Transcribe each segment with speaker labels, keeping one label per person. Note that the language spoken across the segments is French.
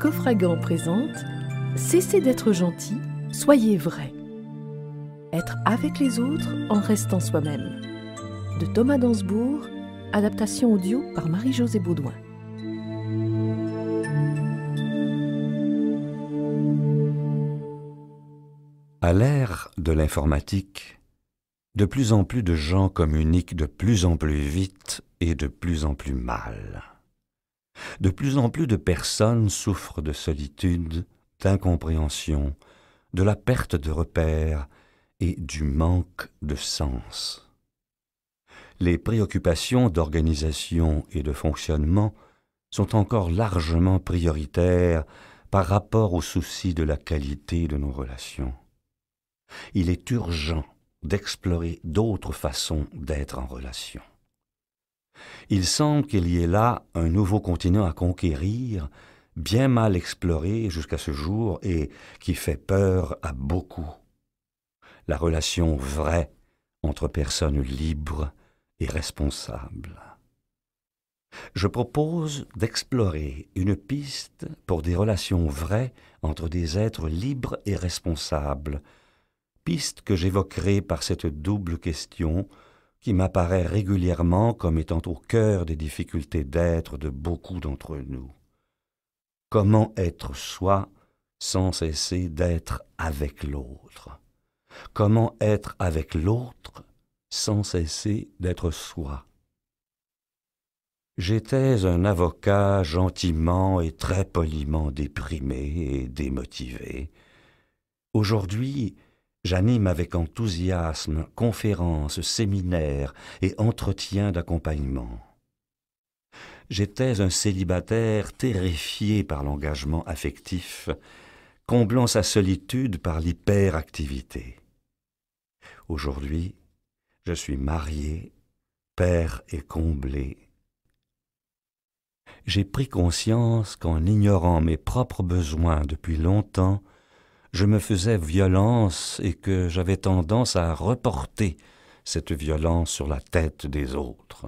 Speaker 1: Coffragan présente Cessez d'être gentil, soyez vrai. Être avec les autres en restant soi-même. De Thomas Dansbourg, adaptation audio par Marie-Josée Baudouin.
Speaker 2: À l'ère de l'informatique, de plus en plus de gens communiquent de plus en plus vite et de plus en plus mal. De plus en plus de personnes souffrent de solitude, d'incompréhension, de la perte de repères et du manque de sens. Les préoccupations d'organisation et de fonctionnement sont encore largement prioritaires par rapport au souci de la qualité de nos relations. Il est urgent d'explorer d'autres façons d'être en relation. Il semble qu'il y ait là un nouveau continent à conquérir, bien mal exploré jusqu'à ce jour et qui fait peur à beaucoup. La relation vraie entre personnes libres et responsables. Je propose d'explorer une piste pour des relations vraies entre des êtres libres et responsables, piste que j'évoquerai par cette double question qui m'apparaît régulièrement comme étant au cœur des difficultés d'être de beaucoup d'entre nous. Comment être soi sans cesser d'être avec l'autre Comment être avec l'autre sans cesser d'être soi J'étais un avocat gentiment et très poliment déprimé et démotivé. Aujourd'hui, J'anime avec enthousiasme conférences, séminaires et entretiens d'accompagnement. J'étais un célibataire terrifié par l'engagement affectif, comblant sa solitude par l'hyperactivité. Aujourd'hui, je suis marié, père et comblé. J'ai pris conscience qu'en ignorant mes propres besoins depuis longtemps, je me faisais violence et que j'avais tendance à reporter cette violence sur la tête des autres.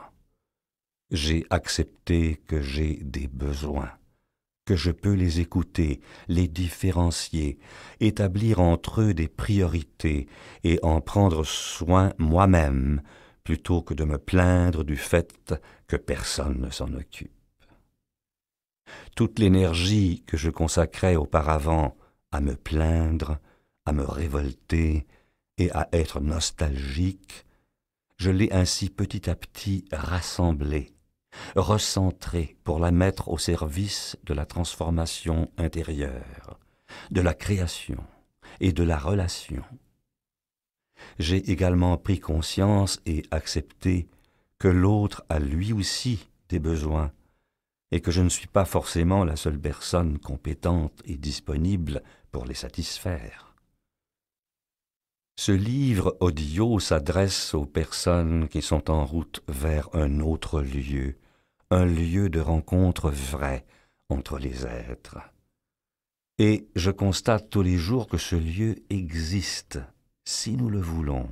Speaker 2: J'ai accepté que j'ai des besoins, que je peux les écouter, les différencier, établir entre eux des priorités et en prendre soin moi-même plutôt que de me plaindre du fait que personne ne s'en occupe. Toute l'énergie que je consacrais auparavant à me plaindre, à me révolter et à être nostalgique, je l'ai ainsi petit à petit rassemblée, recentrée pour la mettre au service de la transformation intérieure, de la création et de la relation. J'ai également pris conscience et accepté que l'autre a lui aussi des besoins, et que je ne suis pas forcément la seule personne compétente et disponible pour les satisfaire. Ce livre audio s'adresse aux personnes qui sont en route vers un autre lieu, un lieu de rencontre vrai entre les êtres. Et je constate tous les jours que ce lieu existe, si nous le voulons.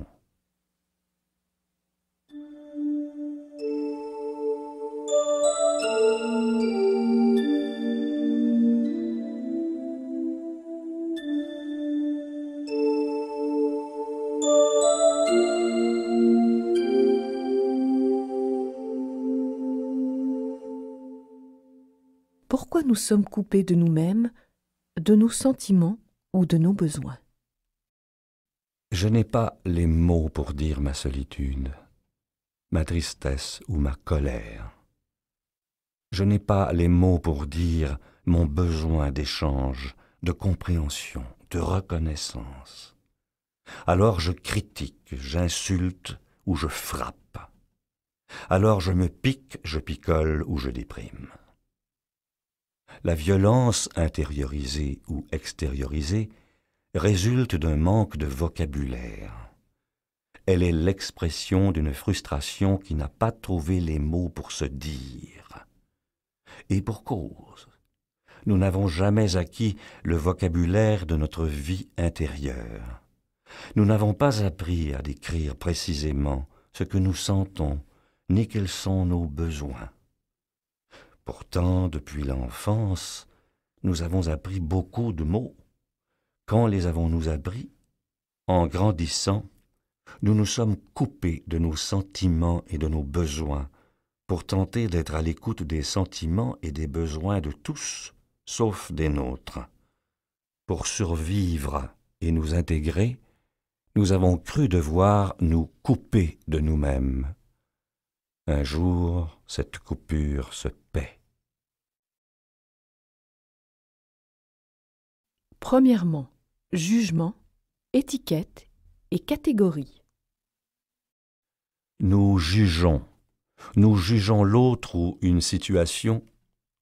Speaker 1: nous sommes coupés de nous-mêmes, de nos sentiments ou de nos besoins.
Speaker 2: Je n'ai pas les mots pour dire ma solitude, ma tristesse ou ma colère. Je n'ai pas les mots pour dire mon besoin d'échange, de compréhension, de reconnaissance. Alors je critique, j'insulte ou je frappe. Alors je me pique, je picole ou je déprime la violence intériorisée ou extériorisée résulte d'un manque de vocabulaire. Elle est l'expression d'une frustration qui n'a pas trouvé les mots pour se dire. Et pour cause, nous n'avons jamais acquis le vocabulaire de notre vie intérieure. Nous n'avons pas appris à décrire précisément ce que nous sentons, ni quels sont nos besoins. Pourtant, depuis l'enfance, nous avons appris beaucoup de mots. Quand les avons-nous appris En grandissant, nous nous sommes coupés de nos sentiments et de nos besoins pour tenter d'être à l'écoute des sentiments et des besoins de tous, sauf des nôtres. Pour survivre et nous intégrer, nous avons cru devoir nous couper de nous-mêmes. Un jour, cette coupure se
Speaker 1: Premièrement, jugement, étiquette et catégorie.
Speaker 2: Nous jugeons. Nous jugeons l'autre ou une situation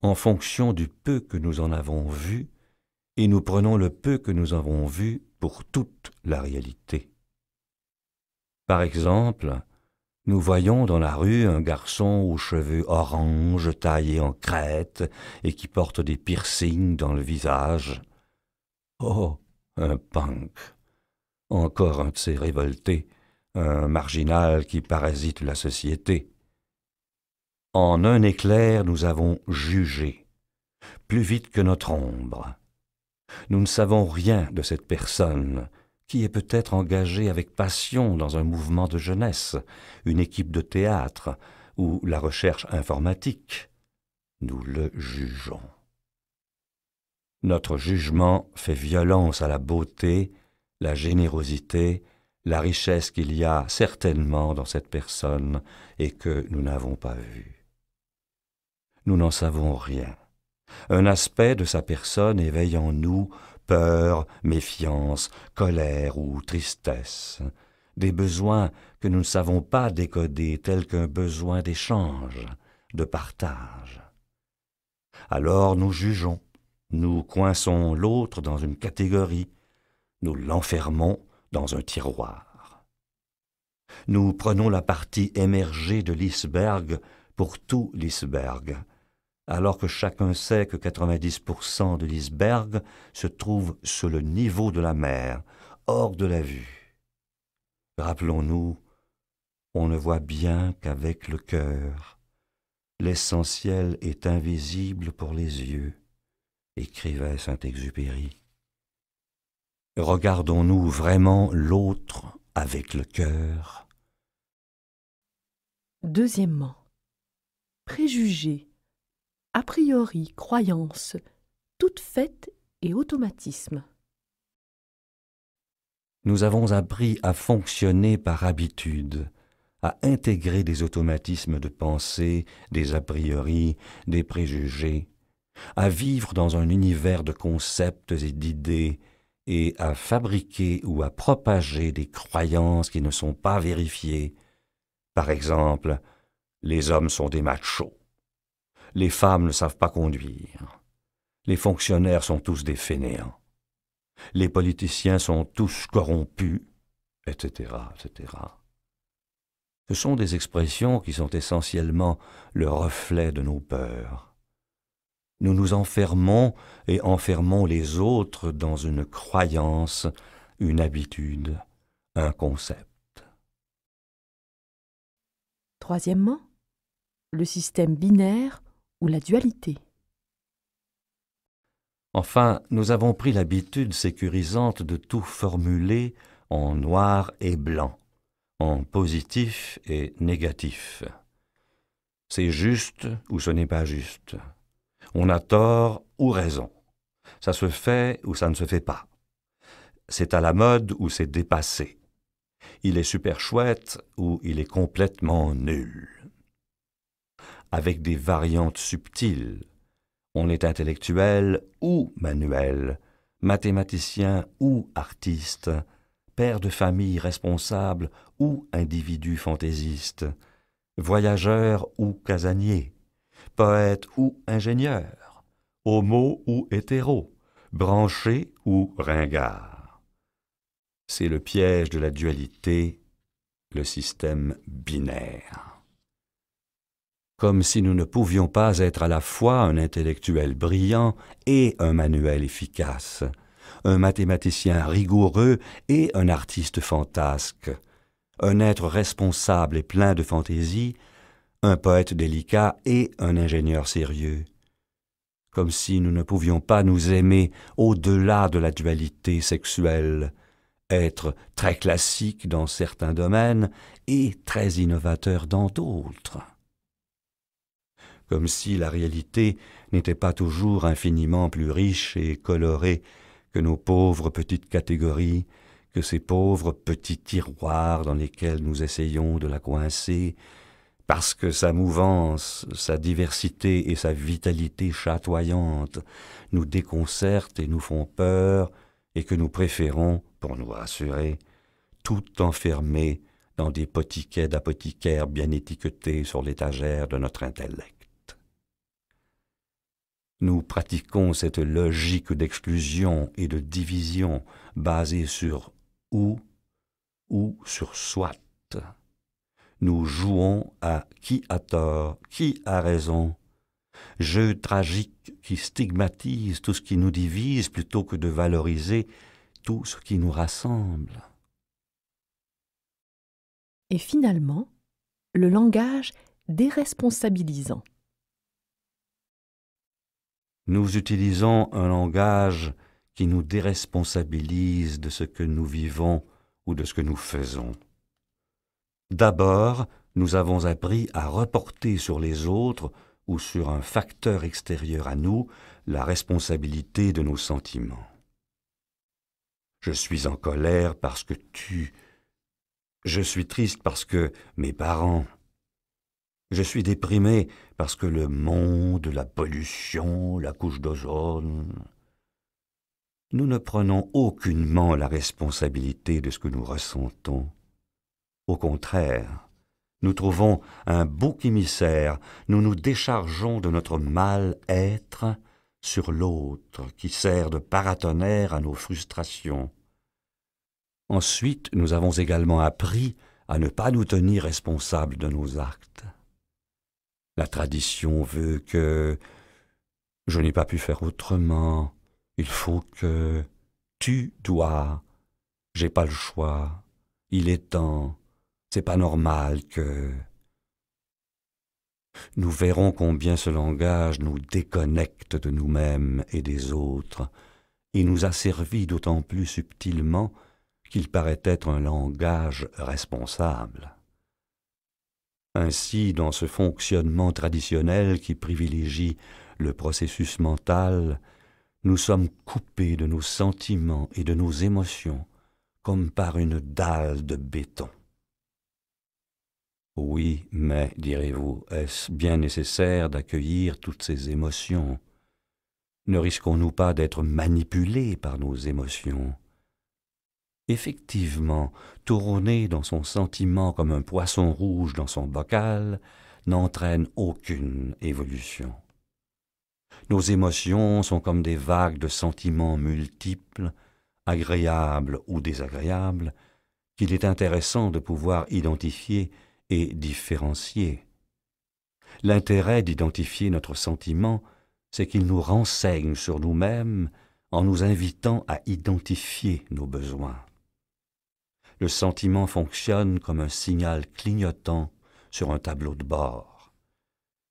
Speaker 2: en fonction du peu que nous en avons vu, et nous prenons le peu que nous avons vu pour toute la réalité. Par exemple, nous voyons dans la rue un garçon aux cheveux orange taillés en crête et qui porte des piercings dans le visage. Oh, un punk. Encore un de ces révoltés, un marginal qui parasite la société. En un éclair, nous avons jugé, plus vite que notre ombre. Nous ne savons rien de cette personne, qui est peut-être engagée avec passion dans un mouvement de jeunesse, une équipe de théâtre ou la recherche informatique. Nous le jugeons. Notre jugement fait violence à la beauté, la générosité, la richesse qu'il y a certainement dans cette personne et que nous n'avons pas vue. Nous n'en savons rien. Un aspect de sa personne éveille en nous peur, méfiance, colère ou tristesse, des besoins que nous ne savons pas décoder tels qu'un besoin d'échange, de partage. Alors nous jugeons, nous coinçons l'autre dans une catégorie, nous l'enfermons dans un tiroir. Nous prenons la partie émergée de l'iceberg pour tout l'iceberg, alors que chacun sait que 90% de l'iceberg se trouve sous le niveau de la mer, hors de la vue. Rappelons-nous, on ne voit bien qu'avec le cœur. L'essentiel est invisible pour les yeux écrivait Saint-Exupéry. Regardons-nous vraiment l'autre avec le cœur
Speaker 1: Deuxièmement, préjugés, a priori, croyances, toutes faites et automatismes.
Speaker 2: Nous avons appris à fonctionner par habitude, à intégrer des automatismes de pensée, des a priori, des préjugés, à vivre dans un univers de concepts et d'idées, et à fabriquer ou à propager des croyances qui ne sont pas vérifiées. Par exemple, les hommes sont des machos. Les femmes ne savent pas conduire. Les fonctionnaires sont tous des fainéants. Les politiciens sont tous corrompus, etc., etc. Ce sont des expressions qui sont essentiellement le reflet de nos peurs. Nous nous enfermons et enfermons les autres dans une croyance, une habitude, un concept.
Speaker 1: Troisièmement, le système binaire ou la dualité.
Speaker 2: Enfin, nous avons pris l'habitude sécurisante de tout formuler en noir et blanc, en positif et négatif. C'est juste ou ce n'est pas juste. On a tort ou raison. Ça se fait ou ça ne se fait pas. C'est à la mode ou c'est dépassé. Il est super chouette ou il est complètement nul. Avec des variantes subtiles. On est intellectuel ou manuel, mathématicien ou artiste, père de famille responsable ou individu fantaisiste, voyageur ou casanier, poète ou ingénieur, homo ou hétéro, branché ou ringard. C'est le piège de la dualité, le système binaire. Comme si nous ne pouvions pas être à la fois un intellectuel brillant et un manuel efficace, un mathématicien rigoureux et un artiste fantasque, un être responsable et plein de fantaisie un poète délicat et un ingénieur sérieux, comme si nous ne pouvions pas nous aimer au-delà de la dualité sexuelle, être très classique dans certains domaines et très innovateur dans d'autres. Comme si la réalité n'était pas toujours infiniment plus riche et colorée que nos pauvres petites catégories, que ces pauvres petits tiroirs dans lesquels nous essayons de la coincer parce que sa mouvance, sa diversité et sa vitalité chatoyante nous déconcertent et nous font peur, et que nous préférons, pour nous rassurer, tout enfermer dans des potiquets d'apothicaires bien étiquetés sur l'étagère de notre intellect. Nous pratiquons cette logique d'exclusion et de division basée sur ou ou sur soit nous jouons à qui a tort, qui a raison. Jeu tragique qui stigmatise tout ce qui nous divise plutôt que de valoriser tout ce qui nous rassemble.
Speaker 1: Et finalement, le langage déresponsabilisant.
Speaker 2: Nous utilisons un langage qui nous déresponsabilise de ce que nous vivons ou de ce que nous faisons. D'abord, nous avons appris à reporter sur les autres ou sur un facteur extérieur à nous la responsabilité de nos sentiments. Je suis en colère parce que tu... Je suis triste parce que mes parents... Je suis déprimé parce que le monde, la pollution, la couche d'ozone... Nous ne prenons aucunement la responsabilité de ce que nous ressentons au contraire, nous trouvons un bouc émissaire, nous nous déchargeons de notre mal-être sur l'autre qui sert de paratonnerre à nos frustrations. Ensuite, nous avons également appris à ne pas nous tenir responsables de nos actes. La tradition veut que je n'ai pas pu faire autrement, il faut que tu dois, j'ai pas le choix, il est temps, n'est pas normal que... Nous verrons combien ce langage nous déconnecte de nous-mêmes et des autres, et nous asservit d'autant plus subtilement qu'il paraît être un langage responsable. Ainsi, dans ce fonctionnement traditionnel qui privilégie le processus mental, nous sommes coupés de nos sentiments et de nos émotions comme par une dalle de béton. Oui, mais, direz-vous, est-ce bien nécessaire d'accueillir toutes ces émotions Ne risquons-nous pas d'être manipulés par nos émotions Effectivement, tourner dans son sentiment comme un poisson rouge dans son bocal n'entraîne aucune évolution. Nos émotions sont comme des vagues de sentiments multiples, agréables ou désagréables, qu'il est intéressant de pouvoir identifier et différencier. L'intérêt d'identifier notre sentiment, c'est qu'il nous renseigne sur nous-mêmes en nous invitant à identifier nos besoins. Le sentiment fonctionne comme un signal clignotant sur un tableau de bord.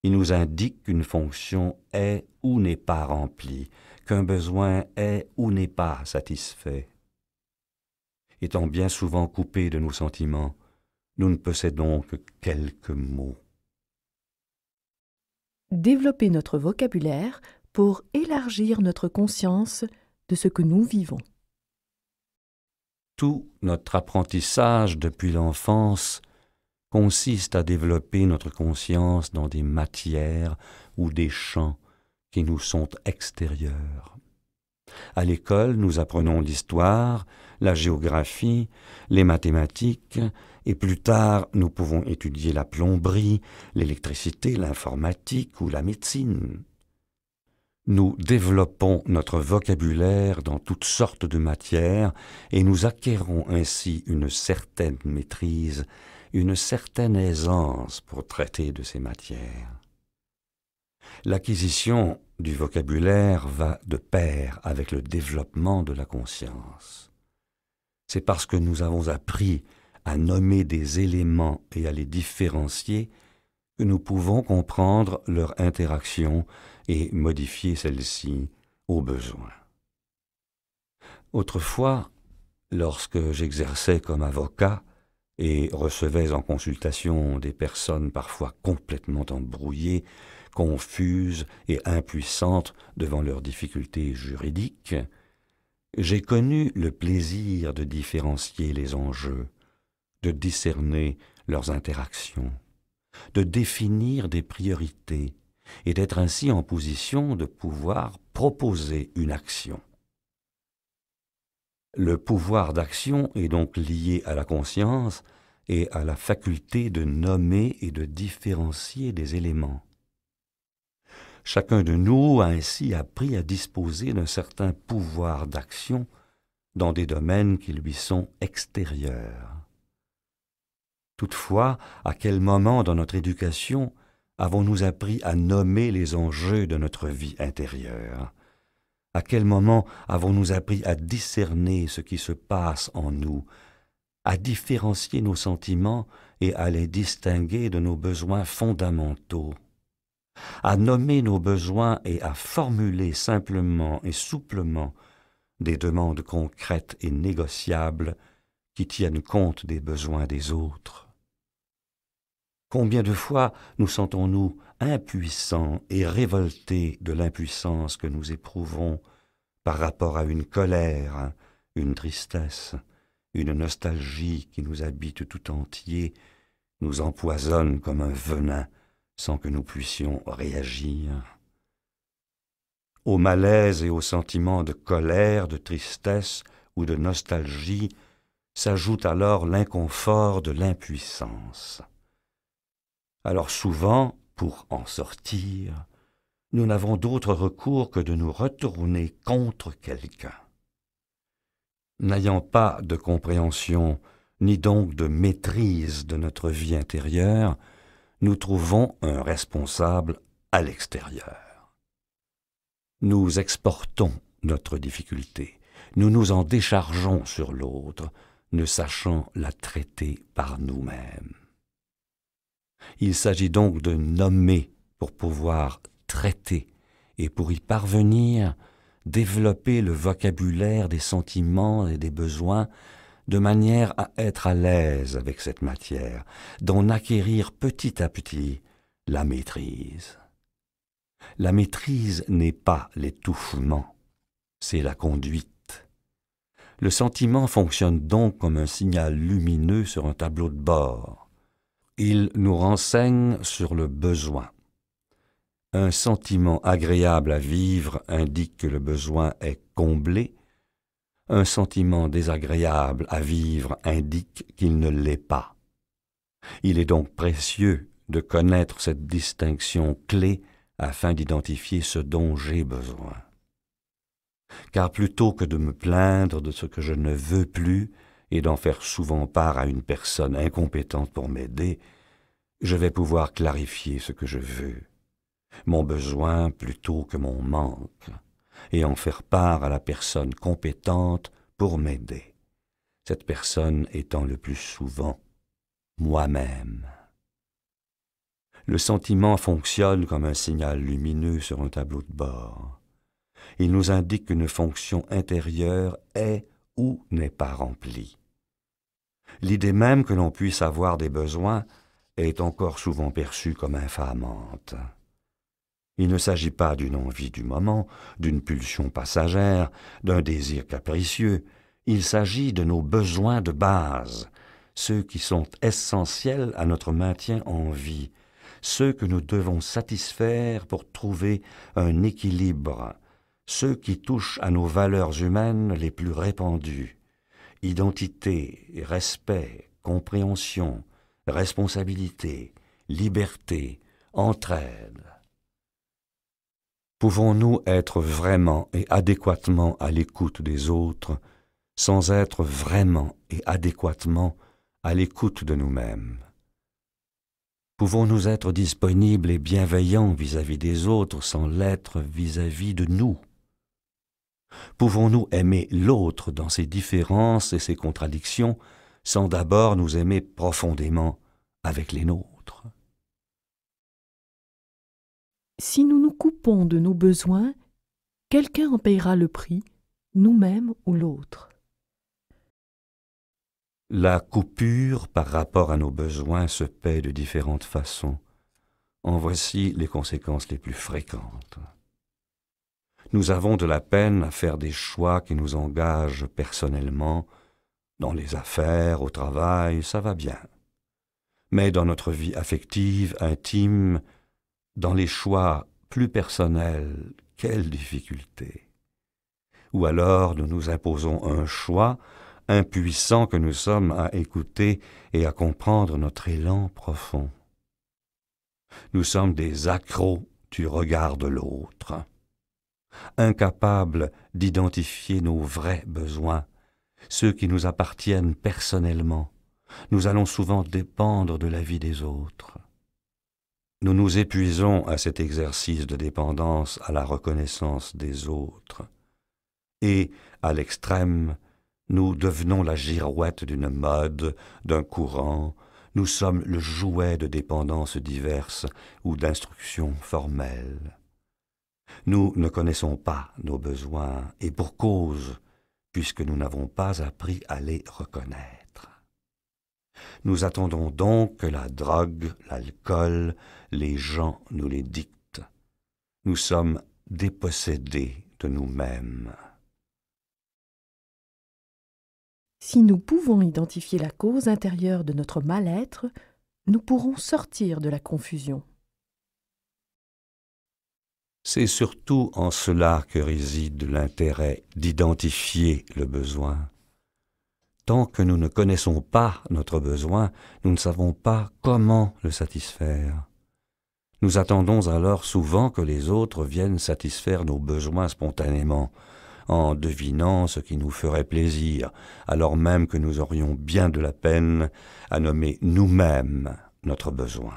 Speaker 2: Il nous indique qu'une fonction est ou n'est pas remplie, qu'un besoin est ou n'est pas satisfait. Étant bien souvent coupé de nos sentiments, nous ne possédons que quelques mots.
Speaker 1: Développer notre vocabulaire pour élargir notre conscience de ce que nous vivons.
Speaker 2: Tout notre apprentissage depuis l'enfance consiste à développer notre conscience dans des matières ou des champs qui nous sont extérieurs. À l'école, nous apprenons l'histoire, la géographie, les mathématiques, et plus tard, nous pouvons étudier la plomberie, l'électricité, l'informatique ou la médecine. Nous développons notre vocabulaire dans toutes sortes de matières et nous acquérons ainsi une certaine maîtrise, une certaine aisance pour traiter de ces matières. L'acquisition du vocabulaire va de pair avec le développement de la conscience. C'est parce que nous avons appris à nommer des éléments et à les différencier que nous pouvons comprendre leur interaction et modifier celle-ci au besoin. Autrefois, lorsque j'exerçais comme avocat et recevais en consultation des personnes parfois complètement embrouillées, confuses et impuissantes devant leurs difficultés juridiques, j'ai connu le plaisir de différencier les enjeux, de discerner leurs interactions, de définir des priorités et d'être ainsi en position de pouvoir proposer une action. Le pouvoir d'action est donc lié à la conscience et à la faculté de nommer et de différencier des éléments. Chacun de nous a ainsi appris à disposer d'un certain pouvoir d'action dans des domaines qui lui sont extérieurs. Toutefois, à quel moment dans notre éducation avons-nous appris à nommer les enjeux de notre vie intérieure À quel moment avons-nous appris à discerner ce qui se passe en nous, à différencier nos sentiments et à les distinguer de nos besoins fondamentaux à nommer nos besoins et à formuler simplement et souplement des demandes concrètes et négociables qui tiennent compte des besoins des autres. Combien de fois nous sentons-nous impuissants et révoltés de l'impuissance que nous éprouvons par rapport à une colère, une tristesse, une nostalgie qui nous habite tout entier, nous empoisonne comme un venin sans que nous puissions réagir. Au malaise et au sentiment de colère, de tristesse ou de nostalgie s'ajoute alors l'inconfort de l'impuissance. Alors souvent, pour en sortir, nous n'avons d'autre recours que de nous retourner contre quelqu'un. N'ayant pas de compréhension, ni donc de maîtrise de notre vie intérieure, nous trouvons un responsable à l'extérieur. Nous exportons notre difficulté, nous nous en déchargeons sur l'autre, ne sachant la traiter par nous-mêmes. Il s'agit donc de nommer pour pouvoir traiter et pour y parvenir, développer le vocabulaire des sentiments et des besoins de manière à être à l'aise avec cette matière, d'en acquérir petit à petit la maîtrise. La maîtrise n'est pas l'étouffement, c'est la conduite. Le sentiment fonctionne donc comme un signal lumineux sur un tableau de bord. Il nous renseigne sur le besoin. Un sentiment agréable à vivre indique que le besoin est comblé, un sentiment désagréable à vivre indique qu'il ne l'est pas. Il est donc précieux de connaître cette distinction clé afin d'identifier ce dont j'ai besoin. Car plutôt que de me plaindre de ce que je ne veux plus, et d'en faire souvent part à une personne incompétente pour m'aider, je vais pouvoir clarifier ce que je veux, mon besoin plutôt que mon manque, et en faire part à la personne compétente pour m'aider, cette personne étant le plus souvent moi-même. Le sentiment fonctionne comme un signal lumineux sur un tableau de bord. Il nous indique qu'une fonction intérieure est ou n'est pas rempli. L'idée même que l'on puisse avoir des besoins est encore souvent perçue comme infamante. Il ne s'agit pas d'une envie du moment, d'une pulsion passagère, d'un désir capricieux, il s'agit de nos besoins de base, ceux qui sont essentiels à notre maintien en vie, ceux que nous devons satisfaire pour trouver un équilibre, ceux qui touchent à nos valeurs humaines les plus répandues, identité, respect, compréhension, responsabilité, liberté, entraide. Pouvons-nous être vraiment et adéquatement à l'écoute des autres sans être vraiment et adéquatement à l'écoute de nous-mêmes Pouvons-nous être disponibles et bienveillants vis-à-vis -vis des autres sans l'être vis-à-vis de nous Pouvons-nous aimer l'autre dans ses différences et ses contradictions sans d'abord nous aimer profondément avec les nôtres
Speaker 1: Si nous nous coupons de nos besoins, quelqu'un en payera le prix, nous-mêmes ou l'autre.
Speaker 2: La coupure par rapport à nos besoins se paie de différentes façons. En voici les conséquences les plus fréquentes nous avons de la peine à faire des choix qui nous engagent personnellement, dans les affaires, au travail, ça va bien. Mais dans notre vie affective, intime, dans les choix plus personnels, quelle difficulté. Ou alors nous nous imposons un choix, impuissant que nous sommes à écouter et à comprendre notre élan profond. Nous sommes des accros du regard de l'autre incapables d'identifier nos vrais besoins, ceux qui nous appartiennent personnellement. Nous allons souvent dépendre de la vie des autres. Nous nous épuisons à cet exercice de dépendance à la reconnaissance des autres. Et, à l'extrême, nous devenons la girouette d'une mode, d'un courant, nous sommes le jouet de dépendances diverses ou d'instructions formelles. Nous ne connaissons pas nos besoins, et pour cause, puisque nous n'avons pas appris à les reconnaître. Nous attendons donc que la drogue, l'alcool, les gens nous les dictent. Nous sommes dépossédés de nous-mêmes.
Speaker 1: Si nous pouvons identifier la cause intérieure de notre mal-être, nous pourrons sortir de la confusion.
Speaker 2: C'est surtout en cela que réside l'intérêt d'identifier le besoin. Tant que nous ne connaissons pas notre besoin, nous ne savons pas comment le satisfaire. Nous attendons alors souvent que les autres viennent satisfaire nos besoins spontanément, en devinant ce qui nous ferait plaisir, alors même que nous aurions bien de la peine à nommer nous-mêmes notre besoin.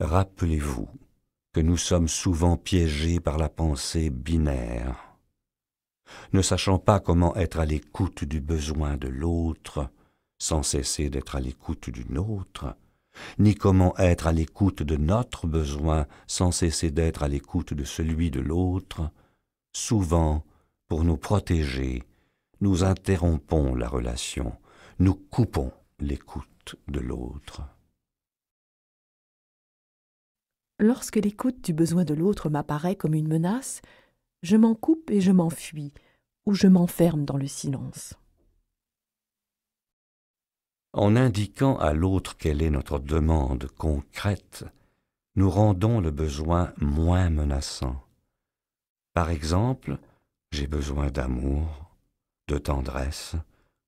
Speaker 2: Rappelez-vous nous sommes souvent piégés par la pensée binaire. Ne sachant pas comment être à l'écoute du besoin de l'autre, sans cesser d'être à l'écoute du nôtre, ni comment être à l'écoute de notre besoin sans cesser d'être à l'écoute de celui de l'autre, souvent, pour nous protéger, nous interrompons la relation, nous coupons l'écoute de l'autre.
Speaker 1: Lorsque l'écoute du besoin de l'autre m'apparaît comme une menace, je m'en coupe et je m'enfuis, ou je m'enferme dans le silence.
Speaker 2: En indiquant à l'autre quelle est notre demande concrète, nous rendons le besoin moins menaçant. Par exemple, j'ai besoin d'amour, de tendresse,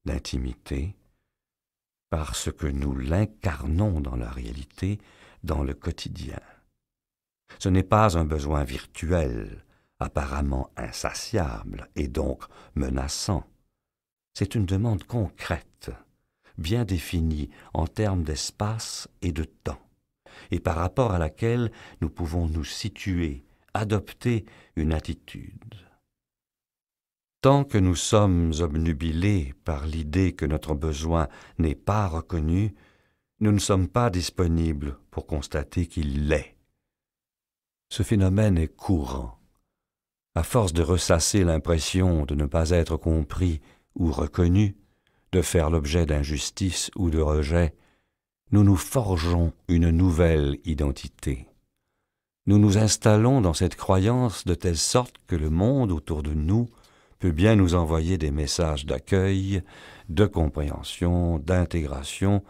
Speaker 2: d'intimité, parce que nous l'incarnons dans la réalité, dans le quotidien. Ce n'est pas un besoin virtuel, apparemment insatiable et donc menaçant. C'est une demande concrète, bien définie en termes d'espace et de temps, et par rapport à laquelle nous pouvons nous situer, adopter une attitude. Tant que nous sommes obnubilés par l'idée que notre besoin n'est pas reconnu, nous ne sommes pas disponibles pour constater qu'il l'est ce phénomène est courant. À force de ressasser l'impression de ne pas être compris ou reconnu, de faire l'objet d'injustice ou de rejet, nous nous forgeons une nouvelle identité. Nous nous installons dans cette croyance de telle sorte que le monde autour de nous peut bien nous envoyer des messages d'accueil, de compréhension, d'intégration,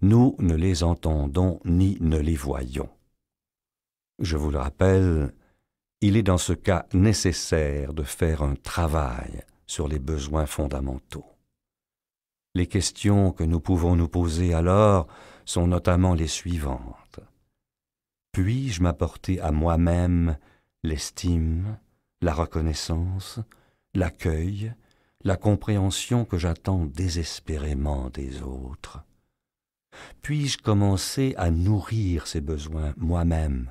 Speaker 2: nous ne les entendons ni ne les voyons. Je vous le rappelle, il est dans ce cas nécessaire de faire un travail sur les besoins fondamentaux. Les questions que nous pouvons nous poser alors sont notamment les suivantes. Puis-je m'apporter à moi-même l'estime, la reconnaissance, l'accueil, la compréhension que j'attends désespérément des autres Puis-je commencer à nourrir ces besoins moi-même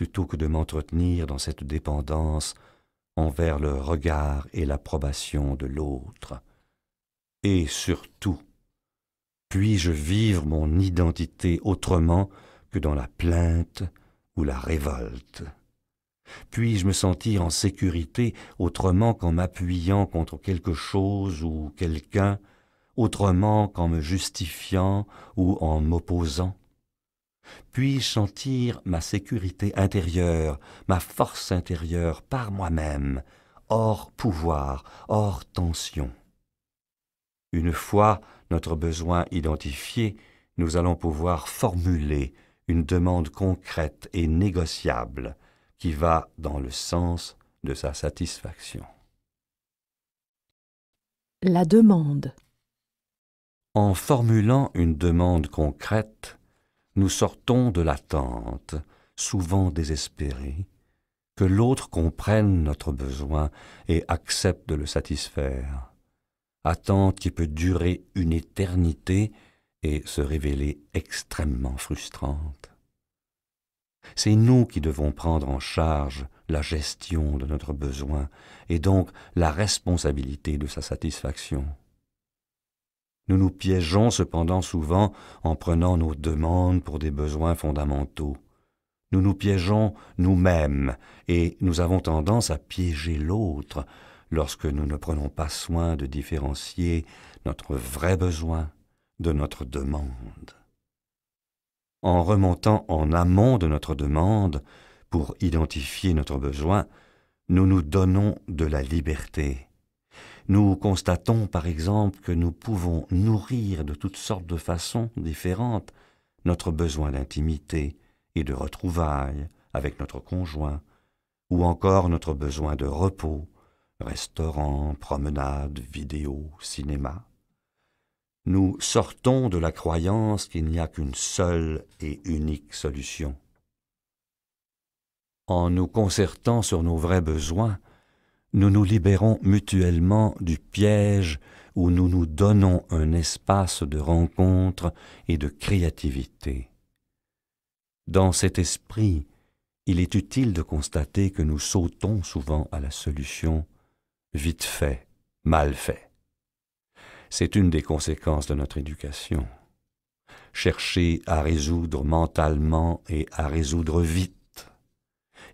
Speaker 2: plutôt que de m'entretenir dans cette dépendance envers le regard et l'approbation de l'autre. Et surtout, puis-je vivre mon identité autrement que dans la plainte ou la révolte Puis-je me sentir en sécurité autrement qu'en m'appuyant contre quelque chose ou quelqu'un, autrement qu'en me justifiant ou en m'opposant puis sentir ma sécurité intérieure, ma force intérieure par moi-même, hors pouvoir, hors tension. Une fois notre besoin identifié, nous allons pouvoir formuler une demande concrète et négociable qui va dans le sens de sa satisfaction.
Speaker 1: La demande.
Speaker 2: En formulant une demande concrète, nous sortons de l'attente, souvent désespérée, que l'autre comprenne notre besoin et accepte de le satisfaire. Attente qui peut durer une éternité et se révéler extrêmement frustrante. C'est nous qui devons prendre en charge la gestion de notre besoin et donc la responsabilité de sa satisfaction. Nous nous piégeons cependant souvent en prenant nos demandes pour des besoins fondamentaux. Nous nous piégeons nous-mêmes et nous avons tendance à piéger l'autre lorsque nous ne prenons pas soin de différencier notre vrai besoin de notre demande. En remontant en amont de notre demande pour identifier notre besoin, nous nous donnons de la liberté nous constatons par exemple que nous pouvons nourrir de toutes sortes de façons différentes notre besoin d'intimité et de retrouvailles avec notre conjoint, ou encore notre besoin de repos, restaurant, promenade, vidéo, cinéma. Nous sortons de la croyance qu'il n'y a qu'une seule et unique solution. En nous concertant sur nos vrais besoins, nous nous libérons mutuellement du piège où nous nous donnons un espace de rencontre et de créativité. Dans cet esprit, il est utile de constater que nous sautons souvent à la solution vite fait, mal fait. C'est une des conséquences de notre éducation. Chercher à résoudre mentalement et à résoudre vite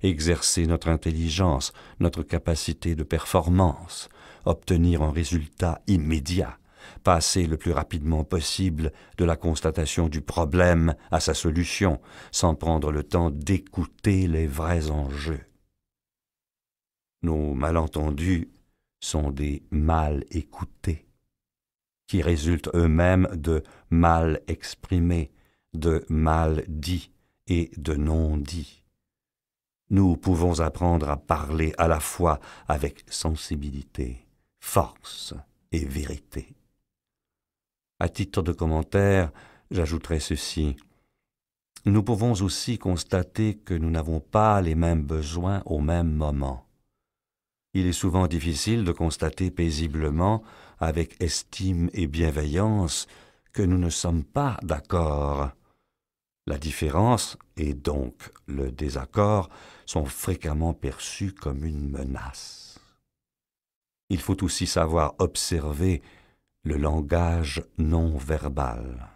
Speaker 2: exercer notre intelligence, notre capacité de performance, obtenir un résultat immédiat, passer le plus rapidement possible de la constatation du problème à sa solution, sans prendre le temps d'écouter les vrais enjeux. Nos malentendus sont des mal écoutés, qui résultent eux-mêmes de mal exprimés, de mal dits et de non dits nous pouvons apprendre à parler à la fois avec sensibilité, force et vérité. À titre de commentaire, j'ajouterai ceci. Nous pouvons aussi constater que nous n'avons pas les mêmes besoins au même moment. Il est souvent difficile de constater paisiblement, avec estime et bienveillance, que nous ne sommes pas d'accord la différence et donc le désaccord sont fréquemment perçus comme une menace. Il faut aussi savoir observer le langage non verbal.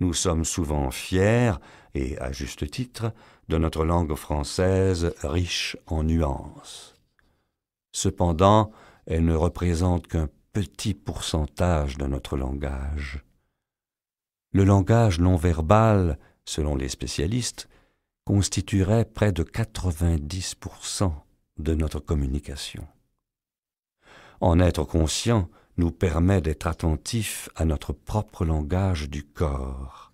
Speaker 2: Nous sommes souvent fiers, et à juste titre, de notre langue française riche en nuances. Cependant, elle ne représente qu'un petit pourcentage de notre langage le langage non verbal, selon les spécialistes, constituerait près de 90% de notre communication. En être conscient nous permet d'être attentifs à notre propre langage du corps,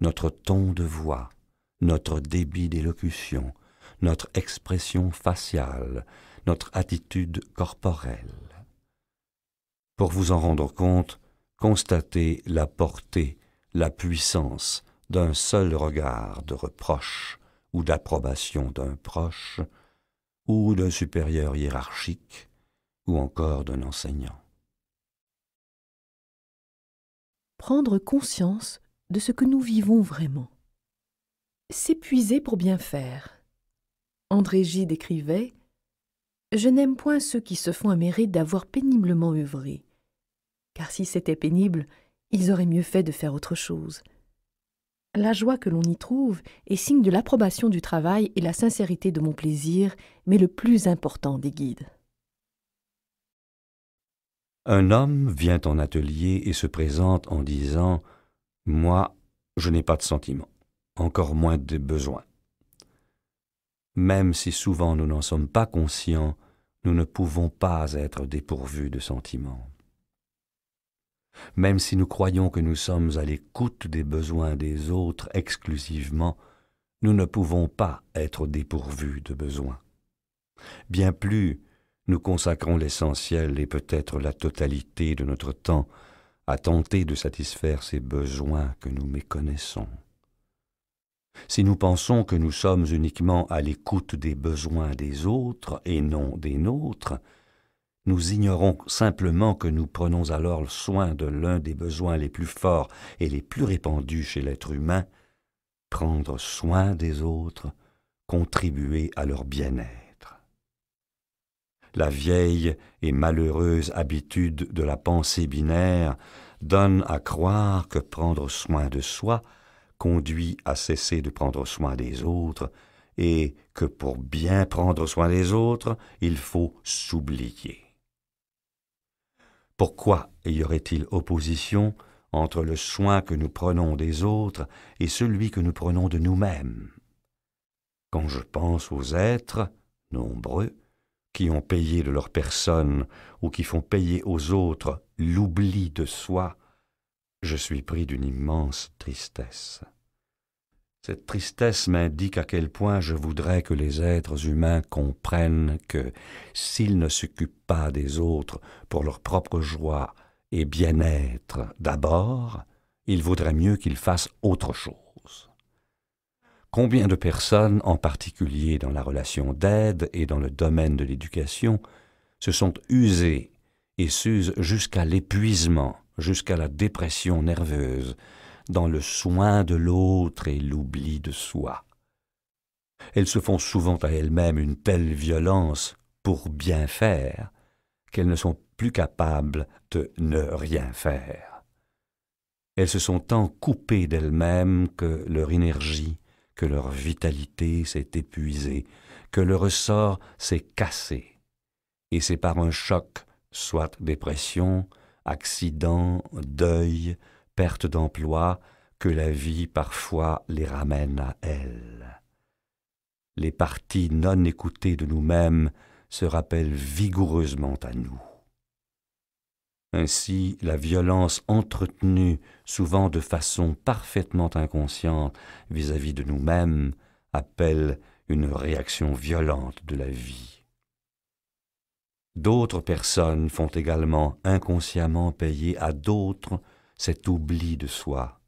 Speaker 2: notre ton de voix, notre débit d'élocution, notre expression faciale, notre attitude corporelle. Pour vous en rendre compte, constatez la portée la puissance d'un seul regard de reproche ou d'approbation d'un proche, ou d'un supérieur hiérarchique, ou encore d'un enseignant.
Speaker 1: Prendre conscience de ce que nous vivons vraiment. S'épuiser pour bien faire. André Gide écrivait Je n'aime point ceux qui se font un mérite d'avoir péniblement œuvré, car si c'était pénible, ils auraient mieux fait de faire autre chose. La joie que l'on y trouve est signe de l'approbation du travail et la sincérité de mon plaisir, mais le plus important des guides.
Speaker 2: Un homme vient en atelier et se présente en disant ⁇ Moi, je n'ai pas de sentiments, encore moins de besoins. ⁇ Même si souvent nous n'en sommes pas conscients, nous ne pouvons pas être dépourvus de sentiments. Même si nous croyons que nous sommes à l'écoute des besoins des autres exclusivement, nous ne pouvons pas être dépourvus de besoins. Bien plus, nous consacrons l'essentiel et peut-être la totalité de notre temps à tenter de satisfaire ces besoins que nous méconnaissons. Si nous pensons que nous sommes uniquement à l'écoute des besoins des autres et non des nôtres, nous ignorons simplement que nous prenons alors soin de l'un des besoins les plus forts et les plus répandus chez l'être humain, prendre soin des autres, contribuer à leur bien-être. La vieille et malheureuse habitude de la pensée binaire donne à croire que prendre soin de soi conduit à cesser de prendre soin des autres et que pour bien prendre soin des autres, il faut s'oublier. Pourquoi y aurait-il opposition entre le soin que nous prenons des autres et celui que nous prenons de nous-mêmes Quand je pense aux êtres, nombreux, qui ont payé de leur personne ou qui font payer aux autres l'oubli de soi, je suis pris d'une immense tristesse. Cette tristesse m'indique à quel point je voudrais que les êtres humains comprennent que, s'ils ne s'occupent pas des autres pour leur propre joie et bien-être d'abord, il vaudrait mieux qu'ils fassent autre chose. Combien de personnes, en particulier dans la relation d'aide et dans le domaine de l'éducation, se sont usées et s'usent jusqu'à l'épuisement, jusqu'à la dépression nerveuse, dans le soin de l'autre et l'oubli de soi. Elles se font souvent à elles-mêmes une telle violence pour bien faire qu'elles ne sont plus capables de ne rien faire. Elles se sont tant coupées d'elles-mêmes que leur énergie, que leur vitalité s'est épuisée, que le ressort s'est cassé. Et c'est par un choc, soit dépression, accident, deuil, perte d'emploi que la vie parfois les ramène à elle. Les parties non écoutées de nous-mêmes se rappellent vigoureusement à nous. Ainsi, la violence entretenue, souvent de façon parfaitement inconsciente vis-à-vis -vis de nous-mêmes, appelle une réaction violente de la vie. D'autres personnes font également inconsciemment payer à d'autres cet oubli de soi.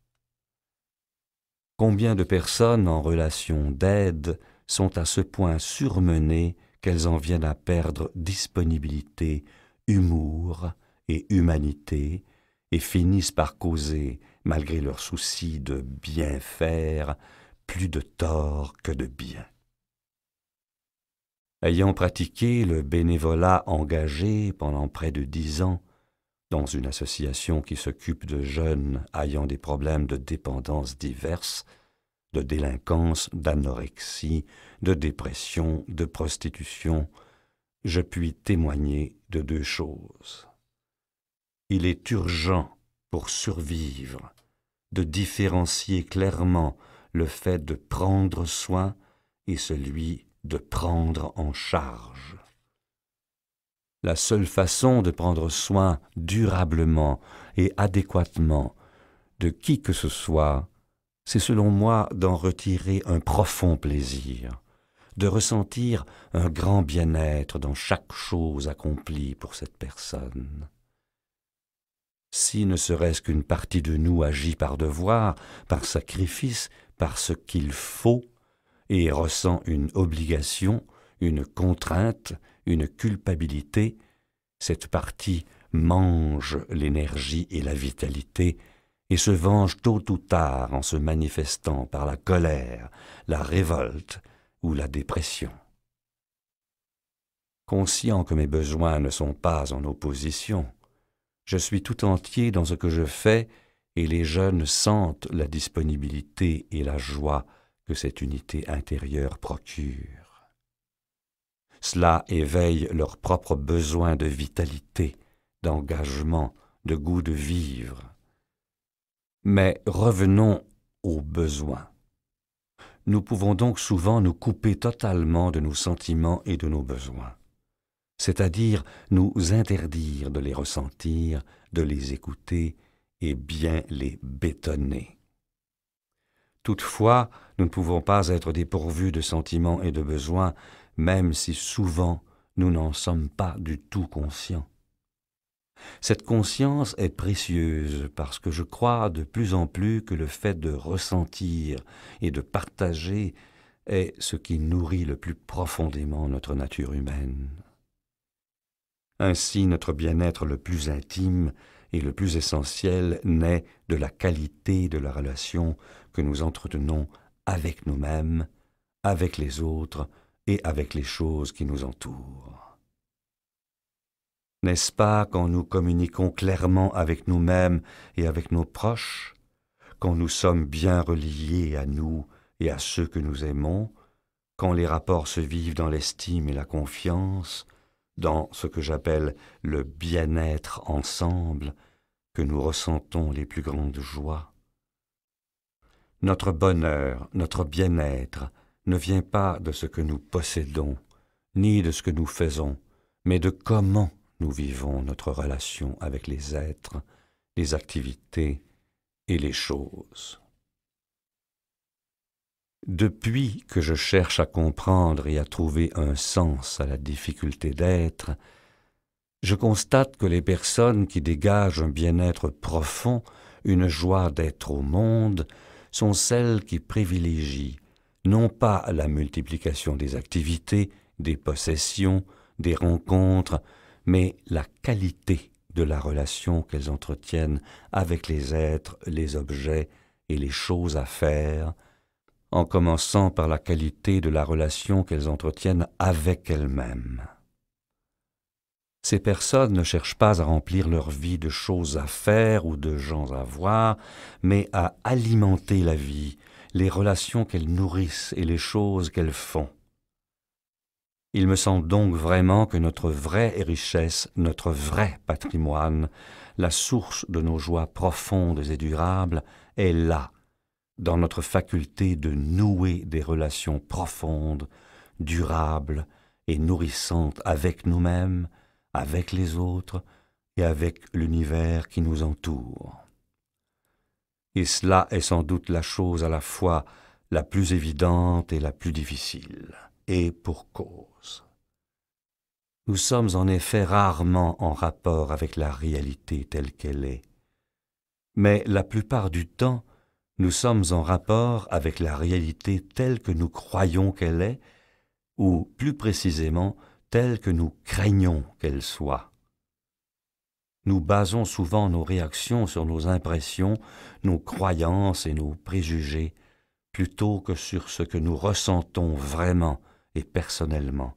Speaker 2: Combien de personnes en relation d'aide sont à ce point surmenées qu'elles en viennent à perdre disponibilité, humour et humanité, et finissent par causer, malgré leur souci de bien faire, plus de tort que de bien. Ayant pratiqué le bénévolat engagé pendant près de dix ans, dans une association qui s'occupe de jeunes ayant des problèmes de dépendance diverses, de délinquance, d'anorexie, de dépression, de prostitution, je puis témoigner de deux choses. Il est urgent, pour survivre, de différencier clairement le fait de prendre soin et celui de prendre en charge. La seule façon de prendre soin durablement et adéquatement de qui que ce soit, c'est selon moi d'en retirer un profond plaisir, de ressentir un grand bien-être dans chaque chose accomplie pour cette personne. Si ne serait-ce qu'une partie de nous agit par devoir, par sacrifice, par ce qu'il faut, et ressent une obligation, une contrainte, une culpabilité, cette partie mange l'énergie et la vitalité, et se venge tôt ou tard en se manifestant par la colère, la révolte ou la dépression. Conscient que mes besoins ne sont pas en opposition, je suis tout entier dans ce que je fais et les jeunes sentent la disponibilité et la joie que cette unité intérieure procure. Cela éveille leurs propres besoins de vitalité, d'engagement, de goût de vivre. Mais revenons aux besoins. Nous pouvons donc souvent nous couper totalement de nos sentiments et de nos besoins, c'est-à-dire nous interdire de les ressentir, de les écouter et bien les bétonner. Toutefois, nous ne pouvons pas être dépourvus de sentiments et de besoins même si souvent nous n'en sommes pas du tout conscients. Cette conscience est précieuse parce que je crois de plus en plus que le fait de ressentir et de partager est ce qui nourrit le plus profondément notre nature humaine. Ainsi notre bien-être le plus intime et le plus essentiel naît de la qualité de la relation que nous entretenons avec nous-mêmes, avec les autres et avec les choses qui nous entourent. N'est-ce pas quand nous communiquons clairement avec nous-mêmes et avec nos proches, quand nous sommes bien reliés à nous et à ceux que nous aimons, quand les rapports se vivent dans l'estime et la confiance, dans ce que j'appelle le bien-être ensemble, que nous ressentons les plus grandes joies. Notre bonheur, notre bien-être, ne vient pas de ce que nous possédons, ni de ce que nous faisons, mais de comment nous vivons notre relation avec les êtres, les activités et les choses. Depuis que je cherche à comprendre et à trouver un sens à la difficulté d'être, je constate que les personnes qui dégagent un bien-être profond, une joie d'être au monde, sont celles qui privilégient non pas la multiplication des activités, des possessions, des rencontres, mais la qualité de la relation qu'elles entretiennent avec les êtres, les objets et les choses à faire, en commençant par la qualité de la relation qu'elles entretiennent avec elles-mêmes. Ces personnes ne cherchent pas à remplir leur vie de choses à faire ou de gens à voir, mais à alimenter la vie, les relations qu'elles nourrissent et les choses qu'elles font. Il me semble donc vraiment que notre vraie richesse, notre vrai patrimoine, la source de nos joies profondes et durables, est là, dans notre faculté de nouer des relations profondes, durables et nourrissantes avec nous-mêmes, avec les autres et avec l'univers qui nous entoure et cela est sans doute la chose à la fois la plus évidente et la plus difficile, et pour cause. Nous sommes en effet rarement en rapport avec la réalité telle qu'elle est, mais la plupart du temps, nous sommes en rapport avec la réalité telle que nous croyons qu'elle est, ou plus précisément telle que nous craignons qu'elle soit. Nous basons souvent nos réactions sur nos impressions, nos croyances et nos préjugés, plutôt que sur ce que nous ressentons vraiment et personnellement,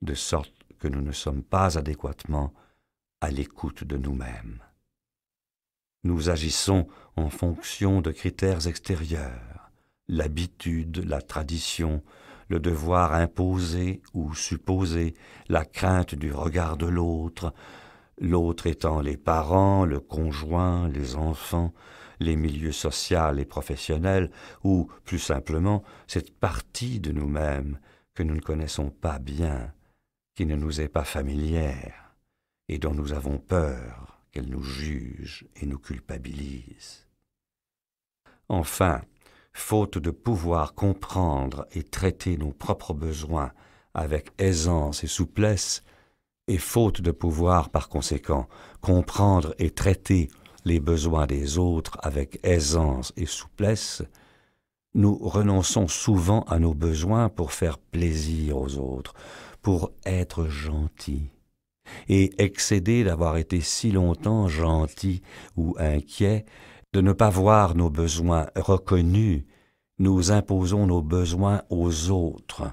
Speaker 2: de sorte que nous ne sommes pas adéquatement à l'écoute de nous-mêmes. Nous agissons en fonction de critères extérieurs, l'habitude, la tradition, le devoir imposé ou supposé, la crainte du regard de l'autre, l'autre étant les parents, le conjoint, les enfants, les milieux sociaux et professionnels, ou, plus simplement, cette partie de nous-mêmes que nous ne connaissons pas bien, qui ne nous est pas familière, et dont nous avons peur qu'elle nous juge et nous culpabilise. Enfin, faute de pouvoir comprendre et traiter nos propres besoins avec aisance et souplesse, et faute de pouvoir par conséquent comprendre et traiter les besoins des autres avec aisance et souplesse, nous renonçons souvent à nos besoins pour faire plaisir aux autres, pour être gentils. Et excédés d'avoir été si longtemps gentils ou inquiets, de ne pas voir nos besoins reconnus, nous imposons nos besoins aux autres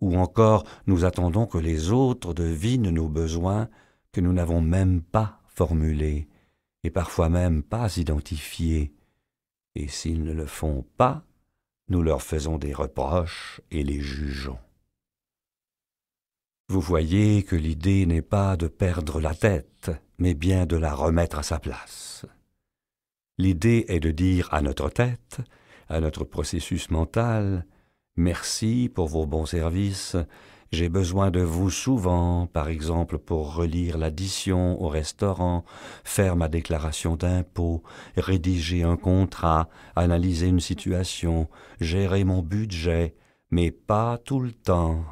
Speaker 2: ou encore nous attendons que les autres devinent nos besoins que nous n'avons même pas formulés, et parfois même pas identifiés. Et s'ils ne le font pas, nous leur faisons des reproches et les jugeons. Vous voyez que l'idée n'est pas de perdre la tête, mais bien de la remettre à sa place. L'idée est de dire à notre tête, à notre processus mental, Merci pour vos bons services. J'ai besoin de vous souvent, par exemple pour relire l'addition au restaurant, faire ma déclaration d'impôt, rédiger un contrat, analyser une situation, gérer mon budget, mais pas tout le temps.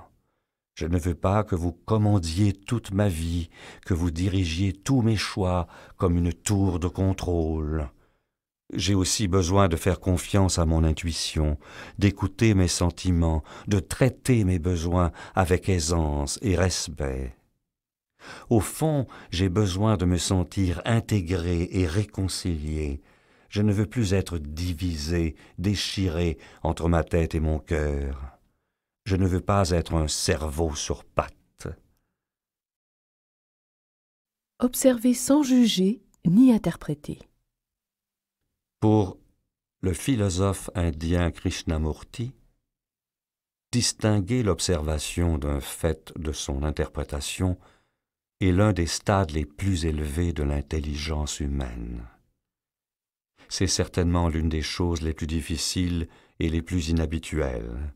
Speaker 2: Je ne veux pas que vous commandiez toute ma vie, que vous dirigiez tous mes choix comme une tour de contrôle. J'ai aussi besoin de faire confiance à mon intuition, d'écouter mes sentiments, de traiter mes besoins avec aisance et respect. Au fond, j'ai besoin de me sentir intégré et réconcilié. Je ne veux plus être divisé, déchiré entre ma tête et mon cœur. Je ne veux pas être un cerveau sur pattes.
Speaker 1: Observer sans juger ni interpréter.
Speaker 2: Pour le philosophe indien Krishnamurti, distinguer l'observation d'un fait de son interprétation est l'un des stades les plus élevés de l'intelligence humaine. C'est certainement l'une des choses les plus difficiles et les plus inhabituelles,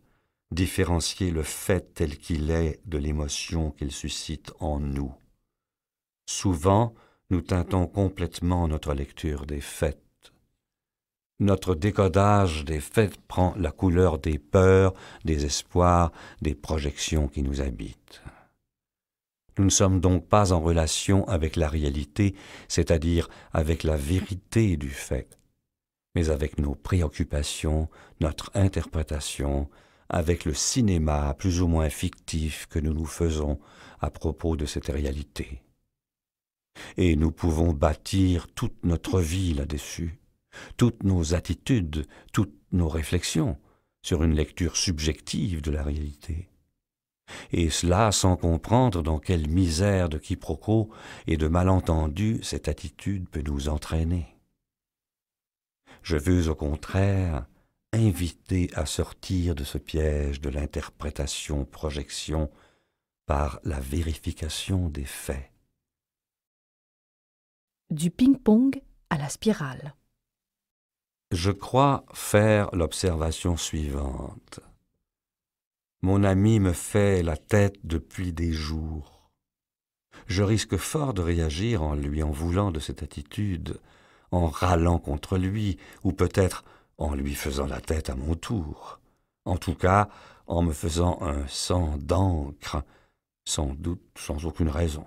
Speaker 2: différencier le fait tel qu'il est de l'émotion qu'il suscite en nous. Souvent, nous teintons complètement notre lecture des faits notre décodage des faits prend la couleur des peurs, des espoirs, des projections qui nous habitent. Nous ne sommes donc pas en relation avec la réalité, c'est-à-dire avec la vérité du fait, mais avec nos préoccupations, notre interprétation, avec le cinéma plus ou moins fictif que nous nous faisons à propos de cette réalité. Et nous pouvons bâtir toute notre vie là-dessus toutes nos attitudes, toutes nos réflexions sur une lecture subjective de la réalité. Et cela sans comprendre dans quelle misère de quiproquo et de malentendus cette attitude peut nous entraîner. Je veux au contraire inviter à sortir de ce piège de l'interprétation-projection par la vérification des faits.
Speaker 1: Du ping-pong à la spirale
Speaker 2: je crois faire l'observation suivante. Mon ami me fait la tête depuis des jours. Je risque fort de réagir en lui en voulant de cette attitude, en râlant contre lui, ou peut-être en lui faisant la tête à mon tour. En tout cas, en me faisant un sang d'encre, sans doute sans aucune raison.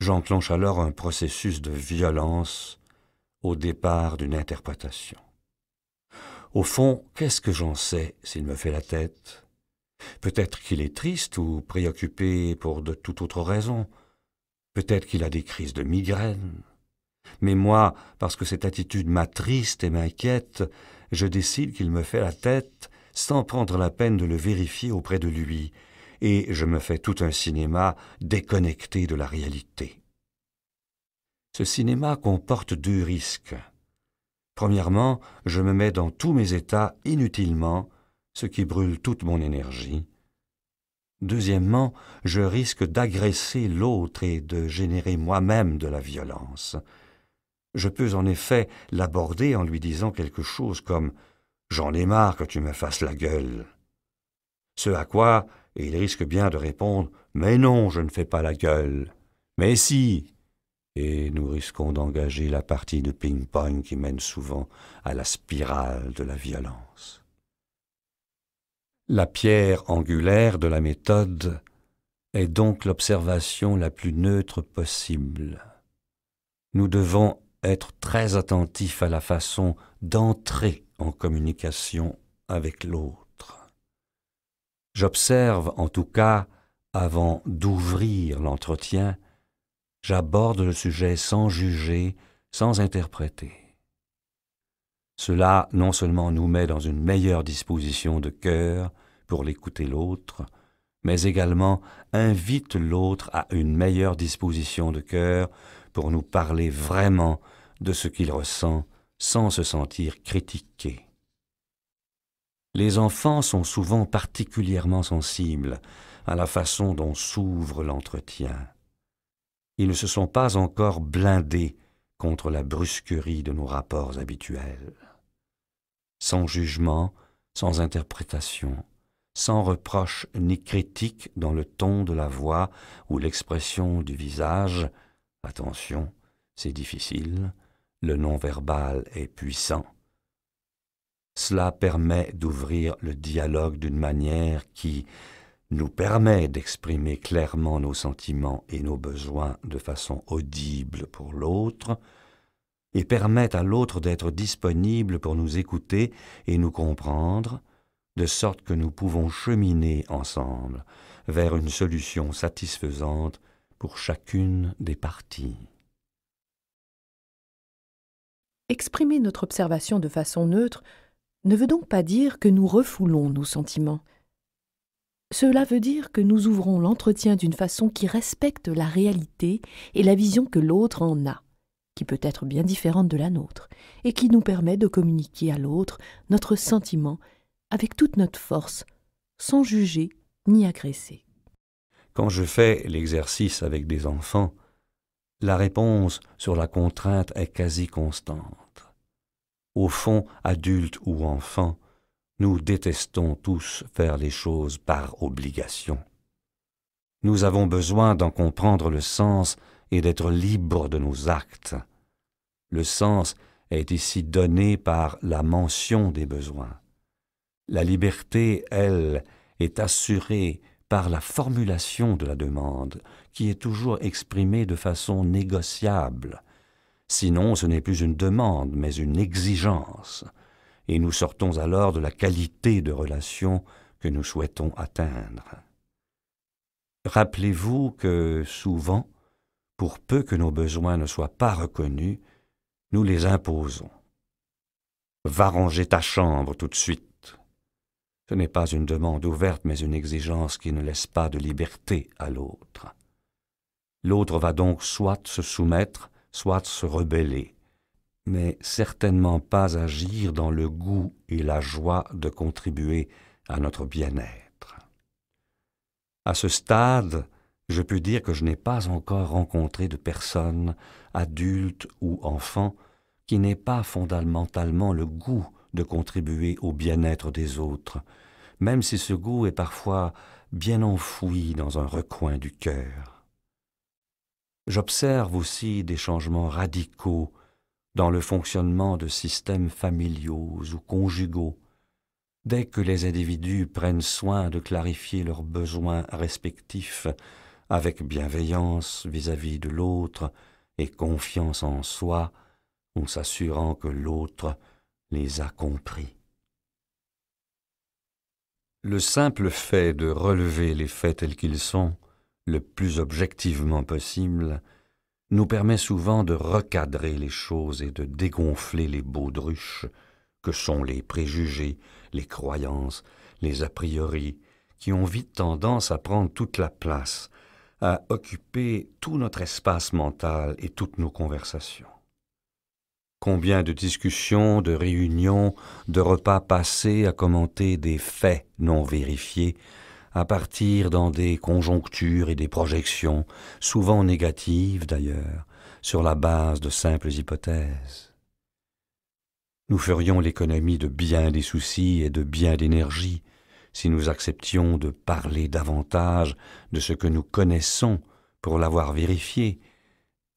Speaker 2: J'enclenche alors un processus de violence au départ d'une interprétation. Au fond, qu'est-ce que j'en sais s'il me fait la tête Peut-être qu'il est triste ou préoccupé pour de toute autre raison. Peut-être qu'il a des crises de migraine. Mais moi, parce que cette attitude m'attriste et m'inquiète, je décide qu'il me fait la tête sans prendre la peine de le vérifier auprès de lui, et je me fais tout un cinéma déconnecté de la réalité ce cinéma comporte deux risques. Premièrement, je me mets dans tous mes états inutilement, ce qui brûle toute mon énergie. Deuxièmement, je risque d'agresser l'autre et de générer moi-même de la violence. Je peux en effet l'aborder en lui disant quelque chose comme J'en ai marre que tu me fasses la gueule. Ce à quoi il risque bien de répondre Mais non, je ne fais pas la gueule. Mais si, et nous risquons d'engager la partie de ping-pong qui mène souvent à la spirale de la violence. La pierre angulaire de la méthode est donc l'observation la plus neutre possible. Nous devons être très attentifs à la façon d'entrer en communication avec l'autre. J'observe en tout cas, avant d'ouvrir l'entretien, j'aborde le sujet sans juger, sans interpréter. Cela non seulement nous met dans une meilleure disposition de cœur pour l'écouter l'autre, mais également invite l'autre à une meilleure disposition de cœur pour nous parler vraiment de ce qu'il ressent sans se sentir critiqué. Les enfants sont souvent particulièrement sensibles à la façon dont s'ouvre l'entretien ils ne se sont pas encore blindés contre la brusquerie de nos rapports habituels. Sans jugement, sans interprétation, sans reproche ni critique dans le ton de la voix ou l'expression du visage, attention, c'est difficile, le non-verbal est puissant. Cela permet d'ouvrir le dialogue d'une manière qui, nous permet d'exprimer clairement nos sentiments et nos besoins de façon audible pour l'autre, et permet à l'autre d'être disponible pour nous écouter et nous comprendre, de sorte que nous pouvons cheminer ensemble vers une solution satisfaisante pour chacune des parties.
Speaker 1: Exprimer notre observation de façon neutre ne veut donc pas dire que nous refoulons nos sentiments, cela veut dire que nous ouvrons l'entretien d'une façon qui respecte la réalité et la vision que l'autre en a, qui peut être bien différente de la nôtre, et qui nous permet de communiquer à l'autre notre sentiment avec toute notre force, sans juger ni agresser.
Speaker 2: Quand je fais l'exercice avec des enfants, la réponse sur la contrainte est quasi constante. Au fond, adulte ou enfant, nous détestons tous faire les choses par obligation. Nous avons besoin d'en comprendre le sens et d'être libres de nos actes. Le sens est ici donné par la mention des besoins. La liberté, elle, est assurée par la formulation de la demande, qui est toujours exprimée de façon négociable. Sinon, ce n'est plus une demande, mais une exigence et nous sortons alors de la qualité de relation que nous souhaitons atteindre. Rappelez-vous que souvent, pour peu que nos besoins ne soient pas reconnus, nous les imposons. Va ranger ta chambre tout de suite. Ce n'est pas une demande ouverte, mais une exigence qui ne laisse pas de liberté à l'autre. L'autre va donc soit se soumettre, soit se rebeller mais certainement pas agir dans le goût et la joie de contribuer à notre bien-être. À ce stade, je peux dire que je n'ai pas encore rencontré de personne, adulte ou enfant, qui n'ait pas fondamentalement le goût de contribuer au bien-être des autres, même si ce goût est parfois bien enfoui dans un recoin du cœur. J'observe aussi des changements radicaux dans le fonctionnement de systèmes familiaux ou conjugaux, dès que les individus prennent soin de clarifier leurs besoins respectifs avec bienveillance vis-à-vis de l'autre et confiance en soi, en s'assurant que l'autre les a compris. Le simple fait de relever les faits tels qu'ils sont, le plus objectivement possible, nous permet souvent de recadrer les choses et de dégonfler les baudruches que sont les préjugés, les croyances, les a priori, qui ont vite tendance à prendre toute la place, à occuper tout notre espace mental et toutes nos conversations. Combien de discussions, de réunions, de repas passés à commenter des faits non vérifiés, à partir dans des conjonctures et des projections, souvent négatives d'ailleurs, sur la base de simples hypothèses. Nous ferions l'économie de bien des soucis et de bien d'énergie si nous acceptions de parler davantage de ce que nous connaissons pour l'avoir vérifié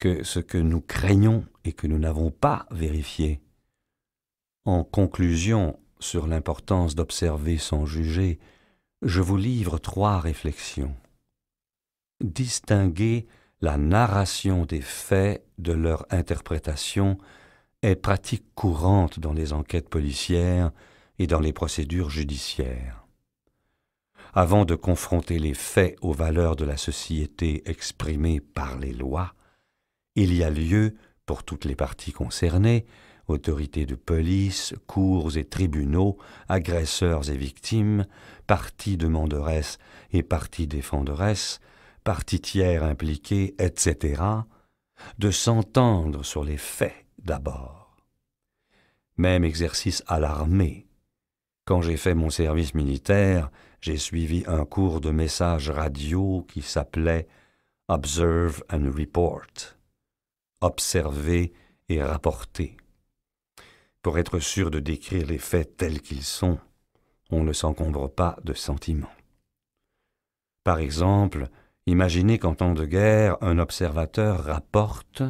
Speaker 2: que ce que nous craignons et que nous n'avons pas vérifié. En conclusion sur l'importance d'observer sans juger, je vous livre trois réflexions. Distinguer la narration des faits de leur interprétation est pratique courante dans les enquêtes policières et dans les procédures judiciaires. Avant de confronter les faits aux valeurs de la société exprimées par les lois, il y a lieu, pour toutes les parties concernées, autorités de police, cours et tribunaux, agresseurs et victimes, parties demanderesses et parties défenderesses, parties tiers impliquées, etc., de s'entendre sur les faits d'abord. Même exercice à l'armée. Quand j'ai fait mon service militaire, j'ai suivi un cours de messages radio qui s'appelait Observe and Report. Observer et rapporter. Pour être sûr de décrire les faits tels qu'ils sont, on ne s'encombre pas de sentiments. Par exemple, imaginez qu'en temps de guerre, un observateur rapporte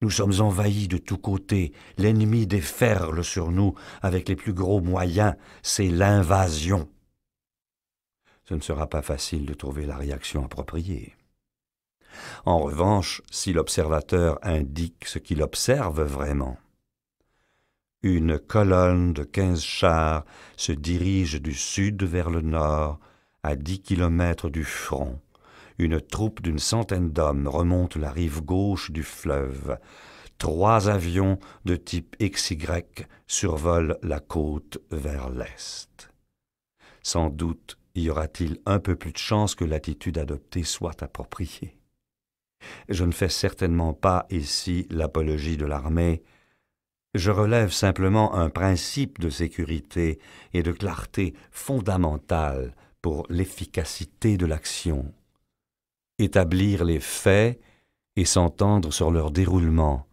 Speaker 2: nous sommes envahis de tous côtés, l'ennemi déferle sur nous avec les plus gros moyens, c'est l'invasion. Ce ne sera pas facile de trouver la réaction appropriée. En revanche, si l'observateur indique ce qu'il observe vraiment, une colonne de quinze chars se dirige du sud vers le nord, à dix kilomètres du front. Une troupe d'une centaine d'hommes remonte la rive gauche du fleuve. Trois avions de type XY survolent la côte vers l'est. Sans doute y aura-t-il un peu plus de chance que l'attitude adoptée soit appropriée. Je ne fais certainement pas ici l'apologie de l'armée, je relève simplement un principe de sécurité et de clarté fondamental pour l'efficacité de l'action. Établir les faits et s'entendre sur leur déroulement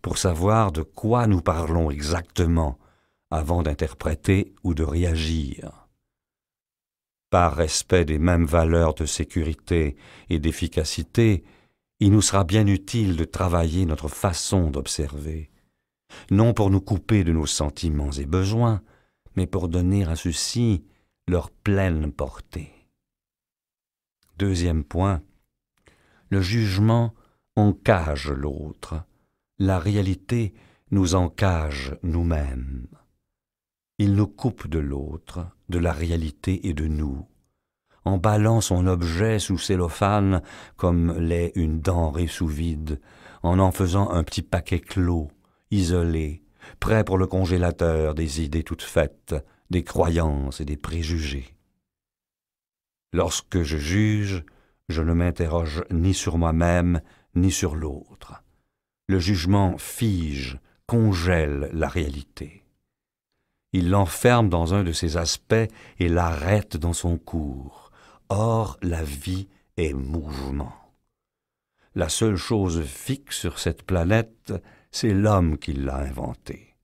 Speaker 2: pour savoir de quoi nous parlons exactement avant d'interpréter ou de réagir. Par respect des mêmes valeurs de sécurité et d'efficacité, il nous sera bien utile de travailler notre façon d'observer non pour nous couper de nos sentiments et besoins, mais pour donner à ceux-ci leur pleine portée. Deuxième point, le jugement encage l'autre, la réalité nous encage nous-mêmes. Il nous coupe de l'autre, de la réalité et de nous, en ballant son objet sous cellophane comme l'est une denrée sous vide, en en faisant un petit paquet clos, isolé, prêt pour le congélateur des idées toutes faites, des croyances et des préjugés. Lorsque je juge, je ne m'interroge ni sur moi-même, ni sur l'autre. Le jugement fige, congèle la réalité. Il l'enferme dans un de ses aspects et l'arrête dans son cours. Or, la vie est mouvement. La seule chose fixe sur cette planète, c'est l'homme qui l'a inventé.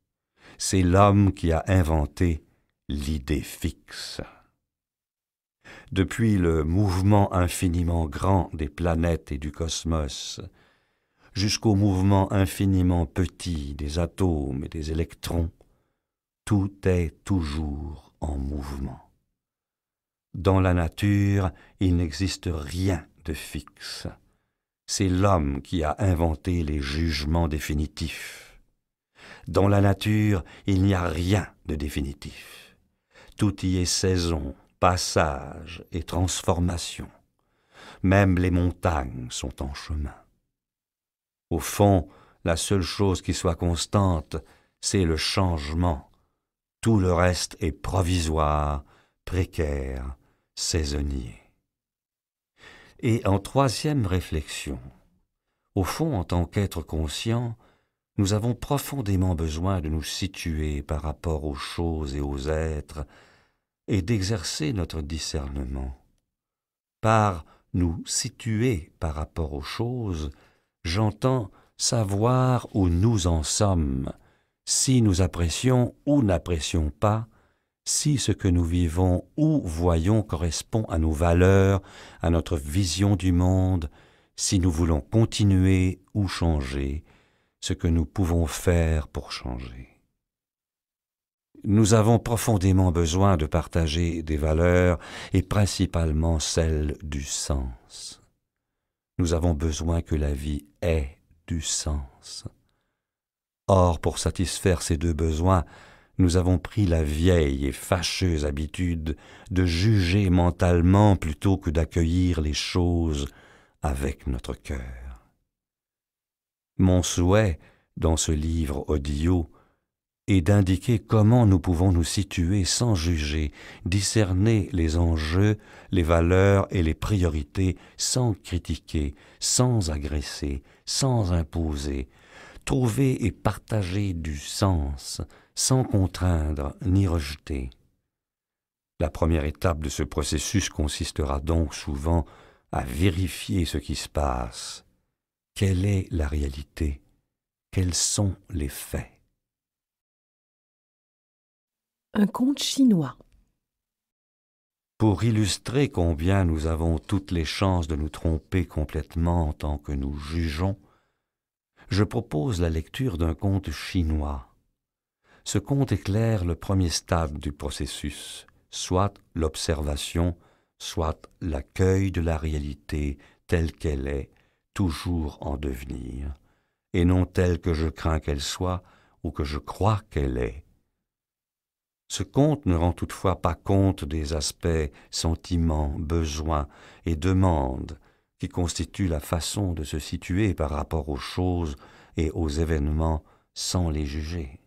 Speaker 2: C'est l'homme qui a inventé l'idée fixe. Depuis le mouvement infiniment grand des planètes et du cosmos, jusqu'au mouvement infiniment petit des atomes et des électrons, tout est toujours en mouvement. Dans la nature, il n'existe rien de fixe c'est l'homme qui a inventé les jugements définitifs. Dans la nature, il n'y a rien de définitif. Tout y est saison, passage et transformation. Même les montagnes sont en chemin. Au fond, la seule chose qui soit constante, c'est le changement. Tout le reste est provisoire, précaire, saisonnier. Et en troisième réflexion, au fond, en tant qu'être conscient, nous avons profondément besoin de nous situer par rapport aux choses et aux êtres et d'exercer notre discernement. Par nous situer par rapport aux choses, j'entends savoir où nous en sommes, si nous apprécions ou n'apprécions pas si ce que nous vivons ou voyons correspond à nos valeurs, à notre vision du monde, si nous voulons continuer ou changer, ce que nous pouvons faire pour changer. Nous avons profondément besoin de partager des valeurs et principalement celles du sens. Nous avons besoin que la vie ait du sens. Or, pour satisfaire ces deux besoins, nous avons pris la vieille et fâcheuse habitude de juger mentalement plutôt que d'accueillir les choses avec notre cœur. Mon souhait, dans ce livre audio, est d'indiquer comment nous pouvons nous situer sans juger, discerner les enjeux, les valeurs et les priorités sans critiquer, sans agresser, sans imposer, trouver et partager du sens, sans contraindre ni rejeter. La première étape de ce processus consistera donc souvent à vérifier ce qui se passe. Quelle est la réalité Quels sont les faits
Speaker 1: Un conte chinois.
Speaker 2: Pour illustrer combien nous avons toutes les chances de nous tromper complètement en tant que nous jugeons, je propose la lecture d'un conte chinois. Ce conte éclaire le premier stade du processus, soit l'observation, soit l'accueil de la réalité telle qu'elle est, toujours en devenir, et non telle que je crains qu'elle soit ou que je crois qu'elle est. Ce conte ne rend toutefois pas compte des aspects, sentiments, besoins et demandes qui constituent la façon de se situer par rapport aux choses et aux événements sans les juger.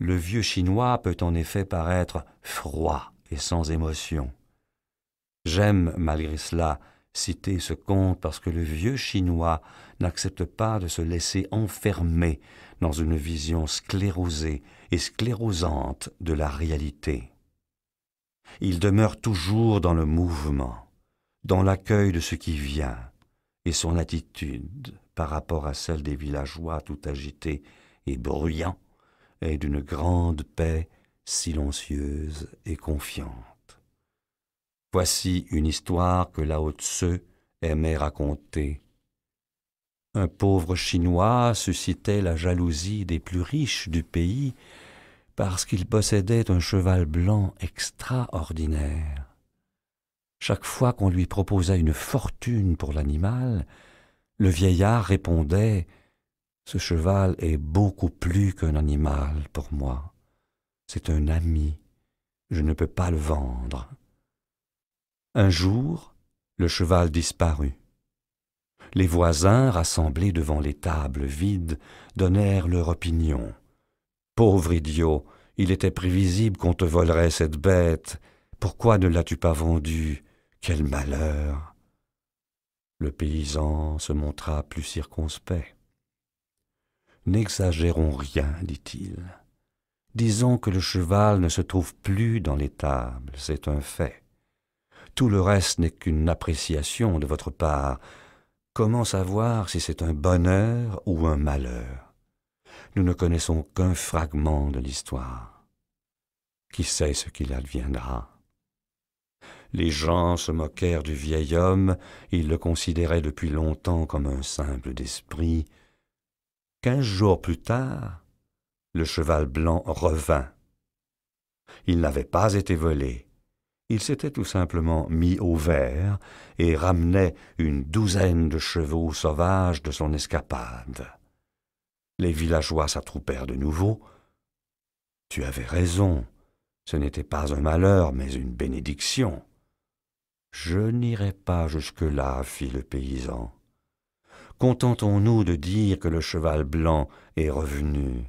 Speaker 2: Le vieux chinois peut en effet paraître froid et sans émotion. J'aime, malgré cela, citer ce conte parce que le vieux chinois n'accepte pas de se laisser enfermer dans une vision sclérosée et sclérosante de la réalité. Il demeure toujours dans le mouvement, dans l'accueil de ce qui vient, et son attitude par rapport à celle des villageois tout agités et bruyants et d'une grande paix silencieuse et confiante. Voici une histoire que Lao Tse aimait raconter. Un pauvre Chinois suscitait la jalousie des plus riches du pays parce qu'il possédait un cheval blanc extraordinaire. Chaque fois qu'on lui proposait une fortune pour l'animal, le vieillard répondait ce cheval est beaucoup plus qu'un animal pour moi. C'est un ami. Je ne peux pas le vendre. Un jour, le cheval disparut. Les voisins, rassemblés devant les tables vides, donnèrent leur opinion. Pauvre idiot, il était prévisible qu'on te volerait cette bête. Pourquoi ne l'as-tu pas vendue Quel malheur Le paysan se montra plus circonspect. N'exagérons rien, dit-il. Disons que le cheval ne se trouve plus dans l'étable, c'est un fait. Tout le reste n'est qu'une appréciation de votre part. Comment savoir si c'est un bonheur ou un malheur Nous ne connaissons qu'un fragment de l'histoire. Qui sait ce qu'il adviendra Les gens se moquèrent du vieil homme, ils le considéraient depuis longtemps comme un simple d'esprit, Quinze jours plus tard, le cheval blanc revint. Il n'avait pas été volé. Il s'était tout simplement mis au vert et ramenait une douzaine de chevaux sauvages de son escapade. Les villageois s'attroupèrent de nouveau. Tu avais raison, ce n'était pas un malheur, mais une bénédiction. Je n'irai pas jusque-là, fit le paysan contentons-nous de dire que le cheval blanc est revenu.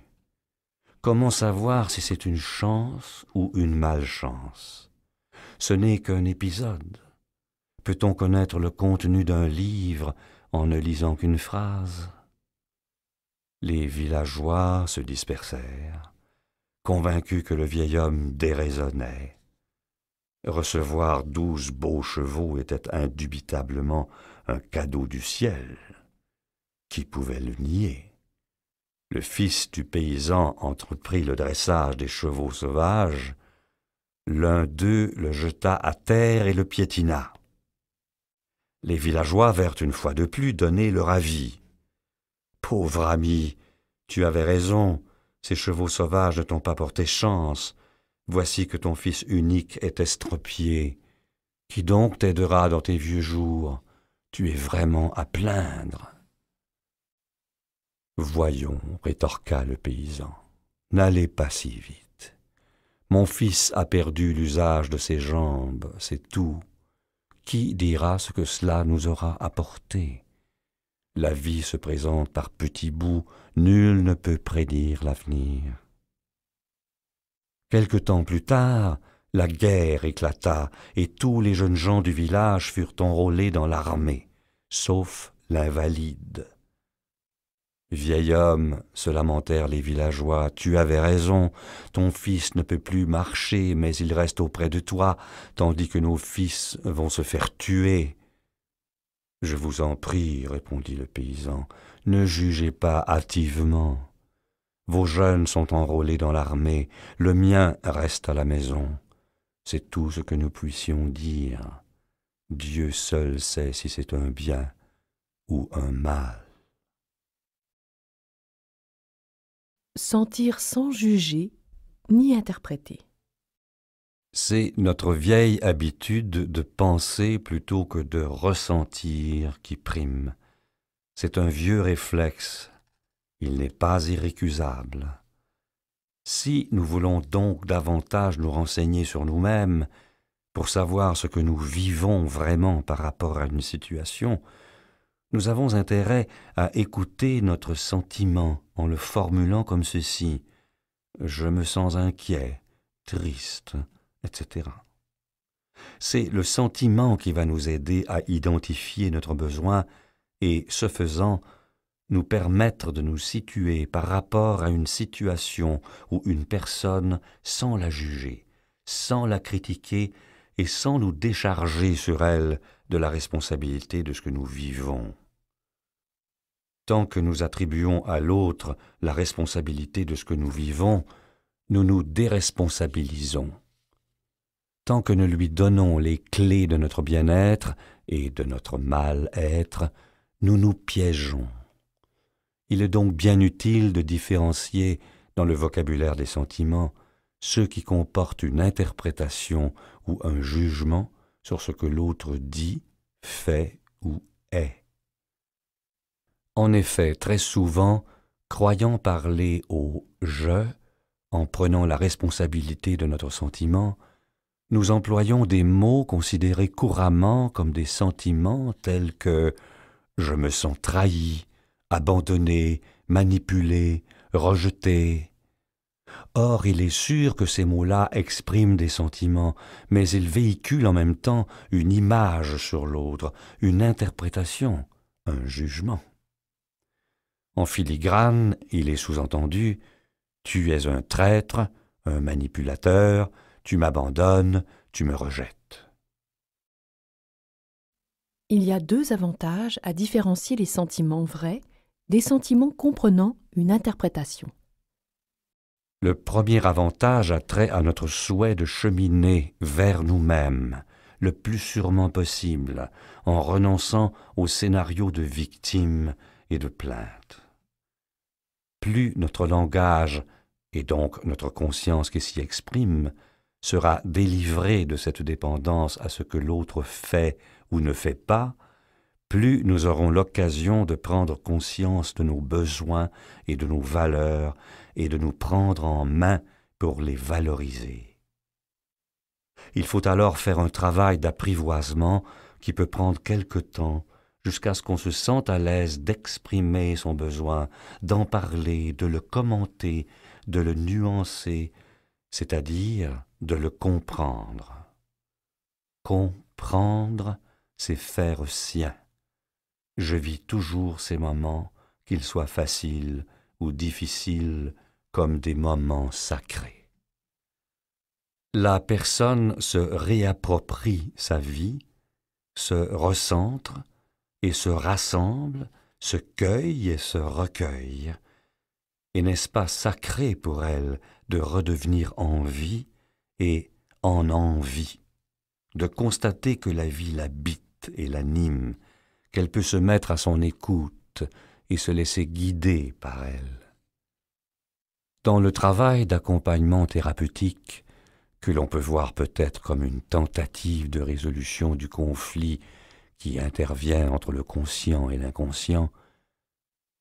Speaker 2: Comment savoir si c'est une chance ou une malchance Ce n'est qu'un épisode. Peut-on connaître le contenu d'un livre en ne lisant qu'une phrase Les villageois se dispersèrent, convaincus que le vieil homme déraisonnait. Recevoir douze beaux chevaux était indubitablement un cadeau du ciel. Qui pouvait le nier Le fils du paysan entreprit le dressage des chevaux sauvages. L'un d'eux le jeta à terre et le piétina. Les villageois vinrent une fois de plus donner leur avis. Pauvre ami, tu avais raison, ces chevaux sauvages ne t'ont pas porté chance. Voici que ton fils unique est estropié. Qui donc t'aidera dans tes vieux jours Tu es vraiment à plaindre. Voyons, rétorqua le paysan, n'allez pas si vite. Mon fils a perdu l'usage de ses jambes, c'est tout. Qui dira ce que cela nous aura apporté La vie se présente par petits bouts, nul ne peut prédire l'avenir. Quelque temps plus tard, la guerre éclata, et tous les jeunes gens du village furent enrôlés dans l'armée, sauf l'invalide. Vieil homme, se lamentèrent les villageois, tu avais raison, ton fils ne peut plus marcher, mais il reste auprès de toi, tandis que nos fils vont se faire tuer. Je vous en prie, répondit le paysan, ne jugez pas hâtivement. Vos jeunes sont enrôlés dans l'armée, le mien reste à la maison. C'est tout ce que nous puissions dire. Dieu seul sait si c'est un bien ou un mal.
Speaker 1: sentir sans juger ni interpréter.
Speaker 2: C'est notre vieille habitude de penser plutôt que de ressentir qui prime. C'est un vieux réflexe. Il n'est pas irrécusable. Si nous voulons donc davantage nous renseigner sur nous-mêmes, pour savoir ce que nous vivons vraiment par rapport à une situation, nous avons intérêt à écouter notre sentiment en le formulant comme ceci. Je me sens inquiet, triste, etc. C'est le sentiment qui va nous aider à identifier notre besoin et, ce faisant, nous permettre de nous situer par rapport à une situation ou une personne sans la juger, sans la critiquer et sans nous décharger sur elle de la responsabilité de ce que nous vivons. Tant que nous attribuons à l'autre la responsabilité de ce que nous vivons, nous nous déresponsabilisons. Tant que nous lui donnons les clés de notre bien-être et de notre mal-être, nous nous piégeons. Il est donc bien utile de différencier, dans le vocabulaire des sentiments, ceux qui comportent une interprétation ou un jugement sur ce que l'autre dit, fait ou est. En effet, très souvent, croyant parler au je, en prenant la responsabilité de notre sentiment, nous employons des mots considérés couramment comme des sentiments tels que je me sens trahi, abandonné, manipulé, rejeté, Or, il est sûr que ces mots-là expriment des sentiments, mais ils véhiculent en même temps une image sur l'autre, une interprétation, un jugement. En filigrane, il est sous-entendu Tu es un traître, un manipulateur, tu m'abandonnes, tu me rejettes.
Speaker 1: Il y a deux avantages à différencier les sentiments vrais des sentiments comprenant une interprétation.
Speaker 2: Le premier avantage a trait à notre souhait de cheminer vers nous-mêmes le plus sûrement possible en renonçant au scénario de victime et de plainte. Plus notre langage, et donc notre conscience qui s'y exprime, sera délivré de cette dépendance à ce que l'autre fait ou ne fait pas, plus nous aurons l'occasion de prendre conscience de nos besoins et de nos valeurs et de nous prendre en main pour les valoriser. Il faut alors faire un travail d'apprivoisement qui peut prendre quelque temps jusqu'à ce qu'on se sente à l'aise d'exprimer son besoin, d'en parler, de le commenter, de le nuancer, c'est-à-dire de le comprendre. Comprendre, c'est faire sien je vis toujours ces moments, qu'ils soient faciles ou difficiles, comme des moments sacrés. La personne se réapproprie sa vie, se recentre et se rassemble, se cueille et se recueille. Et n'est-ce pas sacré pour elle de redevenir en vie et en envie, de constater que la vie l'habite et l'anime, qu'elle peut se mettre à son écoute et se laisser guider par elle. Dans le travail d'accompagnement thérapeutique, que l'on peut voir peut-être comme une tentative de résolution du conflit qui intervient entre le conscient et l'inconscient,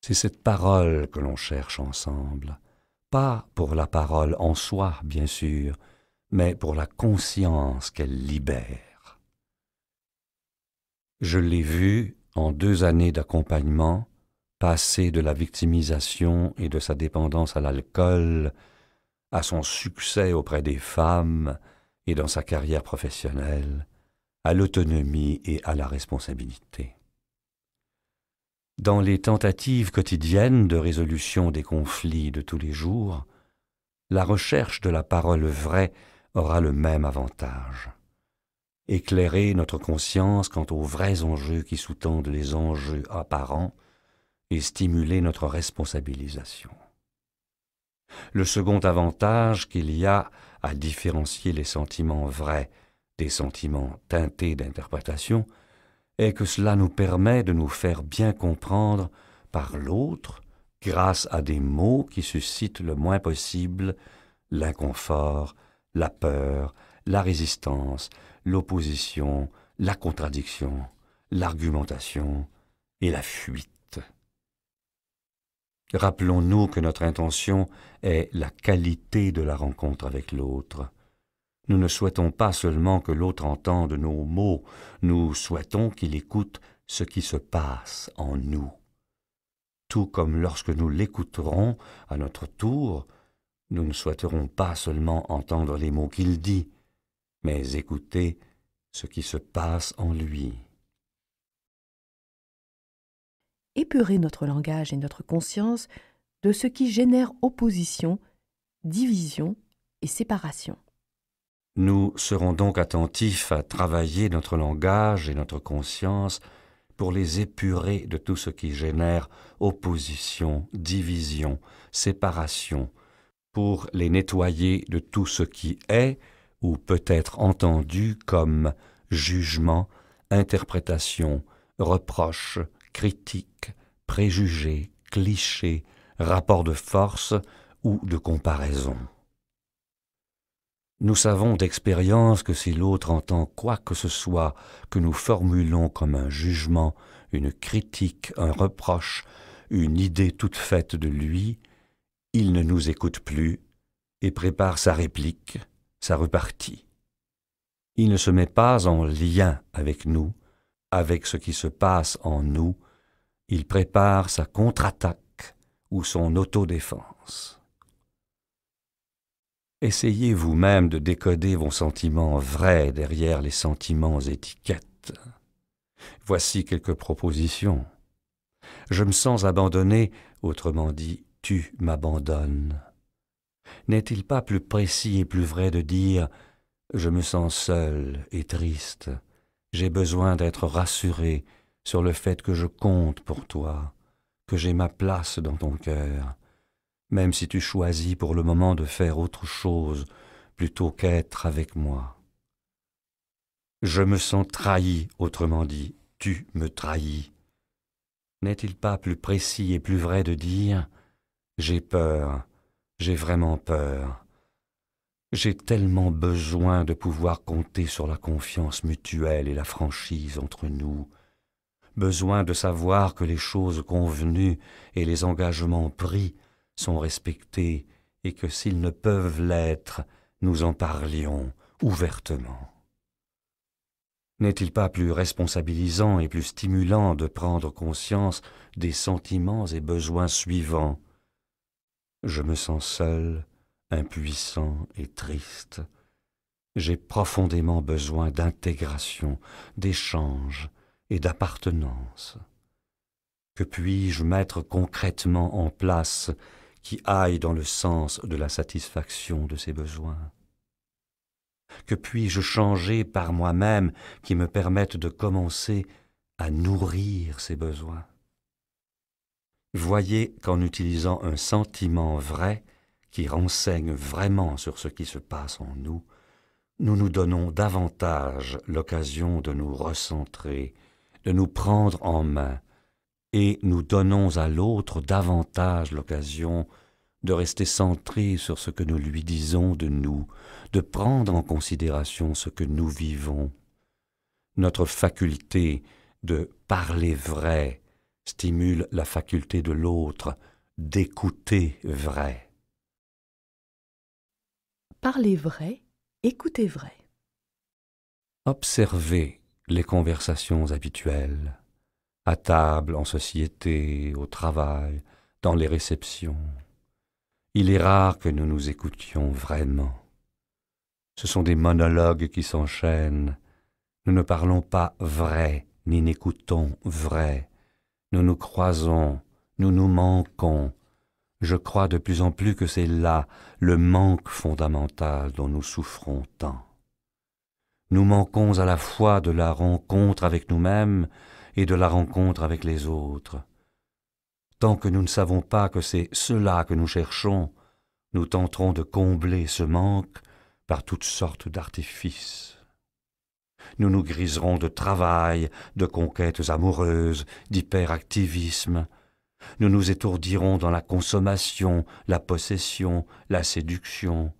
Speaker 2: c'est cette parole que l'on cherche ensemble, pas pour la parole en soi, bien sûr, mais pour la conscience qu'elle libère. Je l'ai vu deux années d'accompagnement, passer de la victimisation et de sa dépendance à l'alcool, à son succès auprès des femmes et dans sa carrière professionnelle, à l'autonomie et à la responsabilité. Dans les tentatives quotidiennes de résolution des conflits de tous les jours, la recherche de la parole vraie aura le même avantage éclairer notre conscience quant aux vrais enjeux qui sous-tendent les enjeux apparents et stimuler notre responsabilisation. Le second avantage qu'il y a à différencier les sentiments vrais des sentiments teintés d'interprétation est que cela nous permet de nous faire bien comprendre par l'autre grâce à des mots qui suscitent le moins possible l'inconfort, la peur, la résistance, l'opposition, la contradiction, l'argumentation et la fuite. Rappelons-nous que notre intention est la qualité de la rencontre avec l'autre. Nous ne souhaitons pas seulement que l'autre entende nos mots, nous souhaitons qu'il écoute ce qui se passe en nous. Tout comme lorsque nous l'écouterons à notre tour, nous ne souhaiterons pas seulement entendre les mots qu'il dit, mais écoutez ce qui se passe en lui.
Speaker 1: Épurer notre langage et notre conscience de ce qui génère opposition, division et séparation.
Speaker 2: Nous serons donc attentifs à travailler notre langage et notre conscience pour les épurer de tout ce qui génère opposition, division, séparation, pour les nettoyer de tout ce qui est, ou peut être entendu comme jugement, interprétation, reproche, critique, préjugé, cliché, rapport de force ou de comparaison. Nous savons d'expérience que si l'autre entend quoi que ce soit que nous formulons comme un jugement, une critique, un reproche, une idée toute faite de lui, il ne nous écoute plus et prépare sa réplique, ça repartit. Il ne se met pas en lien avec nous, avec ce qui se passe en nous, il prépare sa contre-attaque ou son autodéfense. Essayez vous-même de décoder vos sentiments vrais derrière les sentiments étiquettes. Voici quelques propositions. Je me sens abandonné, autrement dit, tu m'abandonnes. N'est-il pas plus précis et plus vrai de dire ⁇ Je me sens seul et triste, j'ai besoin d'être rassuré sur le fait que je compte pour toi, que j'ai ma place dans ton cœur, même si tu choisis pour le moment de faire autre chose plutôt qu'être avec moi ?⁇ Je me sens trahi, autrement dit, tu me trahis. N'est-il pas plus précis et plus vrai de dire ⁇ J'ai peur ⁇ j'ai vraiment peur. J'ai tellement besoin de pouvoir compter sur la confiance mutuelle et la franchise entre nous, besoin de savoir que les choses convenues et les engagements pris sont respectés et que s'ils ne peuvent l'être, nous en parlions ouvertement. N'est-il pas plus responsabilisant et plus stimulant de prendre conscience des sentiments et besoins suivants je me sens seul, impuissant et triste. J'ai profondément besoin d'intégration, d'échange et d'appartenance. Que puis-je mettre concrètement en place qui aille dans le sens de la satisfaction de ces besoins Que puis-je changer par moi-même qui me permette de commencer à nourrir ces besoins Voyez qu'en utilisant un sentiment vrai qui renseigne vraiment sur ce qui se passe en nous, nous nous donnons davantage l'occasion de nous recentrer, de nous prendre en main, et nous donnons à l'autre davantage l'occasion de rester centré sur ce que nous lui disons de nous, de prendre en considération ce que nous vivons. Notre faculté de parler vrai stimule la faculté de l'autre d'écouter vrai.
Speaker 1: Parlez vrai, écoutez vrai.
Speaker 2: Observez les conversations habituelles, à table, en société, au travail, dans les réceptions. Il est rare que nous nous écoutions vraiment. Ce sont des monologues qui s'enchaînent. Nous ne parlons pas vrai, ni n'écoutons vrai. Nous nous croisons, nous nous manquons. Je crois de plus en plus que c'est là le manque fondamental dont nous souffrons tant. Nous manquons à la fois de la rencontre avec nous-mêmes et de la rencontre avec les autres. Tant que nous ne savons pas que c'est cela que nous cherchons, nous tenterons de combler ce manque par toutes sortes d'artifices nous nous griserons de travail, de conquêtes amoureuses, d'hyperactivisme. Nous nous étourdirons dans la consommation, la possession, la séduction.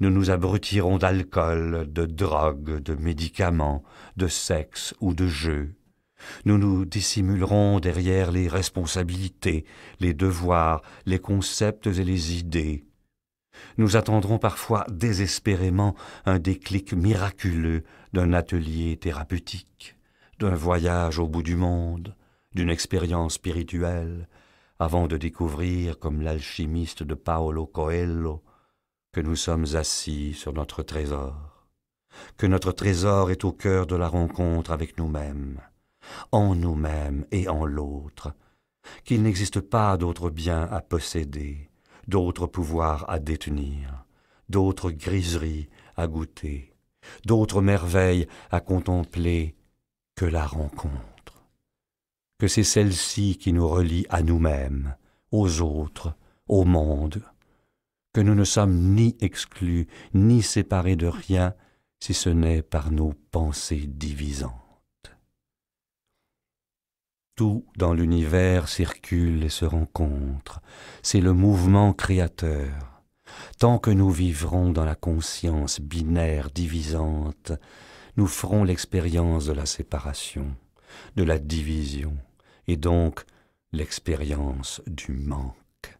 Speaker 2: Nous nous abrutirons d'alcool, de drogue, de médicaments, de sexe ou de jeu. Nous nous dissimulerons derrière les responsabilités, les devoirs, les concepts et les idées. Nous attendrons parfois désespérément un déclic miraculeux d'un atelier thérapeutique, d'un voyage au bout du monde, d'une expérience spirituelle, avant de découvrir, comme l'alchimiste de Paolo Coelho, que nous sommes assis sur notre trésor, que notre trésor est au cœur de la rencontre avec nous-mêmes, en nous-mêmes et en l'autre, qu'il n'existe pas d'autre bien à posséder d'autres pouvoirs à détenir, d'autres griseries à goûter, d'autres merveilles à contempler que la rencontre, que c'est celle-ci qui nous relie à nous-mêmes, aux autres, au monde, que nous ne sommes ni exclus, ni séparés de rien, si ce n'est par nos pensées divisantes. Tout dans l'univers circule et se rencontre. C'est le mouvement créateur. Tant que nous vivrons dans la conscience binaire divisante, nous ferons l'expérience de la séparation, de la division, et donc l'expérience du manque.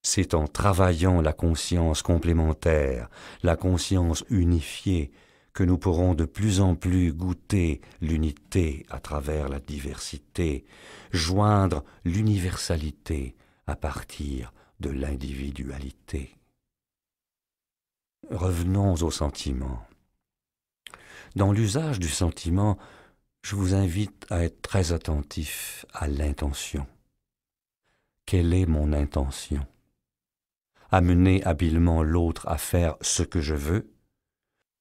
Speaker 2: C'est en travaillant la conscience complémentaire, la conscience unifiée, que nous pourrons de plus en plus goûter l'unité à travers la diversité, joindre l'universalité à partir de l'individualité. Revenons au sentiment. Dans l'usage du sentiment, je vous invite à être très attentif à l'intention. Quelle est mon intention Amener habilement l'autre à faire ce que je veux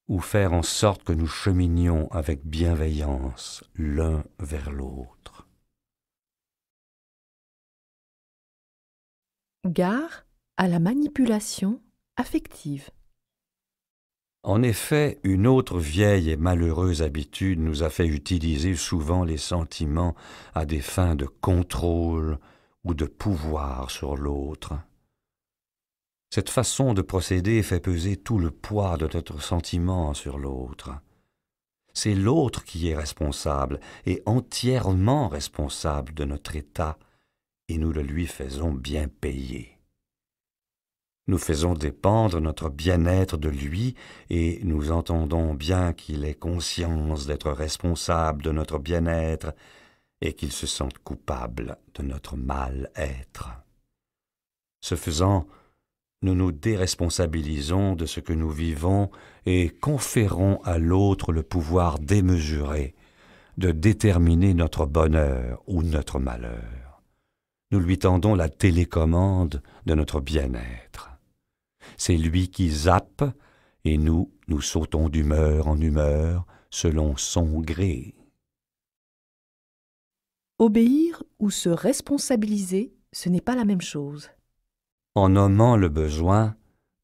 Speaker 2: ou faire en sorte que nous cheminions avec bienveillance l'un vers l'autre.
Speaker 1: Gare à la manipulation affective.
Speaker 2: En effet, une autre vieille et malheureuse habitude nous a fait utiliser souvent les sentiments à des fins de contrôle ou de pouvoir sur l'autre. Cette façon de procéder fait peser tout le poids de notre sentiment sur l'autre. C'est l'autre qui est responsable et entièrement responsable de notre état, et nous le lui faisons bien payer. Nous faisons dépendre notre bien-être de lui, et nous entendons bien qu'il ait conscience d'être responsable de notre bien-être, et qu'il se sente coupable de notre mal-être. Ce faisant, nous nous déresponsabilisons de ce que nous vivons et conférons à l'autre le pouvoir démesuré de déterminer notre bonheur ou notre malheur. Nous lui tendons la télécommande de notre bien-être. C'est lui qui zappe, et nous, nous sautons d'humeur en humeur, selon son gré.
Speaker 1: Obéir ou se responsabiliser, ce n'est pas la même chose
Speaker 2: en nommant le besoin,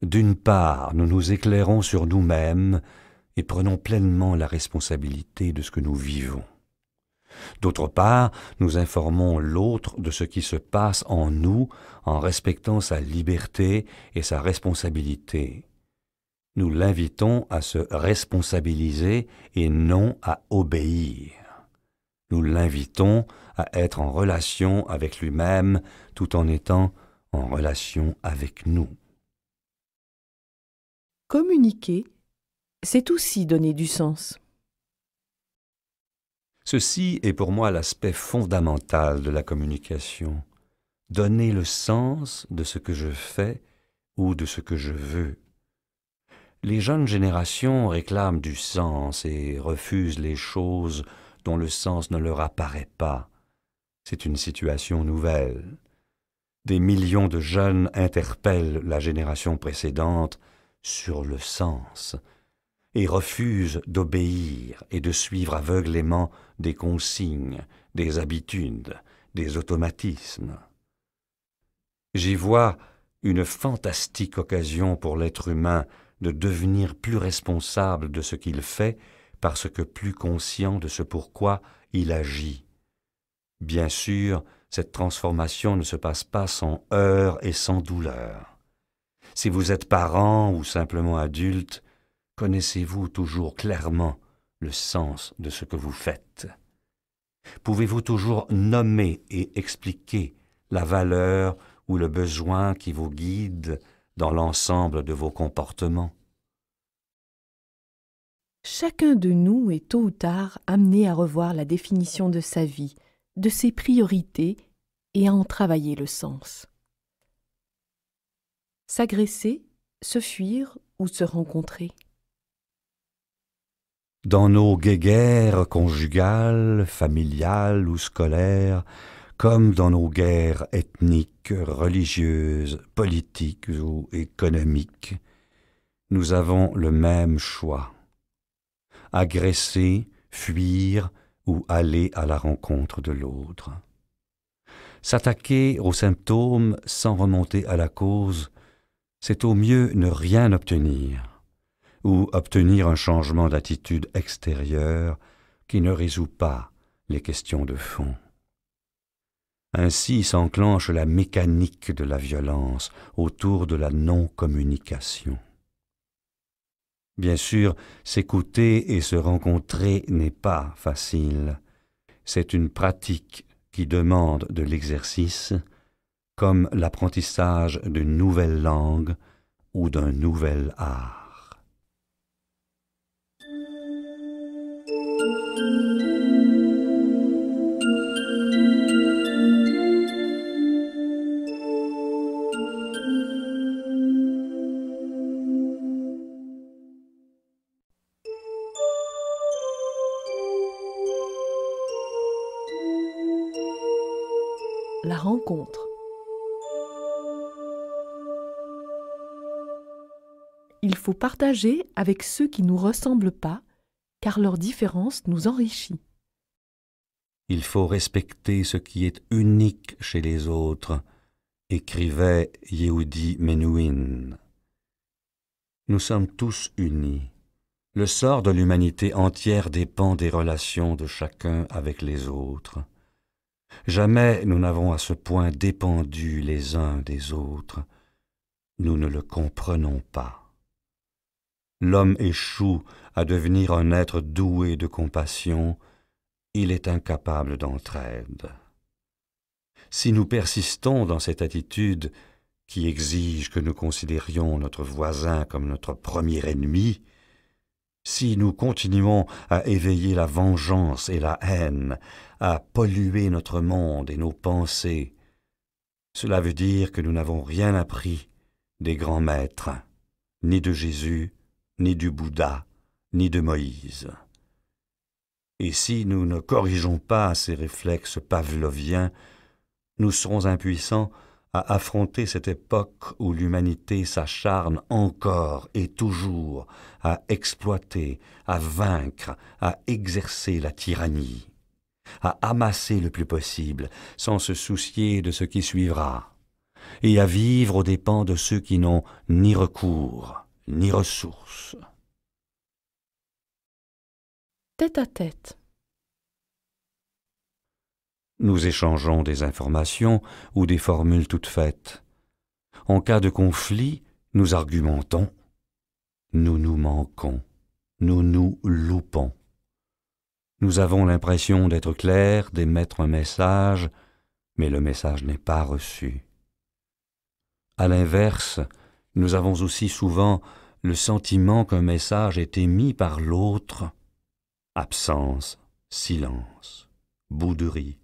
Speaker 2: d'une part, nous nous éclairons sur nous-mêmes et prenons pleinement la responsabilité de ce que nous vivons. D'autre part, nous informons l'autre de ce qui se passe en nous en respectant sa liberté et sa responsabilité. Nous l'invitons à se responsabiliser et non à obéir. Nous l'invitons à être en relation avec lui-même tout en étant en relation avec nous.
Speaker 1: Communiquer, c'est aussi donner du sens.
Speaker 2: Ceci est pour moi l'aspect fondamental de la communication. Donner le sens de ce que je fais ou de ce que je veux. Les jeunes générations réclament du sens et refusent les choses dont le sens ne leur apparaît pas. C'est une situation nouvelle des millions de jeunes interpellent la génération précédente sur le sens et refusent d'obéir et de suivre aveuglément des consignes, des habitudes, des automatismes. J'y vois une fantastique occasion pour l'être humain de devenir plus responsable de ce qu'il fait parce que plus conscient de ce pourquoi il agit. Bien sûr, cette transformation ne se passe pas sans heurts et sans douleur. Si vous êtes parent ou simplement adulte, connaissez-vous toujours clairement le sens de ce que vous faites Pouvez-vous toujours nommer et expliquer la valeur ou le besoin qui vous guide dans l'ensemble de vos comportements
Speaker 1: Chacun de nous est tôt ou tard amené à revoir la définition de sa vie, de ses priorités et à en travailler le sens. S'agresser, se fuir ou se rencontrer.
Speaker 2: Dans nos guéguerres conjugales, familiales ou scolaires, comme dans nos guerres ethniques, religieuses, politiques ou économiques, nous avons le même choix. Agresser, fuir, ou aller à la rencontre de l'autre. S'attaquer aux symptômes sans remonter à la cause, c'est au mieux ne rien obtenir, ou obtenir un changement d'attitude extérieure qui ne résout pas les questions de fond. Ainsi s'enclenche la mécanique de la violence autour de la non-communication. Bien sûr, s'écouter et se rencontrer n'est pas facile. C'est une pratique qui demande de l'exercice, comme l'apprentissage d'une nouvelle langue ou d'un nouvel art.
Speaker 1: rencontre. Il faut partager avec ceux qui ne nous ressemblent pas, car leur différence nous enrichit.
Speaker 2: Il faut respecter ce qui est unique chez les autres, écrivait Yehudi Menuhin. Nous sommes tous unis. Le sort de l'humanité entière dépend des relations de chacun avec les autres. Jamais nous n'avons à ce point dépendu les uns des autres. Nous ne le comprenons pas. L'homme échoue à devenir un être doué de compassion. Il est incapable d'entraide. Si nous persistons dans cette attitude qui exige que nous considérions notre voisin comme notre premier ennemi, si nous continuons à éveiller la vengeance et la haine, à polluer notre monde et nos pensées, cela veut dire que nous n'avons rien appris des grands maîtres, ni de Jésus, ni du Bouddha, ni de Moïse. Et si nous ne corrigeons pas ces réflexes pavloviens, nous serons impuissants à affronter cette époque où l'humanité s'acharne encore et toujours à exploiter, à vaincre, à exercer la tyrannie à amasser le plus possible, sans se soucier de ce qui suivra, et à vivre aux dépens de ceux qui n'ont ni recours, ni
Speaker 1: ressources. Tête à tête.
Speaker 2: Nous échangeons des informations ou des formules toutes faites. En cas de conflit, nous argumentons. Nous nous manquons. Nous nous loupons. Nous avons l'impression d'être clairs, d'émettre un message, mais le message n'est pas reçu. À l'inverse, nous avons aussi souvent le sentiment qu'un message est émis par l'autre. Absence, silence, bouderie,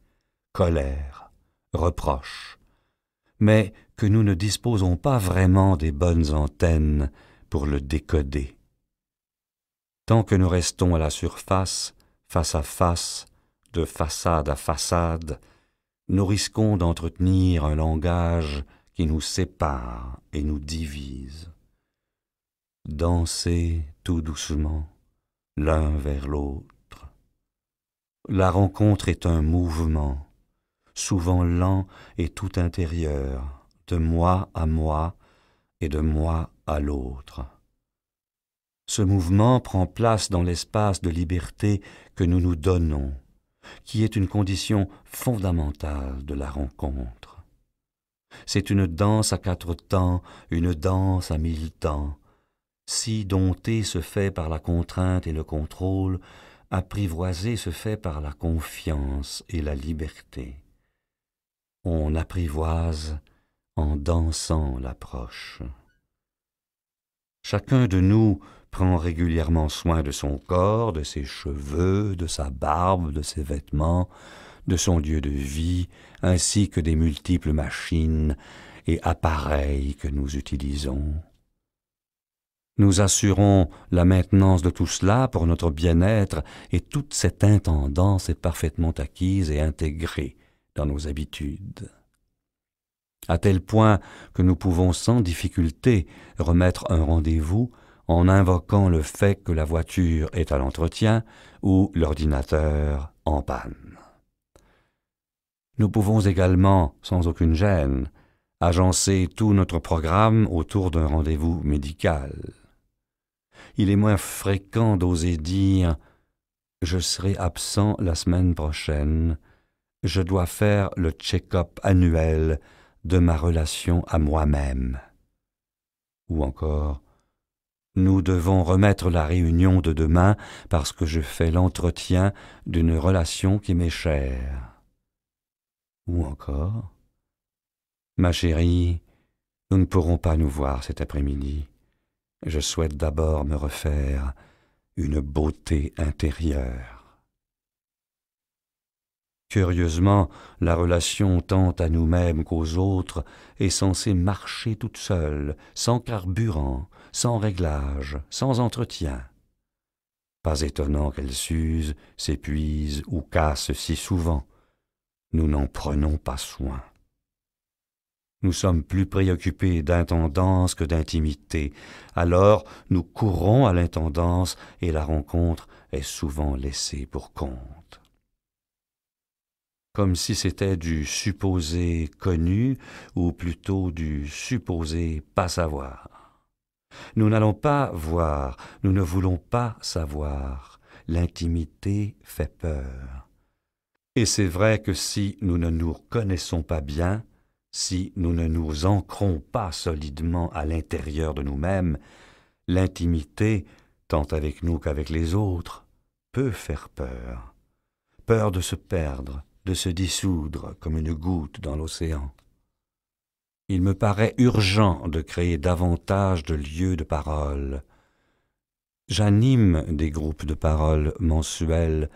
Speaker 2: colère, reproche, mais que nous ne disposons pas vraiment des bonnes antennes pour le décoder. Tant que nous restons à la surface, face à face, de façade à façade, nous risquons d'entretenir un langage qui nous sépare et nous divise. Danser tout doucement, l'un vers l'autre. La rencontre est un mouvement, souvent lent et tout intérieur, de moi à moi et de moi à l'autre. Ce mouvement prend place dans l'espace de liberté que nous nous donnons, qui est une condition fondamentale de la rencontre. C'est une danse à quatre temps, une danse à mille temps. Si dompter se fait par la contrainte et le contrôle, apprivoiser se fait par la confiance et la liberté. On apprivoise en dansant l'approche. Chacun de nous prend régulièrement soin de son corps, de ses cheveux, de sa barbe, de ses vêtements, de son lieu de vie, ainsi que des multiples machines et appareils que nous utilisons. Nous assurons la maintenance de tout cela pour notre bien-être et toute cette intendance est parfaitement acquise et intégrée dans nos habitudes à tel point que nous pouvons sans difficulté remettre un rendez-vous en invoquant le fait que la voiture est à l'entretien ou l'ordinateur en panne. Nous pouvons également, sans aucune gêne, agencer tout notre programme autour d'un rendez-vous médical. Il est moins fréquent d'oser dire ⁇ Je serai absent la semaine prochaine, je dois faire le check-up annuel de ma relation à moi-même ⁇ ou encore ⁇ nous devons remettre la réunion de demain parce que je fais l'entretien d'une relation qui m'est chère. Ou encore, Ma chérie, nous ne pourrons pas nous voir cet après-midi. Je souhaite d'abord me refaire une beauté intérieure. Curieusement, la relation tant à nous-mêmes qu'aux autres est censée marcher toute seule, sans carburant, sans réglage, sans entretien. Pas étonnant qu'elle s'use, s'épuise ou casse si souvent. Nous n'en prenons pas soin. Nous sommes plus préoccupés d'intendance que d'intimité. Alors nous courons à l'intendance et la rencontre est souvent laissée pour compte. Comme si c'était du supposé connu ou plutôt du supposé pas savoir. Nous n'allons pas voir, nous ne voulons pas savoir. L'intimité fait peur. Et c'est vrai que si nous ne nous connaissons pas bien, si nous ne nous ancrons pas solidement à l'intérieur de nous-mêmes, l'intimité, tant avec nous qu'avec les autres, peut faire peur. Peur de se perdre, de se dissoudre comme une goutte dans l'océan il me paraît urgent de créer davantage de lieux de parole. J'anime des groupes de parole mensuels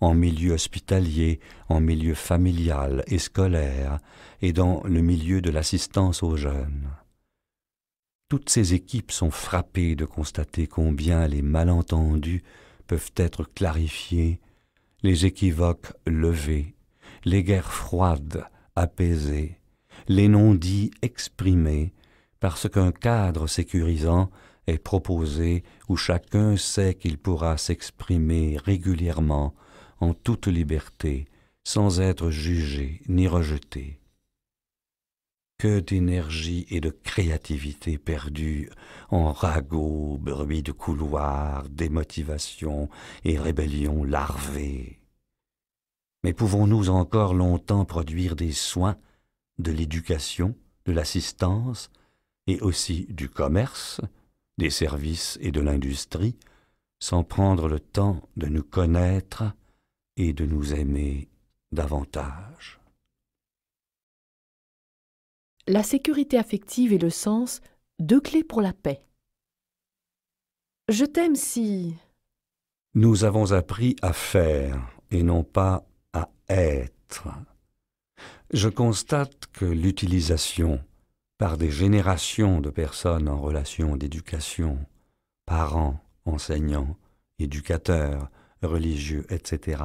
Speaker 2: en milieu hospitalier, en milieu familial et scolaire, et dans le milieu de l'assistance aux jeunes. Toutes ces équipes sont frappées de constater combien les malentendus peuvent être clarifiés, les équivoques levés, les guerres froides apaisées, les non-dits exprimés, parce qu'un cadre sécurisant est proposé où chacun sait qu'il pourra s'exprimer régulièrement, en toute liberté, sans être jugé ni rejeté. Que d'énergie et de créativité perdues en ragots, bruits de couloirs, démotivation et rébellion larvées. Mais pouvons-nous encore longtemps produire des soins de l'éducation, de l'assistance, et aussi du commerce, des services et de l'industrie, sans prendre le temps de nous connaître et de nous aimer davantage.
Speaker 1: La sécurité affective et le sens, deux clés pour la paix. Je t'aime si...
Speaker 2: Nous avons appris à faire et non pas à être je constate que l'utilisation par des générations de personnes en relation d'éducation, parents, enseignants, éducateurs, religieux, etc.,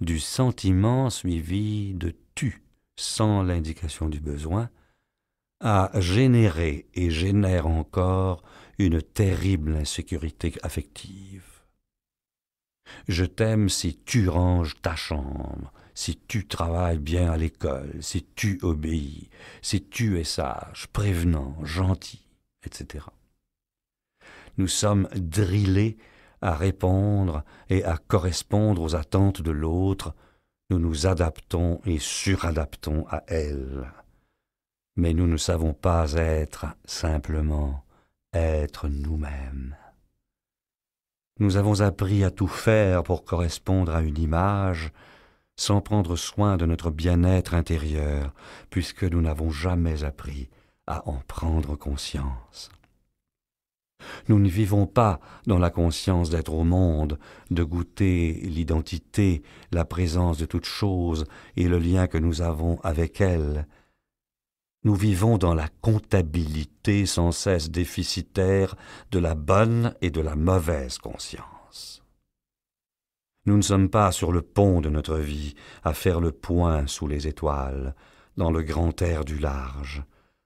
Speaker 2: du sentiment suivi de tu, sans l'indication du besoin, a généré et génère encore une terrible insécurité affective. Je t'aime si tu ranges ta chambre, si tu travailles bien à l'école, si tu obéis, si tu es sage, prévenant, gentil, etc. Nous sommes drillés à répondre et à correspondre aux attentes de l'autre, nous nous adaptons et suradaptons à elle. Mais nous ne savons pas être simplement être nous-mêmes. Nous avons appris à tout faire pour correspondre à une image, sans prendre soin de notre bien-être intérieur, puisque nous n'avons jamais appris à en prendre conscience. Nous ne vivons pas dans la conscience d'être au monde, de goûter l'identité, la présence de toute chose et le lien que nous avons avec elle. Nous vivons dans la comptabilité sans cesse déficitaire de la bonne et de la mauvaise conscience. Nous ne sommes pas sur le pont de notre vie, à faire le point sous les étoiles, dans le grand air du large,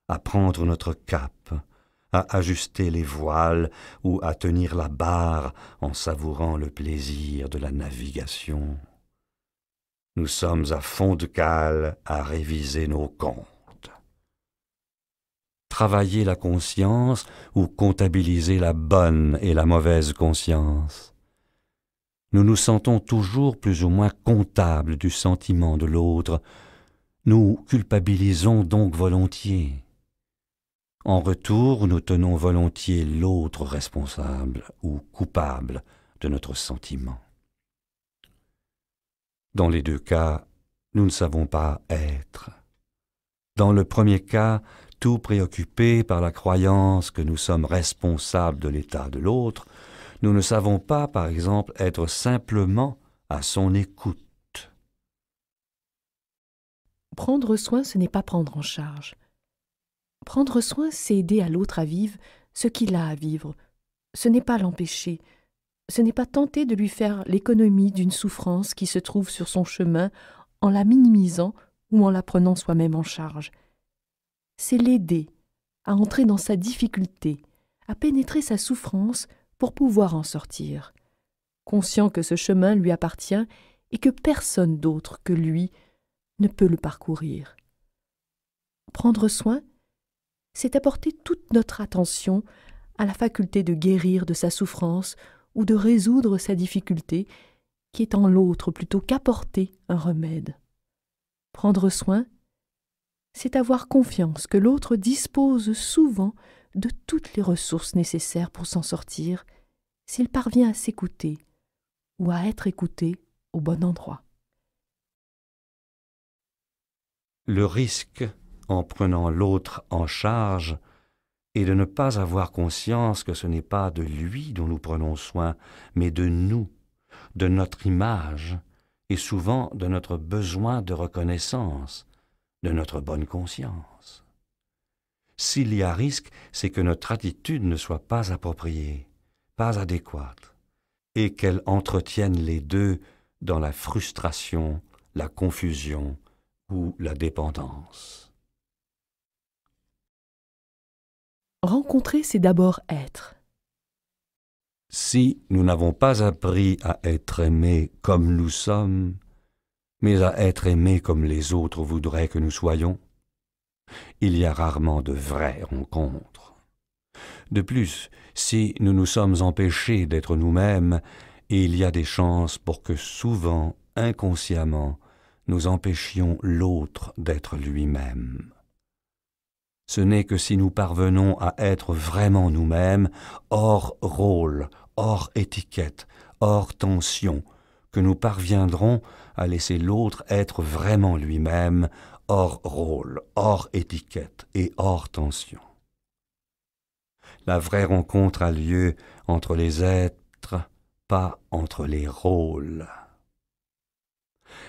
Speaker 2: à prendre notre cap, à ajuster les voiles ou à tenir la barre en savourant le plaisir de la navigation. Nous sommes à fond de cale à réviser nos comptes. Travailler la conscience ou comptabiliser la bonne et la mauvaise conscience nous nous sentons toujours plus ou moins comptables du sentiment de l'autre, nous culpabilisons donc volontiers. En retour, nous tenons volontiers l'autre responsable ou coupable de notre sentiment. Dans les deux cas, nous ne savons pas être. Dans le premier cas, tout préoccupé par la croyance que nous sommes responsables de l'état de l'autre, nous ne savons pas, par exemple, être simplement à son écoute.
Speaker 1: Prendre soin, ce n'est pas prendre en charge. Prendre soin, c'est aider à l'autre à vivre ce qu'il a à vivre. Ce n'est pas l'empêcher. Ce n'est pas tenter de lui faire l'économie d'une souffrance qui se trouve sur son chemin en la minimisant ou en la prenant soi-même en charge. C'est l'aider à entrer dans sa difficulté, à pénétrer sa souffrance pour pouvoir en sortir, conscient que ce chemin lui appartient et que personne d'autre que lui ne peut le parcourir. Prendre soin, c'est apporter toute notre attention à la faculté de guérir de sa souffrance ou de résoudre sa difficulté qui est en l'autre plutôt qu'apporter un remède. Prendre soin, c'est avoir confiance que l'autre dispose souvent de toutes les ressources nécessaires pour s'en sortir s'il parvient à s'écouter ou à être écouté au bon endroit.
Speaker 2: Le risque, en prenant l'autre en charge, est de ne pas avoir conscience que ce n'est pas de lui dont nous prenons soin, mais de nous, de notre image, et souvent de notre besoin de reconnaissance, de notre bonne conscience. S'il y a risque, c'est que notre attitude ne soit pas appropriée, pas adéquate, et qu'elle entretienne les deux dans la frustration, la confusion ou la dépendance.
Speaker 1: Rencontrer, c'est d'abord être.
Speaker 2: Si nous n'avons pas appris à être aimés comme nous sommes, mais à être aimés comme les autres voudraient que nous soyons, il y a rarement de vraies rencontres. De plus, si nous nous sommes empêchés d'être nous-mêmes, il y a des chances pour que souvent, inconsciemment, nous empêchions l'autre d'être lui-même. Ce n'est que si nous parvenons à être vraiment nous-mêmes, hors rôle, hors étiquette, hors tension, que nous parviendrons à laisser l'autre être vraiment lui-même, hors rôle, hors étiquette et hors tension. La vraie rencontre a lieu entre les êtres, pas entre les rôles.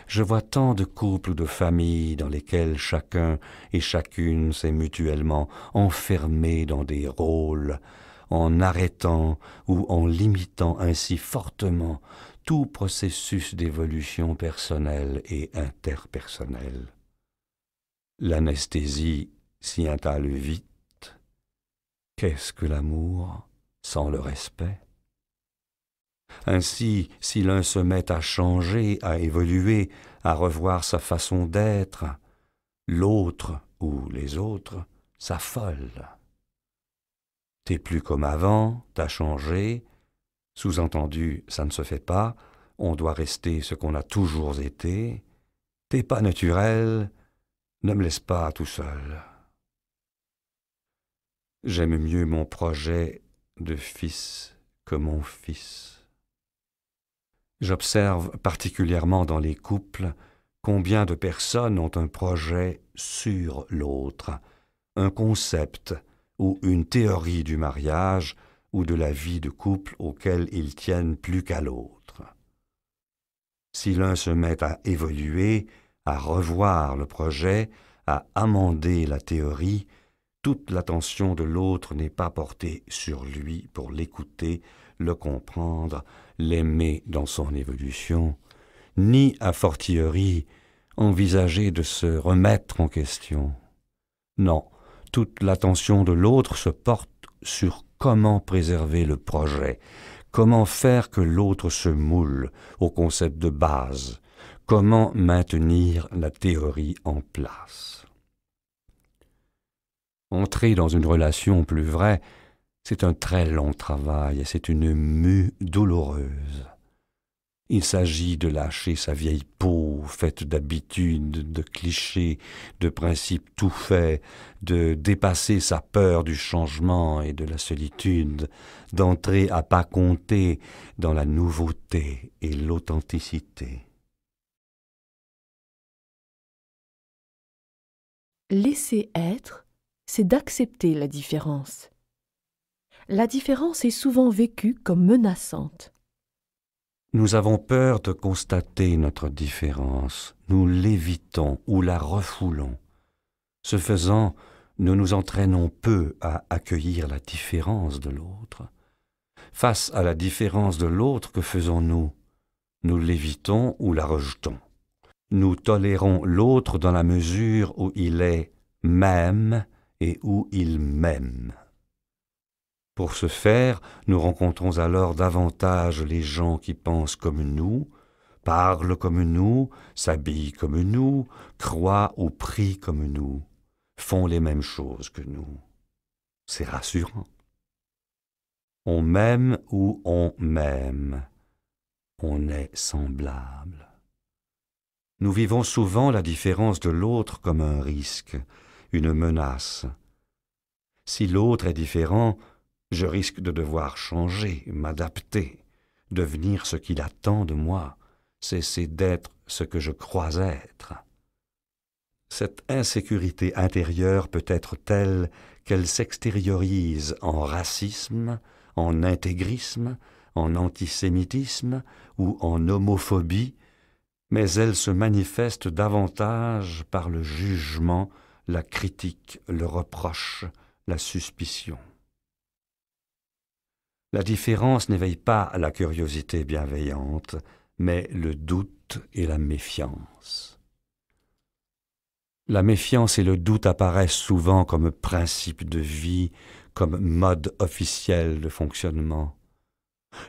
Speaker 2: Je vois tant de couples ou de familles dans lesquels chacun et chacune s'est mutuellement enfermé dans des rôles, en arrêtant ou en limitant ainsi fortement tout processus d'évolution personnelle et interpersonnelle. L'anesthésie s'y intale vite. Qu'est-ce que l'amour sans le respect Ainsi, si l'un se met à changer, à évoluer, à revoir sa façon d'être, l'autre ou les autres s'affolent. T'es plus comme avant, t'as changé. Sous-entendu, ça ne se fait pas, on doit rester ce qu'on a toujours été. T'es pas naturel, ne me laisse pas tout seul. J'aime mieux mon projet de fils que mon fils. J'observe particulièrement dans les couples combien de personnes ont un projet sur l'autre, un concept ou une théorie du mariage ou de la vie de couple auquel ils tiennent plus qu'à l'autre. Si l'un se met à évoluer, à revoir le projet, à amender la théorie, toute l'attention de l'autre n'est pas portée sur lui pour l'écouter, le comprendre, l'aimer dans son évolution, ni à fortiori envisager de se remettre en question. Non, toute l'attention de l'autre se porte sur comment préserver le projet, comment faire que l'autre se moule au concept de base, Comment maintenir la théorie en place Entrer dans une relation plus vraie, c'est un très long travail et c'est une mue douloureuse. Il s'agit de lâcher sa vieille peau faite d'habitudes, de clichés, de principes tout faits, de dépasser sa peur du changement et de la solitude, d'entrer à pas compter dans la nouveauté et l'authenticité.
Speaker 1: Laisser être, c'est d'accepter la différence. La différence est souvent vécue comme menaçante.
Speaker 2: Nous avons peur de constater notre différence, nous l'évitons ou la refoulons. Ce faisant, nous nous entraînons peu à accueillir la différence de l'autre. Face à la différence de l'autre, que faisons-nous Nous, l'évitons ou la rejetons. Nous tolérons l'autre dans la mesure où il est même et où il m'aime. Pour ce faire, nous rencontrons alors davantage les gens qui pensent comme nous, parlent comme nous, s'habillent comme nous, croient ou prient comme nous, font les mêmes choses que nous. C'est rassurant. On m'aime ou on m'aime. On est semblable. Nous vivons souvent la différence de l'autre comme un risque, une menace. Si l'autre est différent, je risque de devoir changer, m'adapter, devenir ce qu'il attend de moi, cesser d'être ce que je crois être. Cette insécurité intérieure peut être telle qu'elle s'extériorise en racisme, en intégrisme, en antisémitisme ou en homophobie mais elle se manifeste davantage par le jugement, la critique, le reproche, la suspicion. La différence n'éveille pas la curiosité bienveillante, mais le doute et la méfiance. La méfiance et le doute apparaissent souvent comme principe de vie, comme mode officiel de fonctionnement.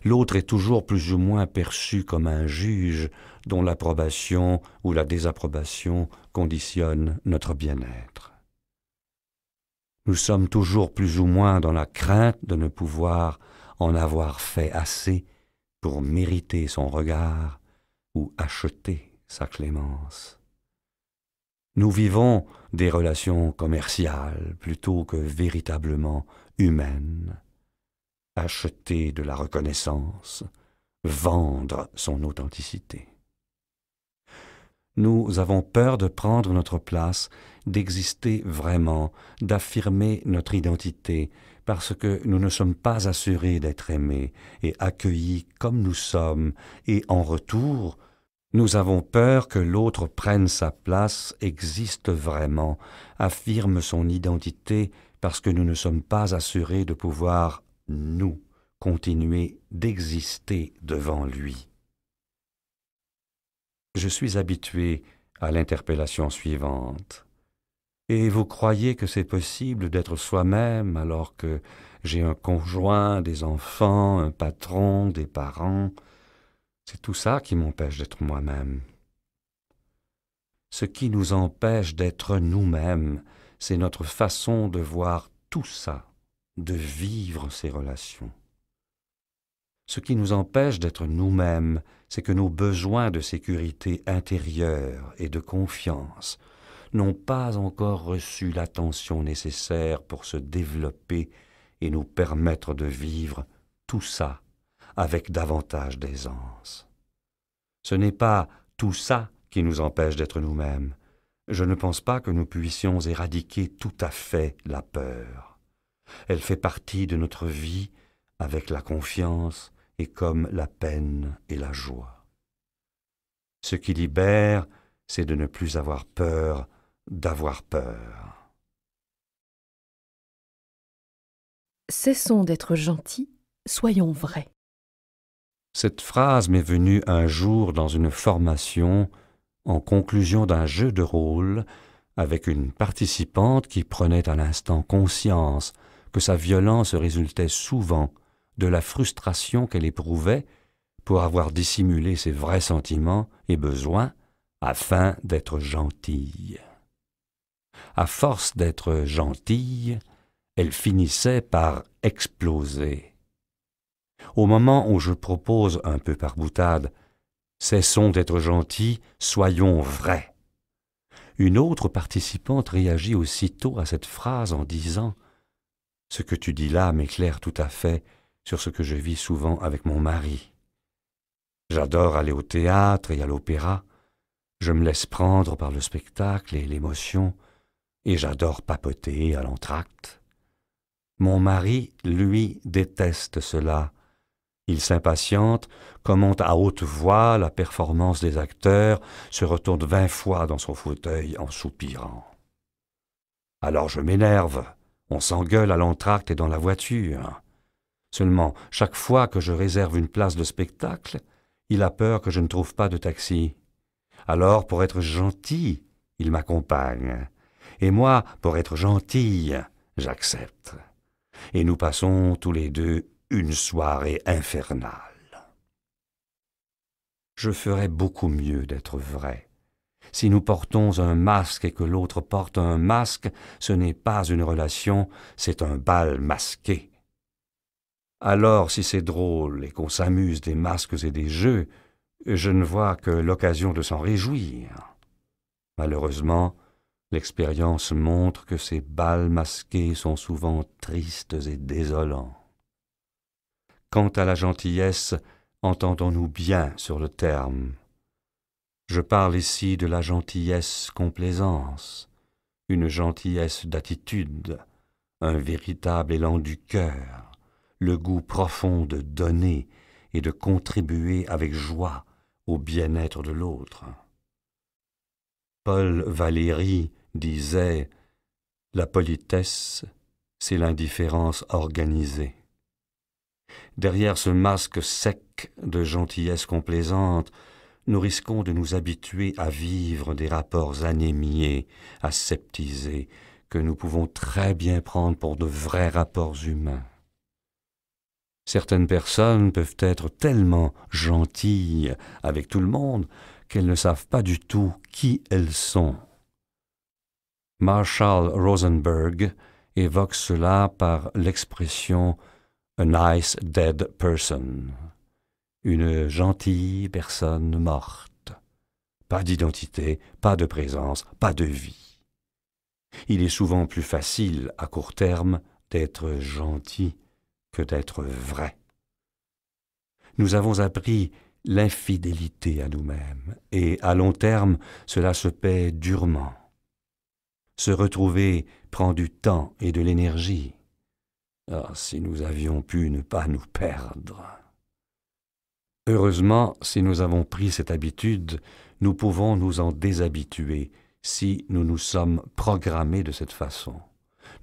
Speaker 2: L'autre est toujours plus ou moins perçu comme un juge dont l'approbation ou la désapprobation conditionne notre bien-être. Nous sommes toujours plus ou moins dans la crainte de ne pouvoir en avoir fait assez pour mériter son regard ou acheter sa clémence. Nous vivons des relations commerciales plutôt que véritablement humaines acheter de la reconnaissance, vendre son authenticité. Nous avons peur de prendre notre place, d'exister vraiment, d'affirmer notre identité, parce que nous ne sommes pas assurés d'être aimés et accueillis comme nous sommes, et en retour, nous avons peur que l'autre prenne sa place, existe vraiment, affirme son identité, parce que nous ne sommes pas assurés de pouvoir nous, continuer d'exister devant lui. Je suis habitué à l'interpellation suivante. Et vous croyez que c'est possible d'être soi-même alors que j'ai un conjoint, des enfants, un patron, des parents C'est tout ça qui m'empêche d'être moi-même. Ce qui nous empêche d'être nous-mêmes, c'est notre façon de voir tout ça de vivre ces relations. Ce qui nous empêche d'être nous-mêmes, c'est que nos besoins de sécurité intérieure et de confiance n'ont pas encore reçu l'attention nécessaire pour se développer et nous permettre de vivre tout ça avec davantage d'aisance. Ce n'est pas tout ça qui nous empêche d'être nous-mêmes. Je ne pense pas que nous puissions éradiquer tout à fait la peur. Elle fait partie de notre vie avec la confiance et comme la peine et la joie. Ce qui libère, c'est de ne plus avoir peur d'avoir peur.
Speaker 1: Cessons d'être gentils, soyons vrais.
Speaker 2: Cette phrase m'est venue un jour dans une formation en conclusion d'un jeu de rôle avec une participante qui prenait à l'instant conscience sa violence résultait souvent de la frustration qu'elle éprouvait pour avoir dissimulé ses vrais sentiments et besoins afin d'être gentille. À force d'être gentille, elle finissait par exploser. Au moment où je propose, un peu par boutade, Cessons d'être gentils, soyons vrais. Une autre participante réagit aussitôt à cette phrase en disant ce que tu dis là m'éclaire tout à fait sur ce que je vis souvent avec mon mari. J'adore aller au théâtre et à l'opéra. Je me laisse prendre par le spectacle et l'émotion, et j'adore papoter à l'entracte. Mon mari, lui, déteste cela. Il s'impatiente, commente à haute voix la performance des acteurs, se retourne vingt fois dans son fauteuil en soupirant. Alors je m'énerve. On s'engueule à l'entracte et dans la voiture. Seulement, chaque fois que je réserve une place de spectacle, il a peur que je ne trouve pas de taxi. Alors, pour être gentil, il m'accompagne. Et moi, pour être gentille, j'accepte. Et nous passons tous les deux une soirée infernale. Je ferais beaucoup mieux d'être vrai. Si nous portons un masque et que l'autre porte un masque, ce n'est pas une relation, c'est un bal masqué. Alors si c'est drôle et qu'on s'amuse des masques et des jeux, je ne vois que l'occasion de s'en réjouir. Malheureusement, l'expérience montre que ces bals masqués sont souvent tristes et désolants. Quant à la gentillesse, entendons-nous bien sur le terme. Je parle ici de la gentillesse complaisance, une gentillesse d'attitude, un véritable élan du cœur, le goût profond de donner et de contribuer avec joie au bien-être de l'autre. Paul Valéry disait La politesse, c'est l'indifférence organisée. Derrière ce masque sec de gentillesse complaisante, nous risquons de nous habituer à vivre des rapports anémiés, aseptisés, que nous pouvons très bien prendre pour de vrais rapports humains. Certaines personnes peuvent être tellement gentilles avec tout le monde qu'elles ne savent pas du tout qui elles sont. Marshall Rosenberg évoque cela par l'expression a nice dead person une gentille personne morte. Pas d'identité, pas de présence, pas de vie. Il est souvent plus facile, à court terme, d'être gentil que d'être vrai. Nous avons appris l'infidélité à nous-mêmes, et à long terme, cela se paie durement. Se retrouver prend du temps et de l'énergie. Ah, si nous avions pu ne pas nous perdre. Heureusement, si nous avons pris cette habitude, nous pouvons nous en déshabituer si nous nous sommes programmés de cette façon.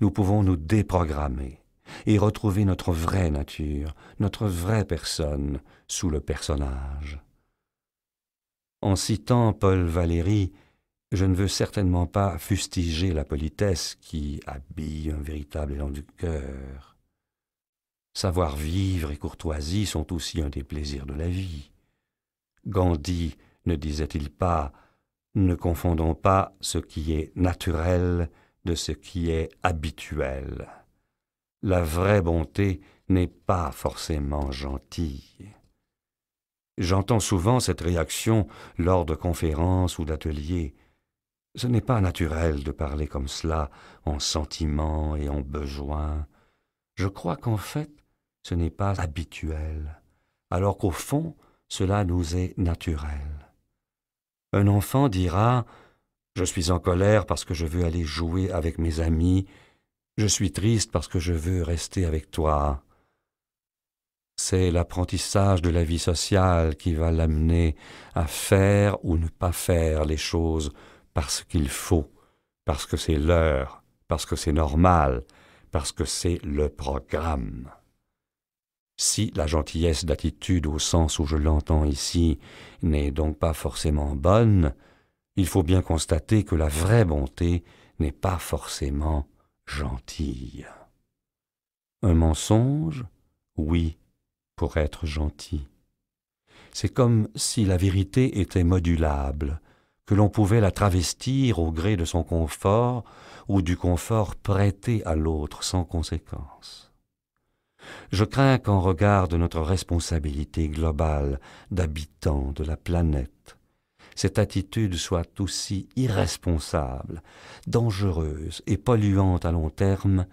Speaker 2: Nous pouvons nous déprogrammer et retrouver notre vraie nature, notre vraie personne sous le personnage. En citant Paul Valéry, je ne veux certainement pas fustiger la politesse qui habille un véritable élan du cœur. Savoir-vivre et courtoisie sont aussi un des plaisirs de la vie. Gandhi ne disait-il pas Ne confondons pas ce qui est naturel de ce qui est habituel. La vraie bonté n'est pas forcément gentille. J'entends souvent cette réaction lors de conférences ou d'ateliers. Ce n'est pas naturel de parler comme cela, en sentiment et en besoin. Je crois qu'en fait, ce n'est pas habituel, alors qu'au fond, cela nous est naturel. Un enfant dira Je suis en colère parce que je veux aller jouer avec mes amis, je suis triste parce que je veux rester avec toi. C'est l'apprentissage de la vie sociale qui va l'amener à faire ou ne pas faire les choses parce qu'il faut, parce que c'est l'heure, parce que c'est normal, parce que c'est le programme. Si la gentillesse d'attitude au sens où je l'entends ici n'est donc pas forcément bonne, il faut bien constater que la vraie bonté n'est pas forcément gentille. Un mensonge Oui, pour être gentil. C'est comme si la vérité était modulable, que l'on pouvait la travestir au gré de son confort ou du confort prêté à l'autre sans conséquence. Je crains qu'en regard de notre responsabilité globale d'habitants de la planète, cette attitude soit aussi irresponsable, dangereuse et polluante à long terme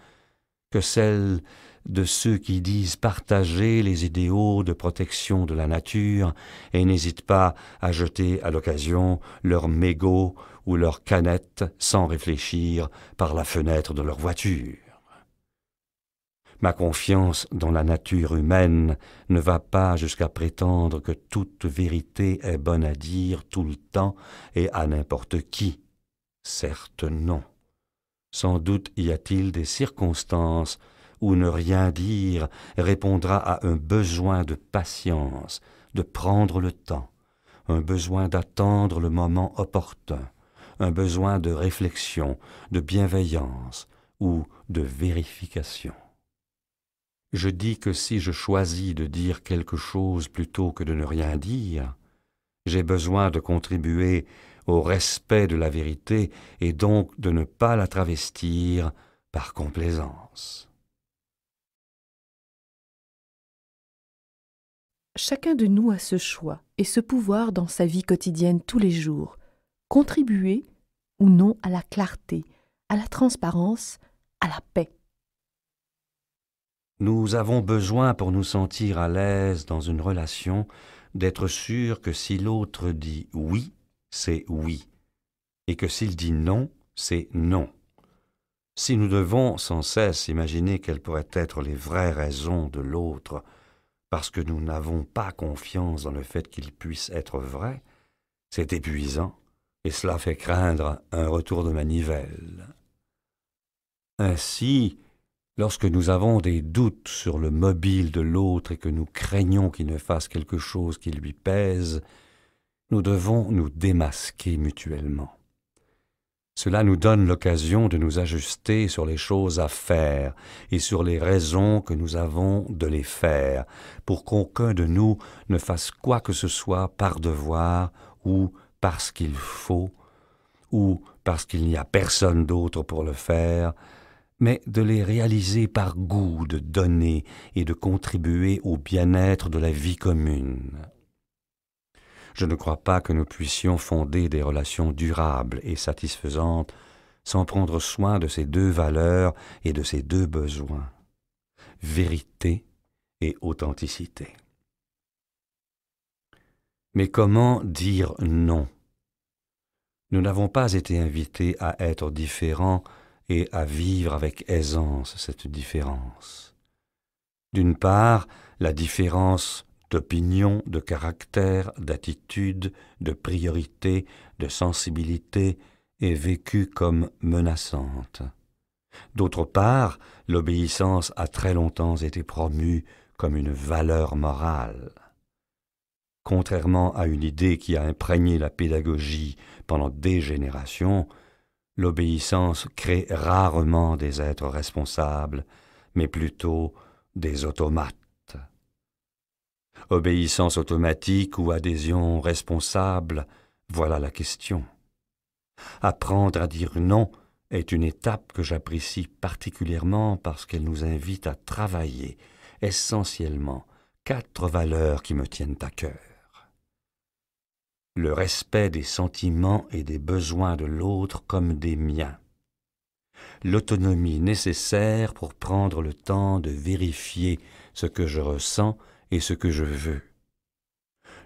Speaker 2: que celle de ceux qui disent partager les idéaux de protection de la nature et n'hésitent pas à jeter à l'occasion leurs mégots ou leurs canettes sans réfléchir par la fenêtre de leur voiture. Ma confiance dans la nature humaine ne va pas jusqu'à prétendre que toute vérité est bonne à dire tout le temps et à n'importe qui. Certes non. Sans doute y a-t-il des circonstances où ne rien dire répondra à un besoin de patience, de prendre le temps, un besoin d'attendre le moment opportun, un besoin de réflexion, de bienveillance ou de vérification. Je dis que si je choisis de dire quelque chose plutôt que de ne rien dire, j'ai besoin de contribuer au respect de la vérité et donc de ne pas la travestir par complaisance.
Speaker 1: Chacun de nous a ce choix et ce pouvoir dans sa vie quotidienne tous les jours, contribuer ou non à la clarté, à la transparence, à la paix.
Speaker 2: Nous avons besoin, pour nous sentir à l'aise dans une relation, d'être sûr que si l'autre dit oui, c'est oui, et que s'il dit non, c'est non. Si nous devons sans cesse imaginer quelles pourraient être les vraies raisons de l'autre, parce que nous n'avons pas confiance dans le fait qu'il puisse être vrai, c'est épuisant, et cela fait craindre un retour de manivelle. Ainsi, Lorsque nous avons des doutes sur le mobile de l'autre et que nous craignons qu'il ne fasse quelque chose qui lui pèse, nous devons nous démasquer mutuellement. Cela nous donne l'occasion de nous ajuster sur les choses à faire et sur les raisons que nous avons de les faire, pour qu'aucun de nous ne fasse quoi que ce soit par devoir ou parce qu'il faut, ou parce qu'il n'y a personne d'autre pour le faire, mais de les réaliser par goût de donner et de contribuer au bien-être de la vie commune. Je ne crois pas que nous puissions fonder des relations durables et satisfaisantes sans prendre soin de ces deux valeurs et de ces deux besoins, vérité et authenticité. Mais comment dire non Nous n'avons pas été invités à être différents, à vivre avec aisance cette différence. D'une part, la différence d'opinion, de caractère, d'attitude, de priorité, de sensibilité est vécue comme menaçante. D'autre part, l'obéissance a très longtemps été promue comme une valeur morale. Contrairement à une idée qui a imprégné la pédagogie pendant des générations, L'obéissance crée rarement des êtres responsables, mais plutôt des automates. Obéissance automatique ou adhésion responsable, voilà la question. Apprendre à dire non est une étape que j'apprécie particulièrement parce qu'elle nous invite à travailler essentiellement quatre valeurs qui me tiennent à cœur le respect des sentiments et des besoins de l'autre comme des miens, l'autonomie nécessaire pour prendre le temps de vérifier ce que je ressens et ce que je veux,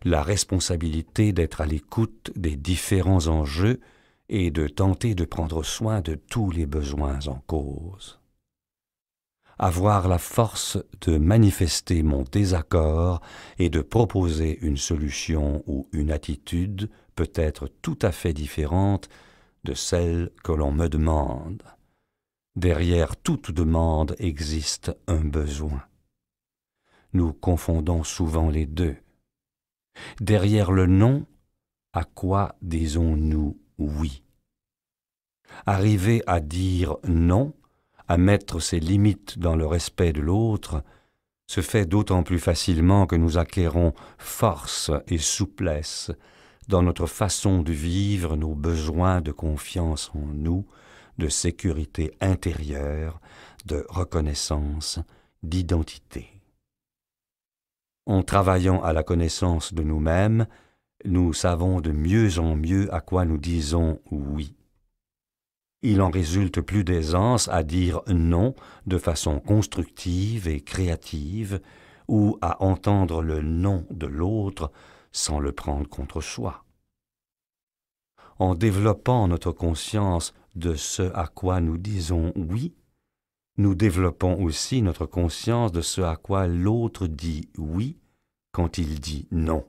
Speaker 2: la responsabilité d'être à l'écoute des différents enjeux et de tenter de prendre soin de tous les besoins en cause avoir la force de manifester mon désaccord et de proposer une solution ou une attitude peut-être tout à fait différente de celle que l'on me demande. Derrière toute demande existe un besoin. Nous confondons souvent les deux. Derrière le non, à quoi disons-nous oui Arriver à dire non à mettre ses limites dans le respect de l'autre, se fait d'autant plus facilement que nous acquérons force et souplesse dans notre façon de vivre nos besoins de confiance en nous, de sécurité intérieure, de reconnaissance, d'identité. En travaillant à la connaissance de nous-mêmes, nous savons de mieux en mieux à quoi nous disons oui. Il en résulte plus d'aisance à dire non de façon constructive et créative, ou à entendre le non de l'autre sans le prendre contre soi. En développant notre conscience de ce à quoi nous disons oui, nous développons aussi notre conscience de ce à quoi l'autre dit oui quand il dit non.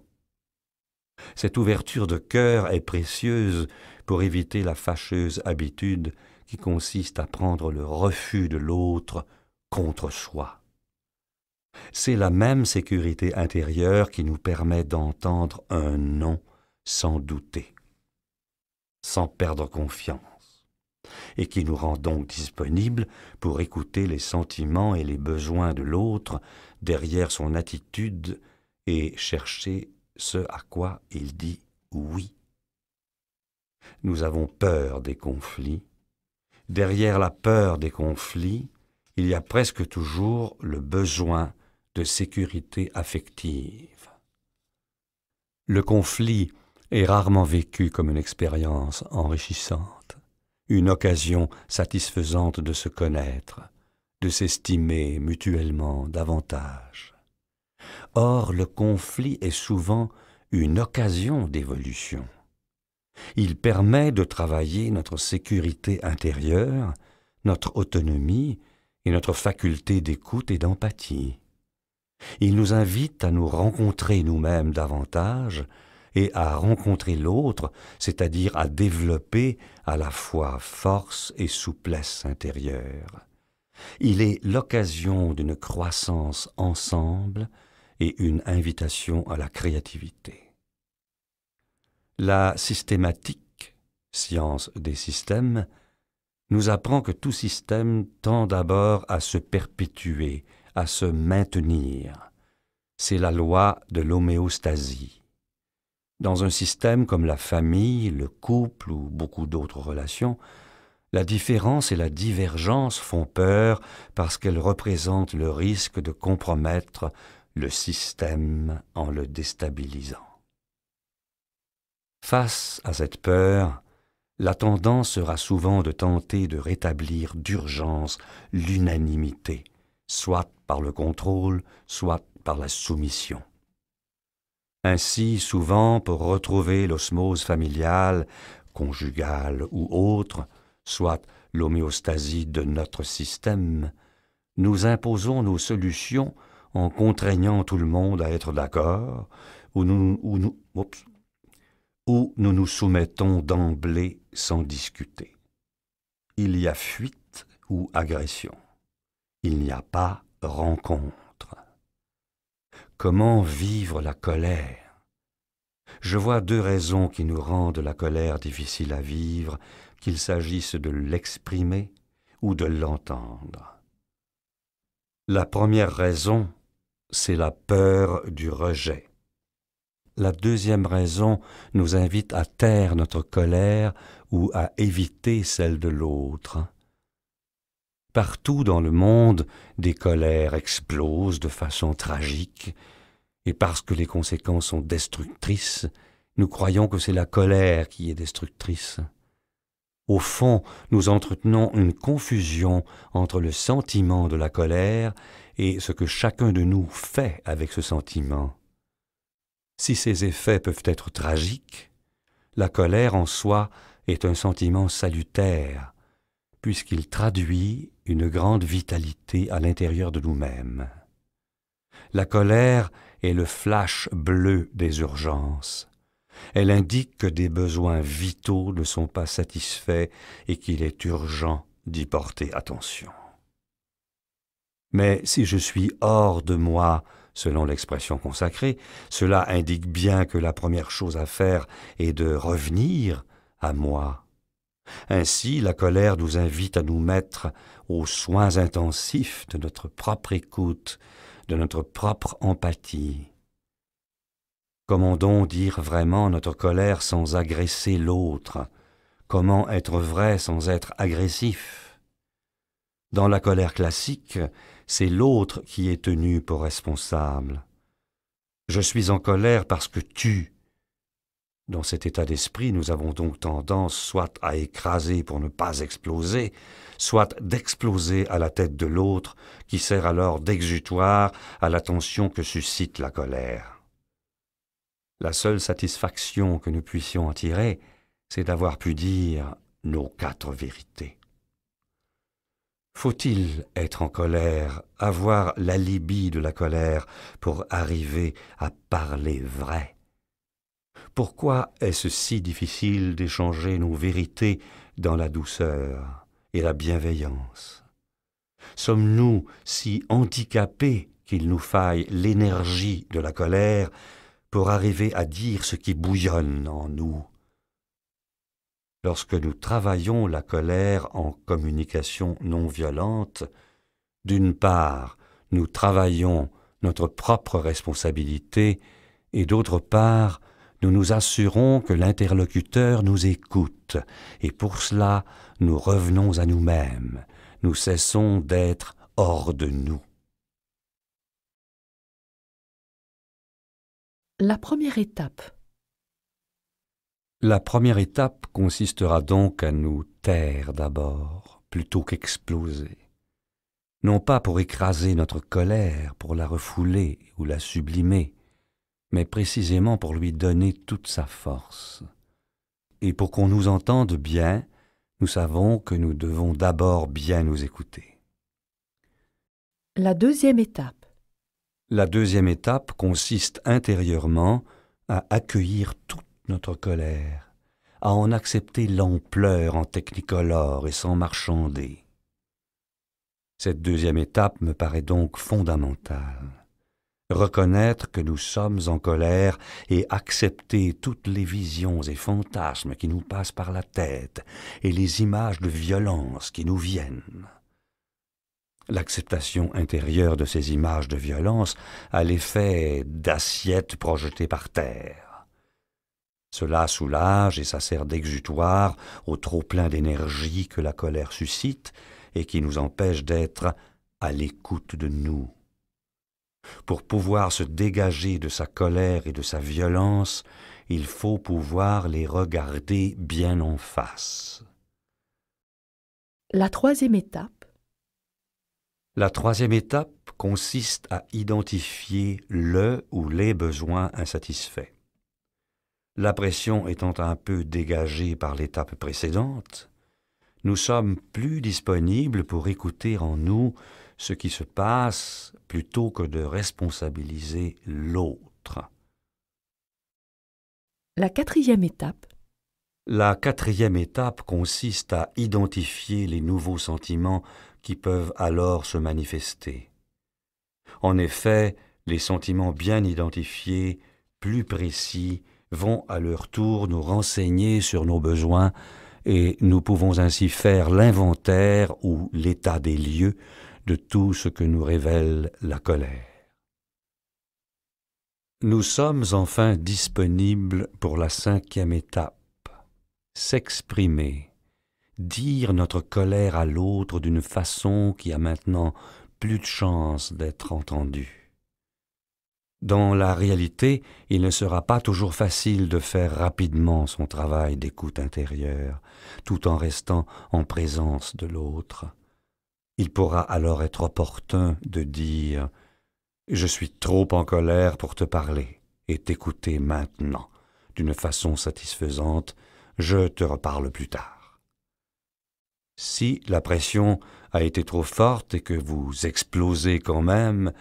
Speaker 2: Cette ouverture de cœur est précieuse pour éviter la fâcheuse habitude qui consiste à prendre le refus de l'autre contre soi. C'est la même sécurité intérieure qui nous permet d'entendre un non sans douter, sans perdre confiance, et qui nous rend donc disponibles pour écouter les sentiments et les besoins de l'autre derrière son attitude et chercher ce à quoi il dit oui nous avons peur des conflits. Derrière la peur des conflits, il y a presque toujours le besoin de sécurité affective. Le conflit est rarement vécu comme une expérience enrichissante, une occasion satisfaisante de se connaître, de s'estimer mutuellement davantage. Or, le conflit est souvent une occasion d'évolution. Il permet de travailler notre sécurité intérieure, notre autonomie et notre faculté d'écoute et d'empathie. Il nous invite à nous rencontrer nous-mêmes davantage et à rencontrer l'autre, c'est-à-dire à développer à la fois force et souplesse intérieure. Il est l'occasion d'une croissance ensemble et une invitation à la créativité. La systématique, science des systèmes, nous apprend que tout système tend d'abord à se perpétuer, à se maintenir. C'est la loi de l'homéostasie. Dans un système comme la famille, le couple ou beaucoup d'autres relations, la différence et la divergence font peur parce qu'elles représentent le risque de compromettre le système en le déstabilisant. Face à cette peur, la tendance sera souvent de tenter de rétablir d'urgence l'unanimité, soit par le contrôle, soit par la soumission. Ainsi, souvent, pour retrouver l'osmose familiale, conjugale ou autre, soit l'homéostasie de notre système, nous imposons nos solutions en contraignant tout le monde à être d'accord, ou nous, ou nous, où nous nous soumettons d'emblée sans discuter. Il y a fuite ou agression. Il n'y a pas rencontre. Comment vivre la colère Je vois deux raisons qui nous rendent la colère difficile à vivre, qu'il s'agisse de l'exprimer ou de l'entendre. La première raison, c'est la peur du rejet. La deuxième raison nous invite à taire notre colère ou à éviter celle de l'autre. Partout dans le monde, des colères explosent de façon tragique, et parce que les conséquences sont destructrices, nous croyons que c'est la colère qui est destructrice. Au fond, nous entretenons une confusion entre le sentiment de la colère et ce que chacun de nous fait avec ce sentiment. Si ces effets peuvent être tragiques, la colère en soi est un sentiment salutaire, puisqu'il traduit une grande vitalité à l'intérieur de nous-mêmes. La colère est le flash bleu des urgences. Elle indique que des besoins vitaux ne sont pas satisfaits et qu'il est urgent d'y porter attention. Mais si je suis hors de moi selon l'expression consacrée, cela indique bien que la première chose à faire est de revenir à moi. Ainsi, la colère nous invite à nous mettre aux soins intensifs de notre propre écoute, de notre propre empathie. Comment donc dire vraiment notre colère sans agresser l'autre Comment être vrai sans être agressif Dans la colère classique, c'est l'autre qui est tenu pour responsable. Je suis en colère parce que tu. Dans cet état d'esprit, nous avons donc tendance soit à écraser pour ne pas exploser, soit d'exploser à la tête de l'autre, qui sert alors d'exutoire à l'attention que suscite la colère. La seule satisfaction que nous puissions en tirer, c'est d'avoir pu dire nos quatre vérités. Faut-il être en colère, avoir l'alibi de la colère pour arriver à parler vrai Pourquoi est-ce si difficile d'échanger nos vérités dans la douceur et la bienveillance Sommes-nous si handicapés qu'il nous faille l'énergie de la colère pour arriver à dire ce qui bouillonne en nous lorsque nous travaillons la colère en communication non violente, d'une part, nous travaillons notre propre responsabilité et d'autre part, nous nous assurons que l'interlocuteur nous écoute, et pour cela nous revenons à nous-mêmes, nous cessons d'être hors de nous.
Speaker 1: La première étape
Speaker 2: la première étape consistera donc à nous taire d'abord, plutôt qu'exploser. Non pas pour écraser notre colère, pour la refouler ou la sublimer, mais précisément pour lui donner toute sa force. Et pour qu'on nous entende bien, nous savons que nous devons d'abord bien nous écouter.
Speaker 1: La deuxième étape.
Speaker 2: La deuxième étape consiste intérieurement à accueillir tout notre colère, à en accepter l'ampleur en technicolore et sans marchander. Cette deuxième étape me paraît donc fondamentale. Reconnaître que nous sommes en colère et accepter toutes les visions et fantasmes qui nous passent par la tête et les images de violence qui nous viennent. L'acceptation intérieure de ces images de violence a l'effet d'assiettes projetées par terre. Cela soulage et ça sert d'exutoire au trop-plein d'énergie que la colère suscite et qui nous empêche d'être à l'écoute de nous. Pour pouvoir se dégager de sa colère et de sa violence, il faut pouvoir les regarder bien en face.
Speaker 1: La troisième étape.
Speaker 2: La troisième étape consiste à identifier le ou les besoins insatisfaits la pression étant un peu dégagée par l'étape précédente, nous sommes plus disponibles pour écouter en nous ce qui se passe plutôt que de responsabiliser l'autre.
Speaker 1: La quatrième étape.
Speaker 2: La quatrième étape consiste à identifier les nouveaux sentiments qui peuvent alors se manifester. En effet, les sentiments bien identifiés, plus précis, vont à leur tour nous renseigner sur nos besoins et nous pouvons ainsi faire l'inventaire ou l'état des lieux de tout ce que nous révèle la colère. Nous sommes enfin disponibles pour la cinquième étape, s'exprimer, dire notre colère à l'autre d'une façon qui a maintenant plus de chance d'être entendue. Dans la réalité, il ne sera pas toujours facile de faire rapidement son travail d'écoute intérieure, tout en restant en présence de l'autre. Il pourra alors être opportun de dire ⁇ Je suis trop en colère pour te parler et t'écouter maintenant, d'une façon satisfaisante, je te reparle plus tard. ⁇ Si la pression a été trop forte et que vous explosez quand même,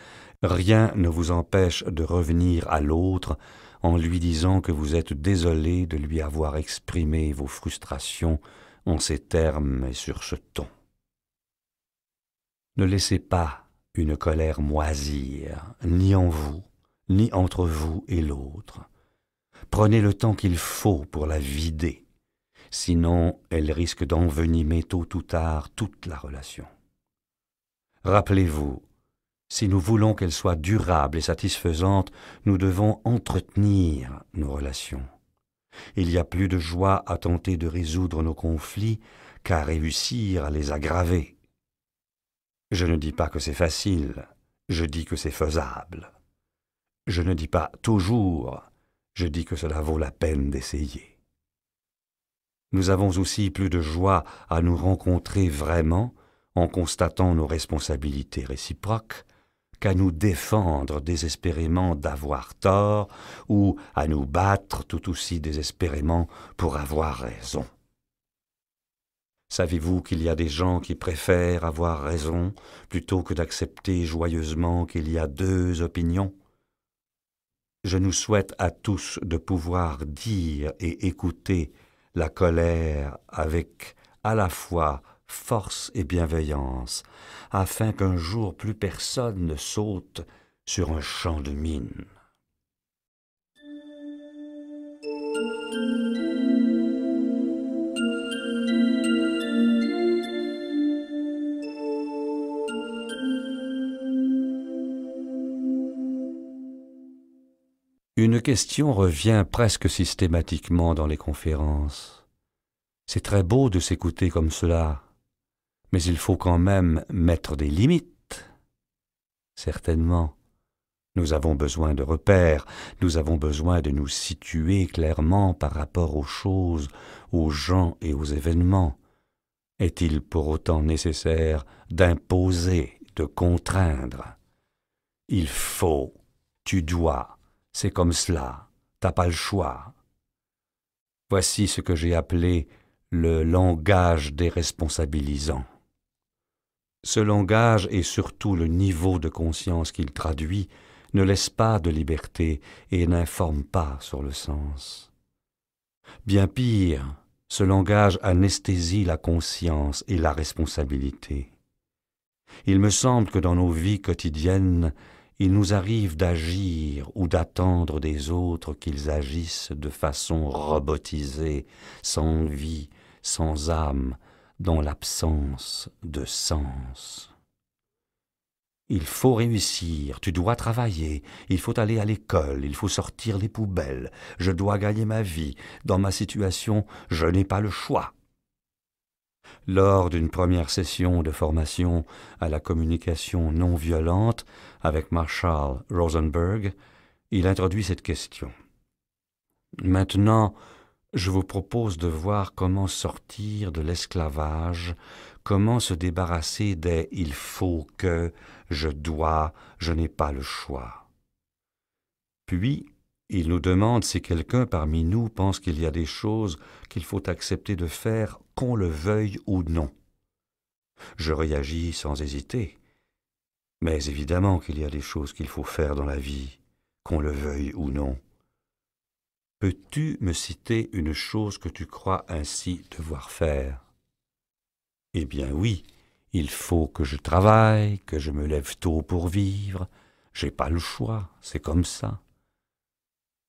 Speaker 2: Rien ne vous empêche de revenir à l'autre en lui disant que vous êtes désolé de lui avoir exprimé vos frustrations en ces termes et sur ce ton. Ne laissez pas une colère moisir, ni en vous, ni entre vous et l'autre. Prenez le temps qu'il faut pour la vider, sinon elle risque d'envenimer tôt ou tard toute la relation. Rappelez-vous si nous voulons qu'elle soit durable et satisfaisante, nous devons entretenir nos relations. Il y a plus de joie à tenter de résoudre nos conflits qu'à réussir à les aggraver. Je ne dis pas que c'est facile, je dis que c'est faisable. Je ne dis pas toujours, je dis que cela vaut la peine d'essayer. Nous avons aussi plus de joie à nous rencontrer vraiment en constatant nos responsabilités réciproques qu'à nous défendre désespérément d'avoir tort ou à nous battre tout aussi désespérément pour avoir raison. Savez-vous qu'il y a des gens qui préfèrent avoir raison plutôt que d'accepter joyeusement qu'il y a deux opinions Je nous souhaite à tous de pouvoir dire et écouter la colère avec à la fois force et bienveillance, afin qu'un jour plus personne ne saute sur un champ de mine. Une question revient presque systématiquement dans les conférences. C'est très beau de s'écouter comme cela, mais il faut quand même mettre des limites. Certainement. Nous avons besoin de repères, nous avons besoin de nous situer clairement par rapport aux choses, aux gens et aux événements. Est-il pour autant nécessaire d'imposer, de contraindre Il faut, tu dois, c'est comme cela, t'as pas le choix. Voici ce que j'ai appelé le langage déresponsabilisant. Ce langage et surtout le niveau de conscience qu'il traduit ne laisse pas de liberté et n'informe pas sur le sens. Bien pire, ce langage anesthésie la conscience et la responsabilité. Il me semble que dans nos vies quotidiennes, il nous arrive d'agir ou d'attendre des autres qu'ils agissent de façon robotisée, sans vie, sans âme, dans l'absence de sens. Il faut réussir, tu dois travailler, il faut aller à l'école, il faut sortir les poubelles, je dois gagner ma vie, dans ma situation, je n'ai pas le choix. Lors d'une première session de formation à la communication non violente avec Marshall Rosenberg, il introduit cette question. Maintenant, je vous propose de voir comment sortir de l'esclavage, comment se débarrasser des il faut que, je dois, je n'ai pas le choix. Puis, il nous demande si quelqu'un parmi nous pense qu'il y a des choses qu'il faut accepter de faire, qu'on le veuille ou non. Je réagis sans hésiter. Mais évidemment qu'il y a des choses qu'il faut faire dans la vie, qu'on le veuille ou non. Peux-tu me citer une chose que tu crois ainsi devoir faire Eh bien oui, il faut que je travaille, que je me lève tôt pour vivre. J'ai pas le choix, c'est comme ça.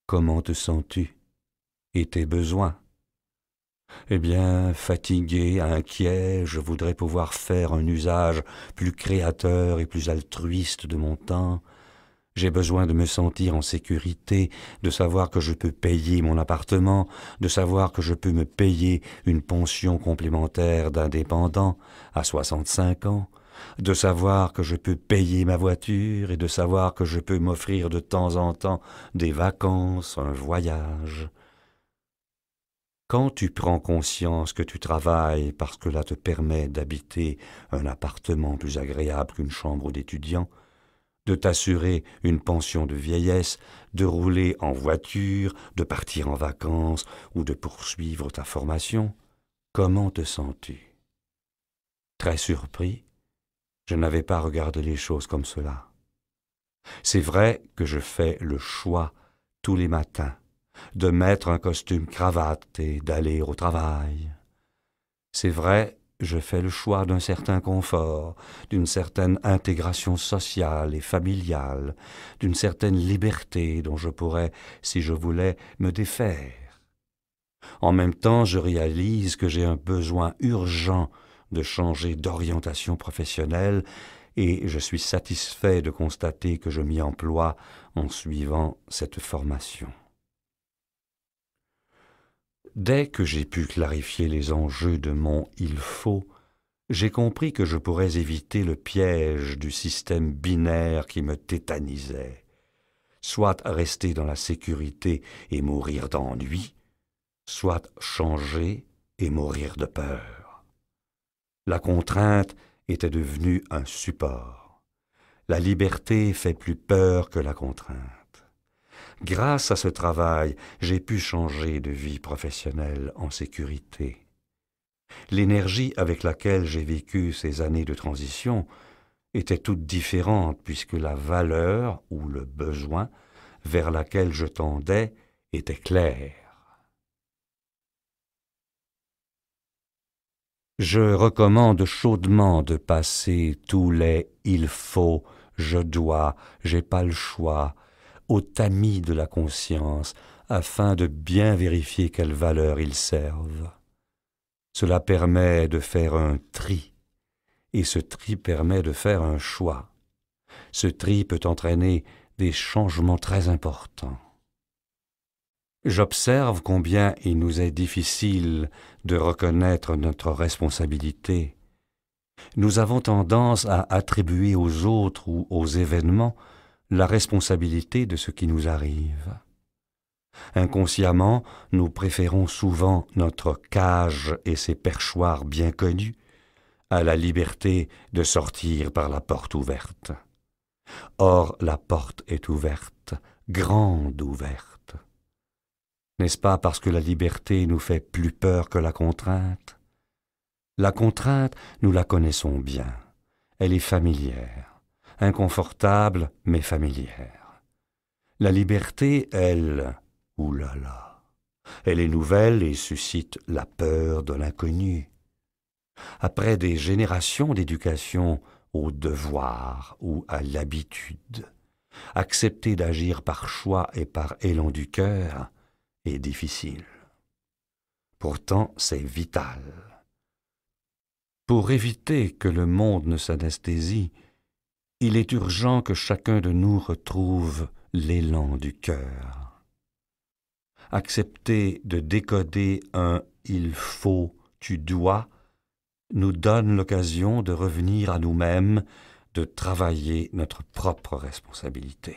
Speaker 2: Comment te sens-tu Et tes besoins eh bien, fatigué, inquiet, je voudrais pouvoir faire un usage plus créateur et plus altruiste de mon temps. J'ai besoin de me sentir en sécurité, de savoir que je peux payer mon appartement, de savoir que je peux me payer une pension complémentaire d'indépendant à 65 ans, de savoir que je peux payer ma voiture et de savoir que je peux m'offrir de temps en temps des vacances, un voyage. Quand tu prends conscience que tu travailles parce que là te permet d'habiter un appartement plus agréable qu'une chambre d'étudiant, de t'assurer une pension de vieillesse, de rouler en voiture, de partir en vacances ou de poursuivre ta formation, comment te sens-tu Très surpris, je n'avais pas regardé les choses comme cela. C'est vrai que je fais le choix tous les matins de mettre un costume cravate et d'aller au travail. C'est vrai je fais le choix d'un certain confort, d'une certaine intégration sociale et familiale, d'une certaine liberté dont je pourrais, si je voulais, me défaire. En même temps, je réalise que j'ai un besoin urgent de changer d'orientation professionnelle et je suis satisfait de constater que je m'y emploie en suivant cette formation. Dès que j'ai pu clarifier les enjeux de mon il faut, j'ai compris que je pourrais éviter le piège du système binaire qui me tétanisait. Soit rester dans la sécurité et mourir d'ennui, soit changer et mourir de peur. La contrainte était devenue un support. La liberté fait plus peur que la contrainte. Grâce à ce travail, j'ai pu changer de vie professionnelle en sécurité. L'énergie avec laquelle j'ai vécu ces années de transition était toute différente puisque la valeur ou le besoin vers laquelle je tendais était clair. Je recommande chaudement de passer tous les il faut, je dois, j'ai pas le choix, au tamis de la conscience, afin de bien vérifier quelles valeur ils servent. Cela permet de faire un tri, et ce tri permet de faire un choix. Ce tri peut entraîner des changements très importants. J'observe combien il nous est difficile de reconnaître notre responsabilité. Nous avons tendance à attribuer aux autres ou aux événements la responsabilité de ce qui nous arrive. Inconsciemment, nous préférons souvent notre cage et ses perchoirs bien connus à la liberté de sortir par la porte ouverte. Or, la porte est ouverte, grande ouverte. N'est-ce pas parce que la liberté nous fait plus peur que la contrainte La contrainte, nous la connaissons bien, elle est familière inconfortable mais familière. La liberté, elle, oulala, elle est nouvelle et suscite la peur de l'inconnu. Après des générations d'éducation au devoir ou à l'habitude, accepter d'agir par choix et par élan du cœur est difficile. Pourtant, c'est vital. Pour éviter que le monde ne s'anesthésie, il est urgent que chacun de nous retrouve l'élan du cœur. Accepter de décoder un il faut, tu dois, nous donne l'occasion de revenir à nous-mêmes, de travailler notre propre responsabilité.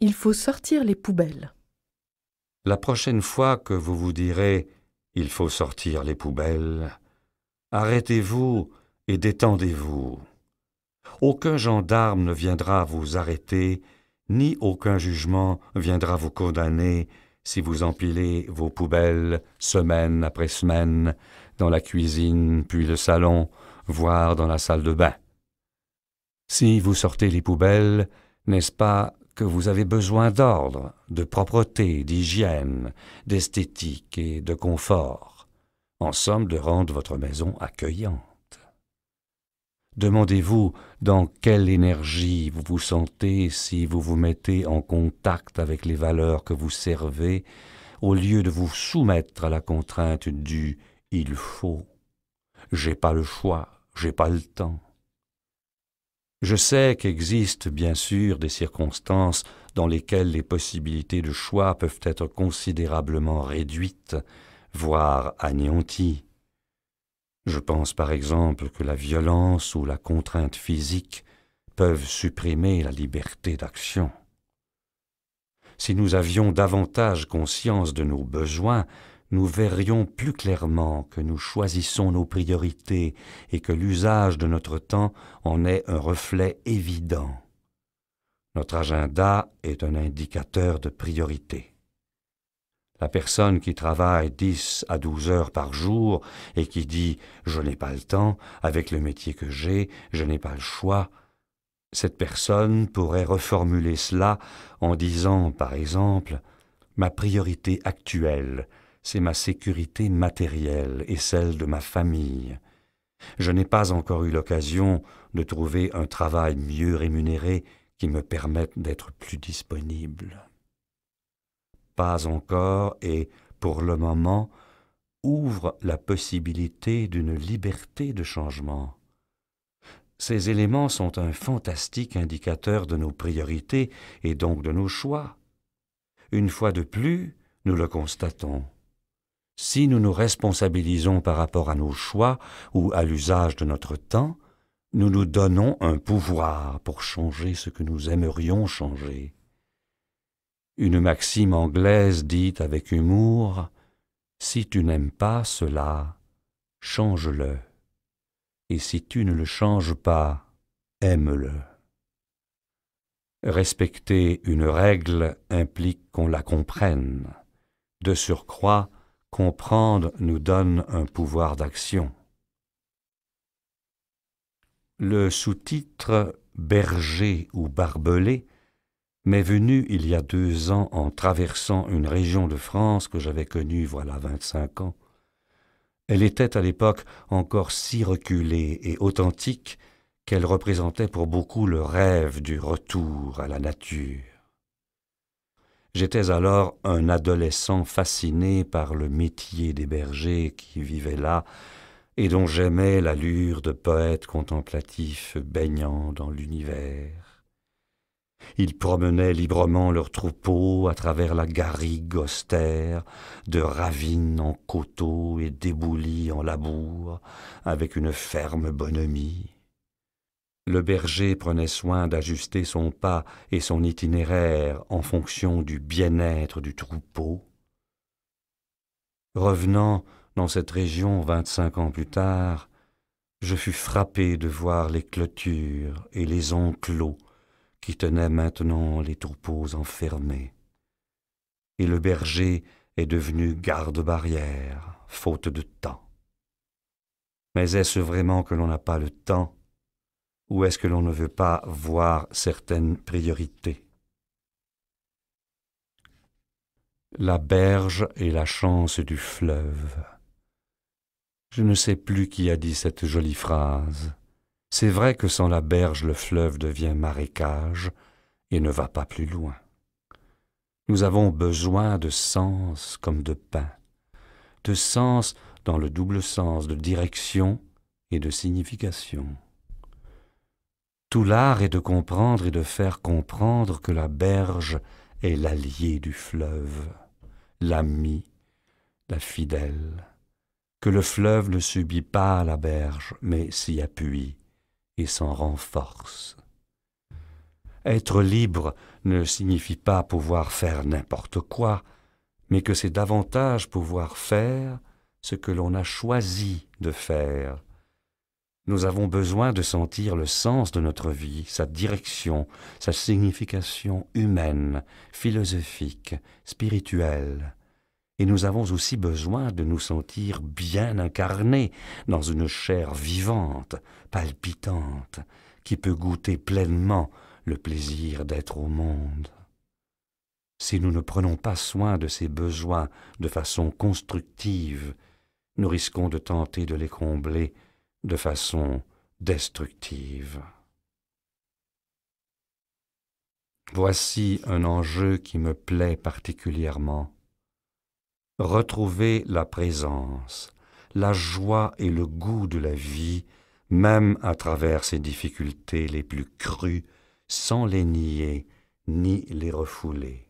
Speaker 1: Il faut sortir les poubelles.
Speaker 2: La prochaine fois que vous vous direz Il faut sortir les poubelles, arrêtez-vous et détendez-vous. Aucun gendarme ne viendra vous arrêter, ni aucun jugement viendra vous condamner si vous empilez vos poubelles semaine après semaine dans la cuisine puis le salon, voire dans la salle de bain. Si vous sortez les poubelles, n'est-ce pas que vous avez besoin d'ordre, de propreté, d'hygiène, d'esthétique et de confort, en somme de rendre votre maison accueillante. Demandez-vous dans quelle énergie vous vous sentez si vous vous mettez en contact avec les valeurs que vous servez au lieu de vous soumettre à la contrainte du il faut. J'ai pas le choix, j'ai pas le temps. Je sais qu'existent bien sûr des circonstances dans lesquelles les possibilités de choix peuvent être considérablement réduites, voire anéanties. Je pense par exemple que la violence ou la contrainte physique peuvent supprimer la liberté d'action. Si nous avions davantage conscience de nos besoins, nous verrions plus clairement que nous choisissons nos priorités et que l'usage de notre temps en est un reflet évident. Notre agenda est un indicateur de priorité. La personne qui travaille 10 à 12 heures par jour et qui dit ⁇ Je n'ai pas le temps, avec le métier que j'ai, je n'ai pas le choix ⁇ cette personne pourrait reformuler cela en disant, par exemple, ⁇ Ma priorité actuelle, c'est ma sécurité matérielle et celle de ma famille. Je n'ai pas encore eu l'occasion de trouver un travail mieux rémunéré qui me permette d'être plus disponible. ⁇ pas encore et, pour le moment, ouvre la possibilité d'une liberté de changement. Ces éléments sont un fantastique indicateur de nos priorités et donc de nos choix. Une fois de plus, nous le constatons. Si nous nous responsabilisons par rapport à nos choix ou à l'usage de notre temps, nous nous donnons un pouvoir pour changer ce que nous aimerions changer. Une maxime anglaise dit avec humour Si tu n'aimes pas cela, change-le, et si tu ne le changes pas, aime-le. Respecter une règle implique qu'on la comprenne. De surcroît, comprendre nous donne un pouvoir d'action. Le sous-titre Berger ou barbelé mais venue il y a deux ans en traversant une région de France que j'avais connue voilà vingt-cinq ans. Elle était à l'époque encore si reculée et authentique qu'elle représentait pour beaucoup le rêve du retour à la nature. J'étais alors un adolescent fasciné par le métier des bergers qui vivaient là et dont j'aimais l'allure de poète contemplatif baignant dans l'univers. Ils promenaient librement leurs troupeaux à travers la garrigue austère, de ravines en coteaux et d'éboulis en labour, avec une ferme bonhomie. Le berger prenait soin d'ajuster son pas et son itinéraire en fonction du bien-être du troupeau. Revenant dans cette région vingt-cinq ans plus tard, je fus frappé de voir les clôtures et les enclos qui tenait maintenant les troupeaux enfermés. Et le berger est devenu garde-barrière, faute de temps. Mais est-ce vraiment que l'on n'a pas le temps ou est-ce que l'on ne veut pas voir certaines priorités La berge et la chance du fleuve. Je ne sais plus qui a dit cette jolie phrase. C'est vrai que sans la berge le fleuve devient marécage et ne va pas plus loin. Nous avons besoin de sens comme de pain, de sens dans le double sens de direction et de signification. Tout l'art est de comprendre et de faire comprendre que la berge est l'allié du fleuve, l'ami, la fidèle, que le fleuve ne subit pas la berge, mais s'y appuie et s'en renforce. Être libre ne signifie pas pouvoir faire n'importe quoi, mais que c'est davantage pouvoir faire ce que l'on a choisi de faire. Nous avons besoin de sentir le sens de notre vie, sa direction, sa signification humaine, philosophique, spirituelle. Et nous avons aussi besoin de nous sentir bien incarnés dans une chair vivante, palpitante, qui peut goûter pleinement le plaisir d'être au monde. Si nous ne prenons pas soin de ces besoins de façon constructive, nous risquons de tenter de les combler de façon destructive. Voici un enjeu qui me plaît particulièrement. Retrouver la présence, la joie et le goût de la vie, même à travers ses difficultés les plus crues, sans les nier ni les refouler.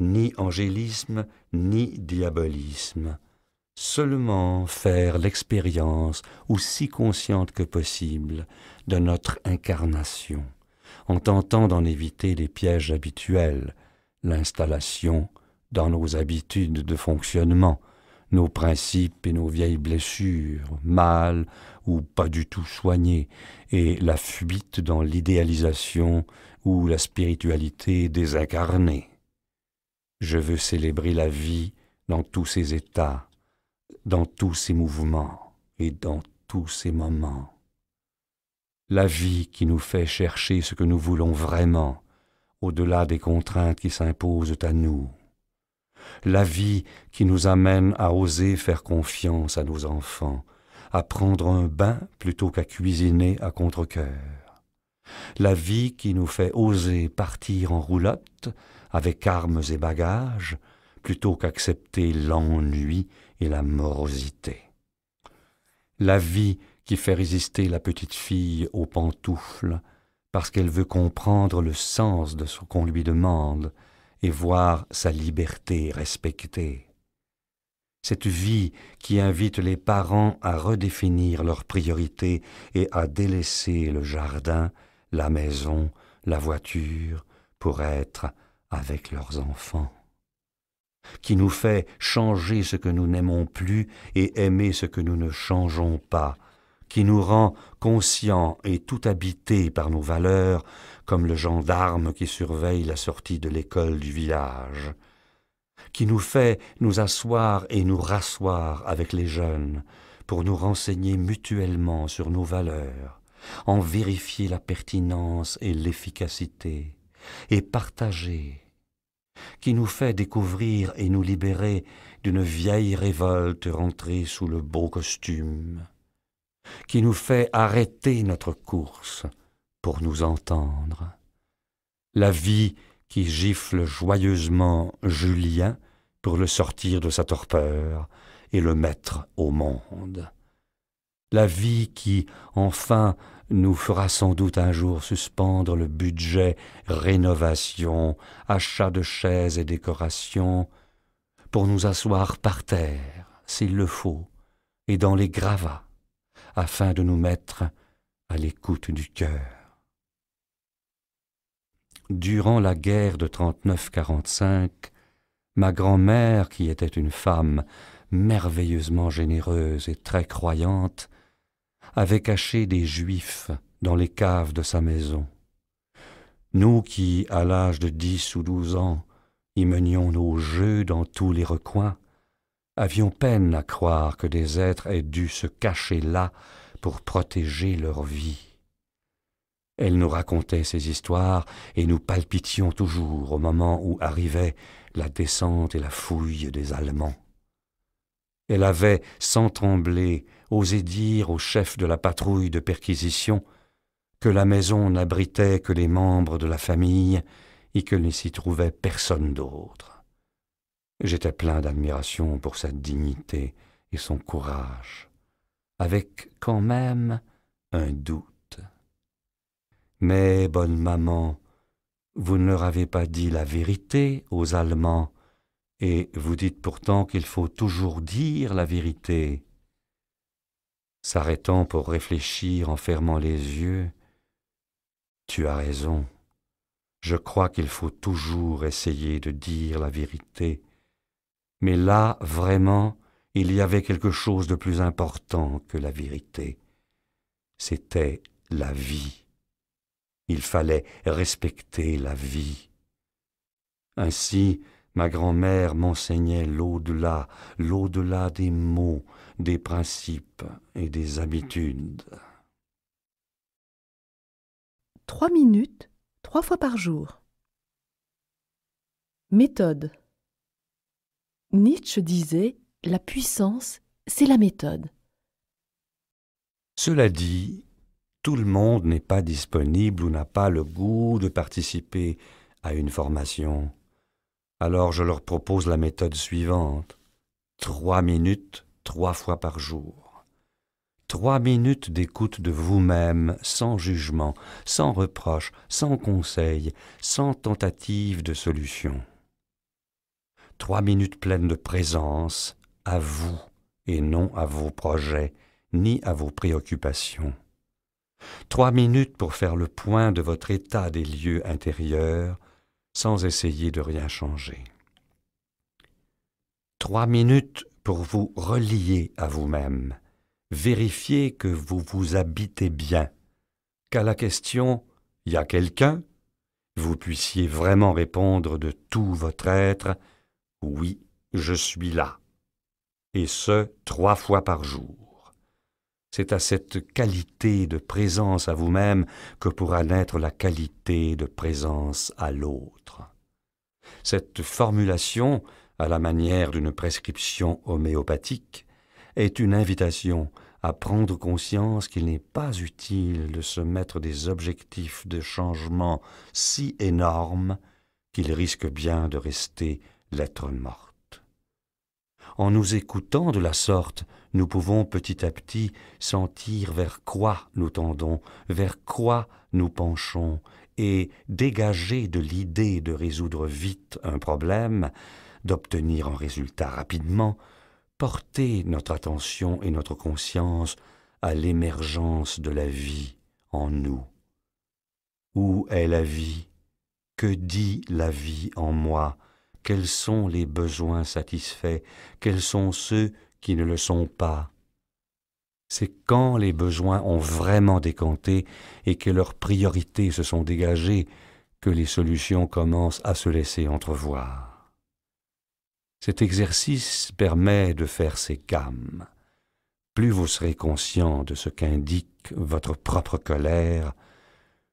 Speaker 2: Ni angélisme, ni diabolisme, seulement faire l'expérience, aussi consciente que possible, de notre incarnation, en tentant d'en éviter les pièges habituels, l'installation, dans nos habitudes de fonctionnement, nos principes et nos vieilles blessures, mal ou pas du tout soignées, et la fuite dans l'idéalisation ou la spiritualité désincarnée. Je veux célébrer la vie dans tous ses états, dans tous ses mouvements et dans tous ses moments. La vie qui nous fait chercher ce que nous voulons vraiment, au-delà des contraintes qui s'imposent à nous la vie qui nous amène à oser faire confiance à nos enfants, à prendre un bain plutôt qu'à cuisiner à contre-cœur. La vie qui nous fait oser partir en roulotte, avec armes et bagages, plutôt qu'accepter l'ennui et la morosité. La vie qui fait résister la petite fille aux pantoufles, parce qu'elle veut comprendre le sens de ce qu'on lui demande, et voir sa liberté respectée. Cette vie qui invite les parents à redéfinir leurs priorités et à délaisser le jardin, la maison, la voiture pour être avec leurs enfants. Qui nous fait changer ce que nous n'aimons plus et aimer ce que nous ne changeons pas, qui nous rend conscients et tout habités par nos valeurs, comme le gendarme qui surveille la sortie de l'école du village, qui nous fait nous asseoir et nous rasseoir avec les jeunes pour nous renseigner mutuellement sur nos valeurs, en vérifier la pertinence et l'efficacité, et partager, qui nous fait découvrir et nous libérer d'une vieille révolte rentrée sous le beau costume, qui nous fait arrêter notre course, pour nous entendre. La vie qui gifle joyeusement Julien pour le sortir de sa torpeur et le mettre au monde. La vie qui, enfin, nous fera sans doute un jour suspendre le budget rénovation, achat de chaises et décorations, pour nous asseoir par terre, s'il le faut, et dans les gravats, afin de nous mettre à l'écoute du cœur durant la guerre de 39-45, ma grand-mère, qui était une femme merveilleusement généreuse et très croyante, avait caché des juifs dans les caves de sa maison. Nous qui, à l'âge de dix ou douze ans, y menions nos jeux dans tous les recoins, avions peine à croire que des êtres aient dû se cacher là pour protéger leur vie. Elle nous racontait ses histoires et nous palpitions toujours au moment où arrivait la descente et la fouille des Allemands. Elle avait, sans trembler, osé dire au chef de la patrouille de perquisition que la maison n'abritait que les membres de la famille et que ne s'y trouvait personne d'autre. J'étais plein d'admiration pour sa dignité et son courage, avec quand même un doute. Mais, bonne maman, vous ne leur avez pas dit la vérité aux Allemands, et vous dites pourtant qu'il faut toujours dire la vérité. S'arrêtant pour réfléchir en fermant les yeux, Tu as raison, je crois qu'il faut toujours essayer de dire la vérité, mais là, vraiment, il y avait quelque chose de plus important que la vérité, c'était la vie. Il fallait respecter la vie. Ainsi, ma grand-mère m'enseignait l'au-delà, l'au-delà des mots, des principes et des habitudes.
Speaker 1: Trois minutes, trois fois par jour. Méthode. Nietzsche disait La puissance, c'est la méthode.
Speaker 2: Cela dit, tout le monde n'est pas disponible ou n'a pas le goût de participer à une formation. Alors je leur propose la méthode suivante. Trois minutes, trois fois par jour. Trois minutes d'écoute de vous-même, sans jugement, sans reproche, sans conseil, sans tentative de solution. Trois minutes pleines de présence, à vous, et non à vos projets, ni à vos préoccupations. Trois minutes pour faire le point de votre état des lieux intérieurs sans essayer de rien changer. Trois minutes pour vous relier à vous-même, vérifier que vous vous habitez bien, qu'à la question Y a quelqu'un vous puissiez vraiment répondre de tout votre être Oui, je suis là. Et ce, trois fois par jour. C'est à cette qualité de présence à vous-même que pourra naître la qualité de présence à l'autre. Cette formulation, à la manière d'une prescription homéopathique, est une invitation à prendre conscience qu'il n'est pas utile de se mettre des objectifs de changement si énormes qu'il risque bien de rester l'être mort. En nous écoutant de la sorte, nous pouvons petit à petit sentir vers quoi nous tendons, vers quoi nous penchons, et dégager de l'idée de résoudre vite un problème, d'obtenir un résultat rapidement, porter notre attention et notre conscience à l'émergence de la vie en nous. Où est la vie Que dit la vie en moi quels sont les besoins satisfaits, quels sont ceux qui ne le sont pas. C'est quand les besoins ont vraiment décanté et que leurs priorités se sont dégagées que les solutions commencent à se laisser entrevoir. Cet exercice permet de faire ces gammes. Plus vous serez conscient de ce qu'indique votre propre colère,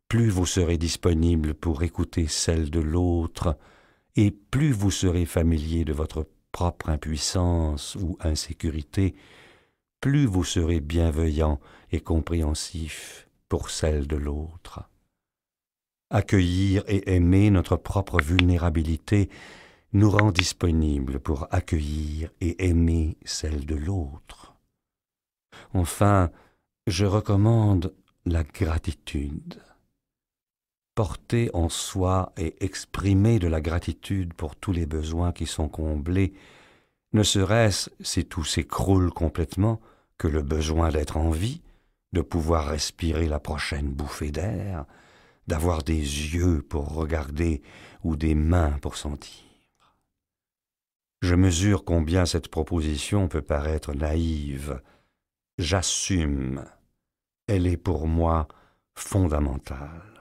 Speaker 2: plus vous serez disponible pour écouter celle de l'autre, et plus vous serez familier de votre propre impuissance ou insécurité, plus vous serez bienveillant et compréhensif pour celle de l'autre. Accueillir et aimer notre propre vulnérabilité nous rend disponibles pour accueillir et aimer celle de l'autre. Enfin, je recommande la gratitude porter en soi et exprimer de la gratitude pour tous les besoins qui sont comblés, ne serait-ce, si tout s'écroule complètement, que le besoin d'être en vie, de pouvoir respirer la prochaine bouffée d'air, d'avoir des yeux pour regarder ou des mains pour sentir. Je mesure combien cette proposition peut paraître naïve. J'assume. Elle est pour moi fondamentale.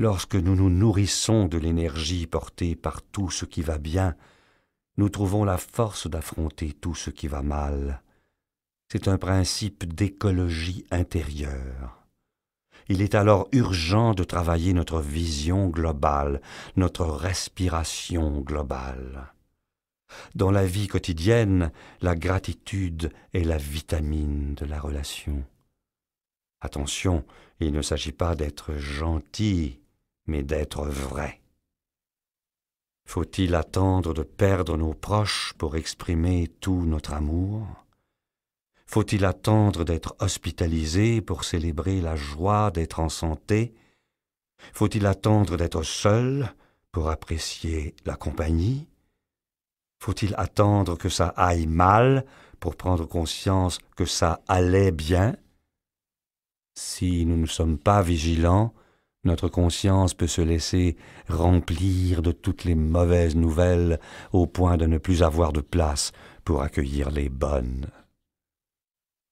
Speaker 2: Lorsque nous nous nourrissons de l'énergie portée par tout ce qui va bien, nous trouvons la force d'affronter tout ce qui va mal. C'est un principe d'écologie intérieure. Il est alors urgent de travailler notre vision globale, notre respiration globale. Dans la vie quotidienne, la gratitude est la vitamine de la relation. Attention, il ne s'agit pas d'être gentil, mais d'être vrai. Faut-il attendre de perdre nos proches pour exprimer tout notre amour Faut-il attendre d'être hospitalisé pour célébrer la joie d'être en santé Faut-il attendre d'être seul pour apprécier la compagnie Faut-il attendre que ça aille mal pour prendre conscience que ça allait bien Si nous ne sommes pas vigilants, notre conscience peut se laisser remplir de toutes les mauvaises nouvelles au point de ne plus avoir de place pour accueillir les bonnes.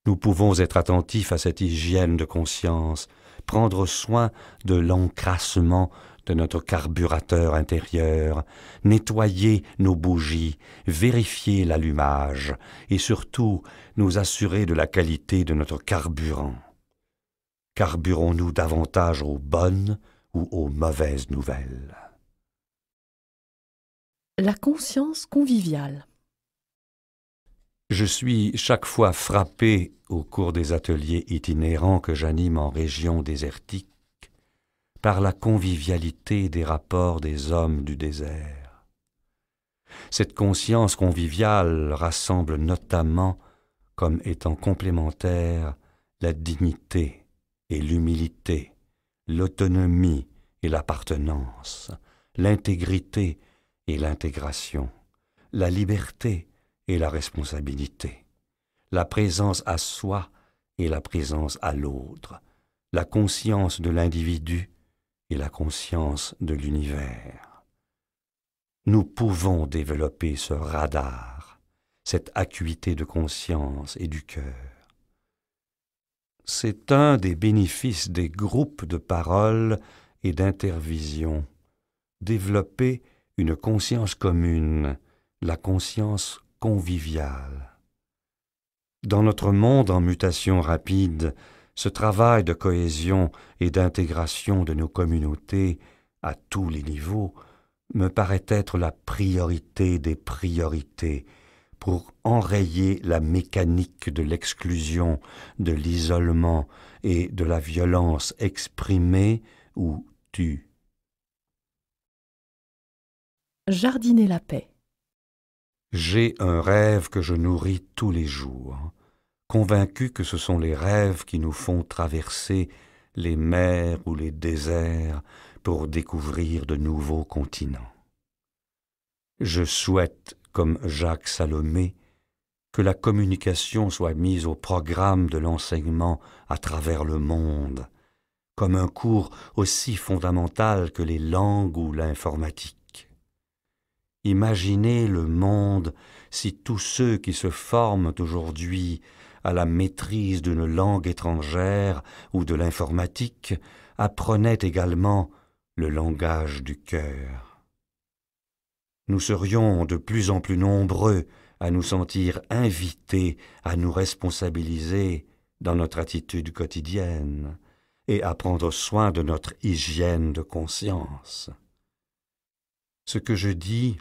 Speaker 2: Nous pouvons être attentifs à cette hygiène de conscience, prendre soin de l'encrassement de notre carburateur intérieur, nettoyer nos bougies, vérifier l'allumage et surtout nous assurer de la qualité de notre carburant carburons-nous davantage aux bonnes ou aux mauvaises nouvelles
Speaker 1: La conscience conviviale.
Speaker 2: Je suis chaque fois frappé au cours des ateliers itinérants que j'anime en région désertique par la convivialité des rapports des hommes du désert. Cette conscience conviviale rassemble notamment, comme étant complémentaire, la dignité et l'humilité, l'autonomie et l'appartenance, l'intégrité et l'intégration, la liberté et la responsabilité, la présence à soi et la présence à l'autre, la conscience de l'individu et la conscience de l'univers. Nous pouvons développer ce radar, cette acuité de conscience et du cœur c'est un des bénéfices des groupes de parole et d'intervision. Développer une conscience commune, la conscience conviviale. Dans notre monde en mutation rapide, ce travail de cohésion et d'intégration de nos communautés à tous les niveaux me paraît être la priorité des priorités pour enrayer la mécanique de l'exclusion, de l'isolement et de la violence exprimée ou tue.
Speaker 1: Jardiner la paix.
Speaker 2: J'ai un rêve que je nourris tous les jours, convaincu que ce sont les rêves qui nous font traverser les mers ou les déserts pour découvrir de nouveaux continents. Je souhaite comme Jacques Salomé, que la communication soit mise au programme de l'enseignement à travers le monde, comme un cours aussi fondamental que les langues ou l'informatique. Imaginez le monde si tous ceux qui se forment aujourd'hui à la maîtrise d'une langue étrangère ou de l'informatique apprenaient également le langage du cœur nous serions de plus en plus nombreux à nous sentir invités à nous responsabiliser dans notre attitude quotidienne et à prendre soin de notre hygiène de conscience. Ce que je dis,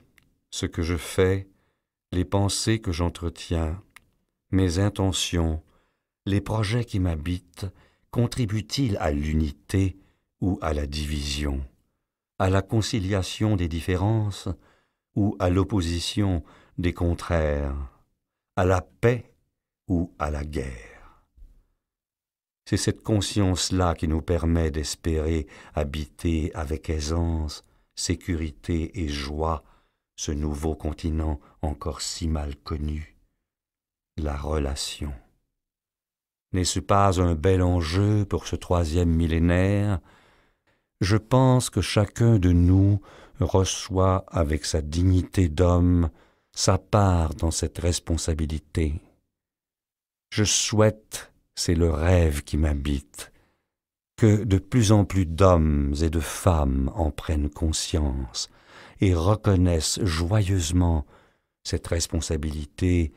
Speaker 2: ce que je fais, les pensées que j'entretiens, mes intentions, les projets qui m'habitent, contribuent-ils à l'unité ou à la division, à la conciliation des différences, ou à l'opposition des contraires, à la paix ou à la guerre. C'est cette conscience-là qui nous permet d'espérer habiter avec aisance, sécurité et joie ce nouveau continent encore si mal connu, la relation. N'est-ce pas un bel enjeu pour ce troisième millénaire Je pense que chacun de nous reçoit avec sa dignité d'homme sa part dans cette responsabilité. Je souhaite, c'est le rêve qui m'habite, que de plus en plus d'hommes et de femmes en prennent conscience et reconnaissent joyeusement cette responsabilité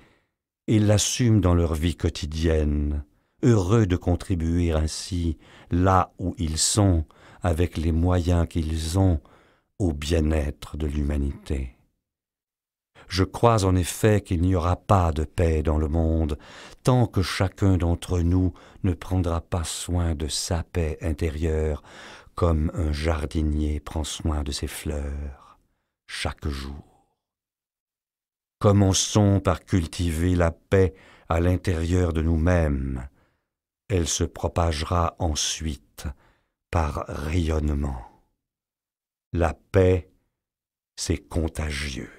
Speaker 2: et l'assument dans leur vie quotidienne, heureux de contribuer ainsi, là où ils sont, avec les moyens qu'ils ont, au bien-être de l'humanité. Je crois en effet qu'il n'y aura pas de paix dans le monde tant que chacun d'entre nous ne prendra pas soin de sa paix intérieure comme un jardinier prend soin de ses fleurs chaque jour. Commençons par cultiver la paix à l'intérieur de nous-mêmes. Elle se propagera ensuite par rayonnement. La paix, c'est contagieux.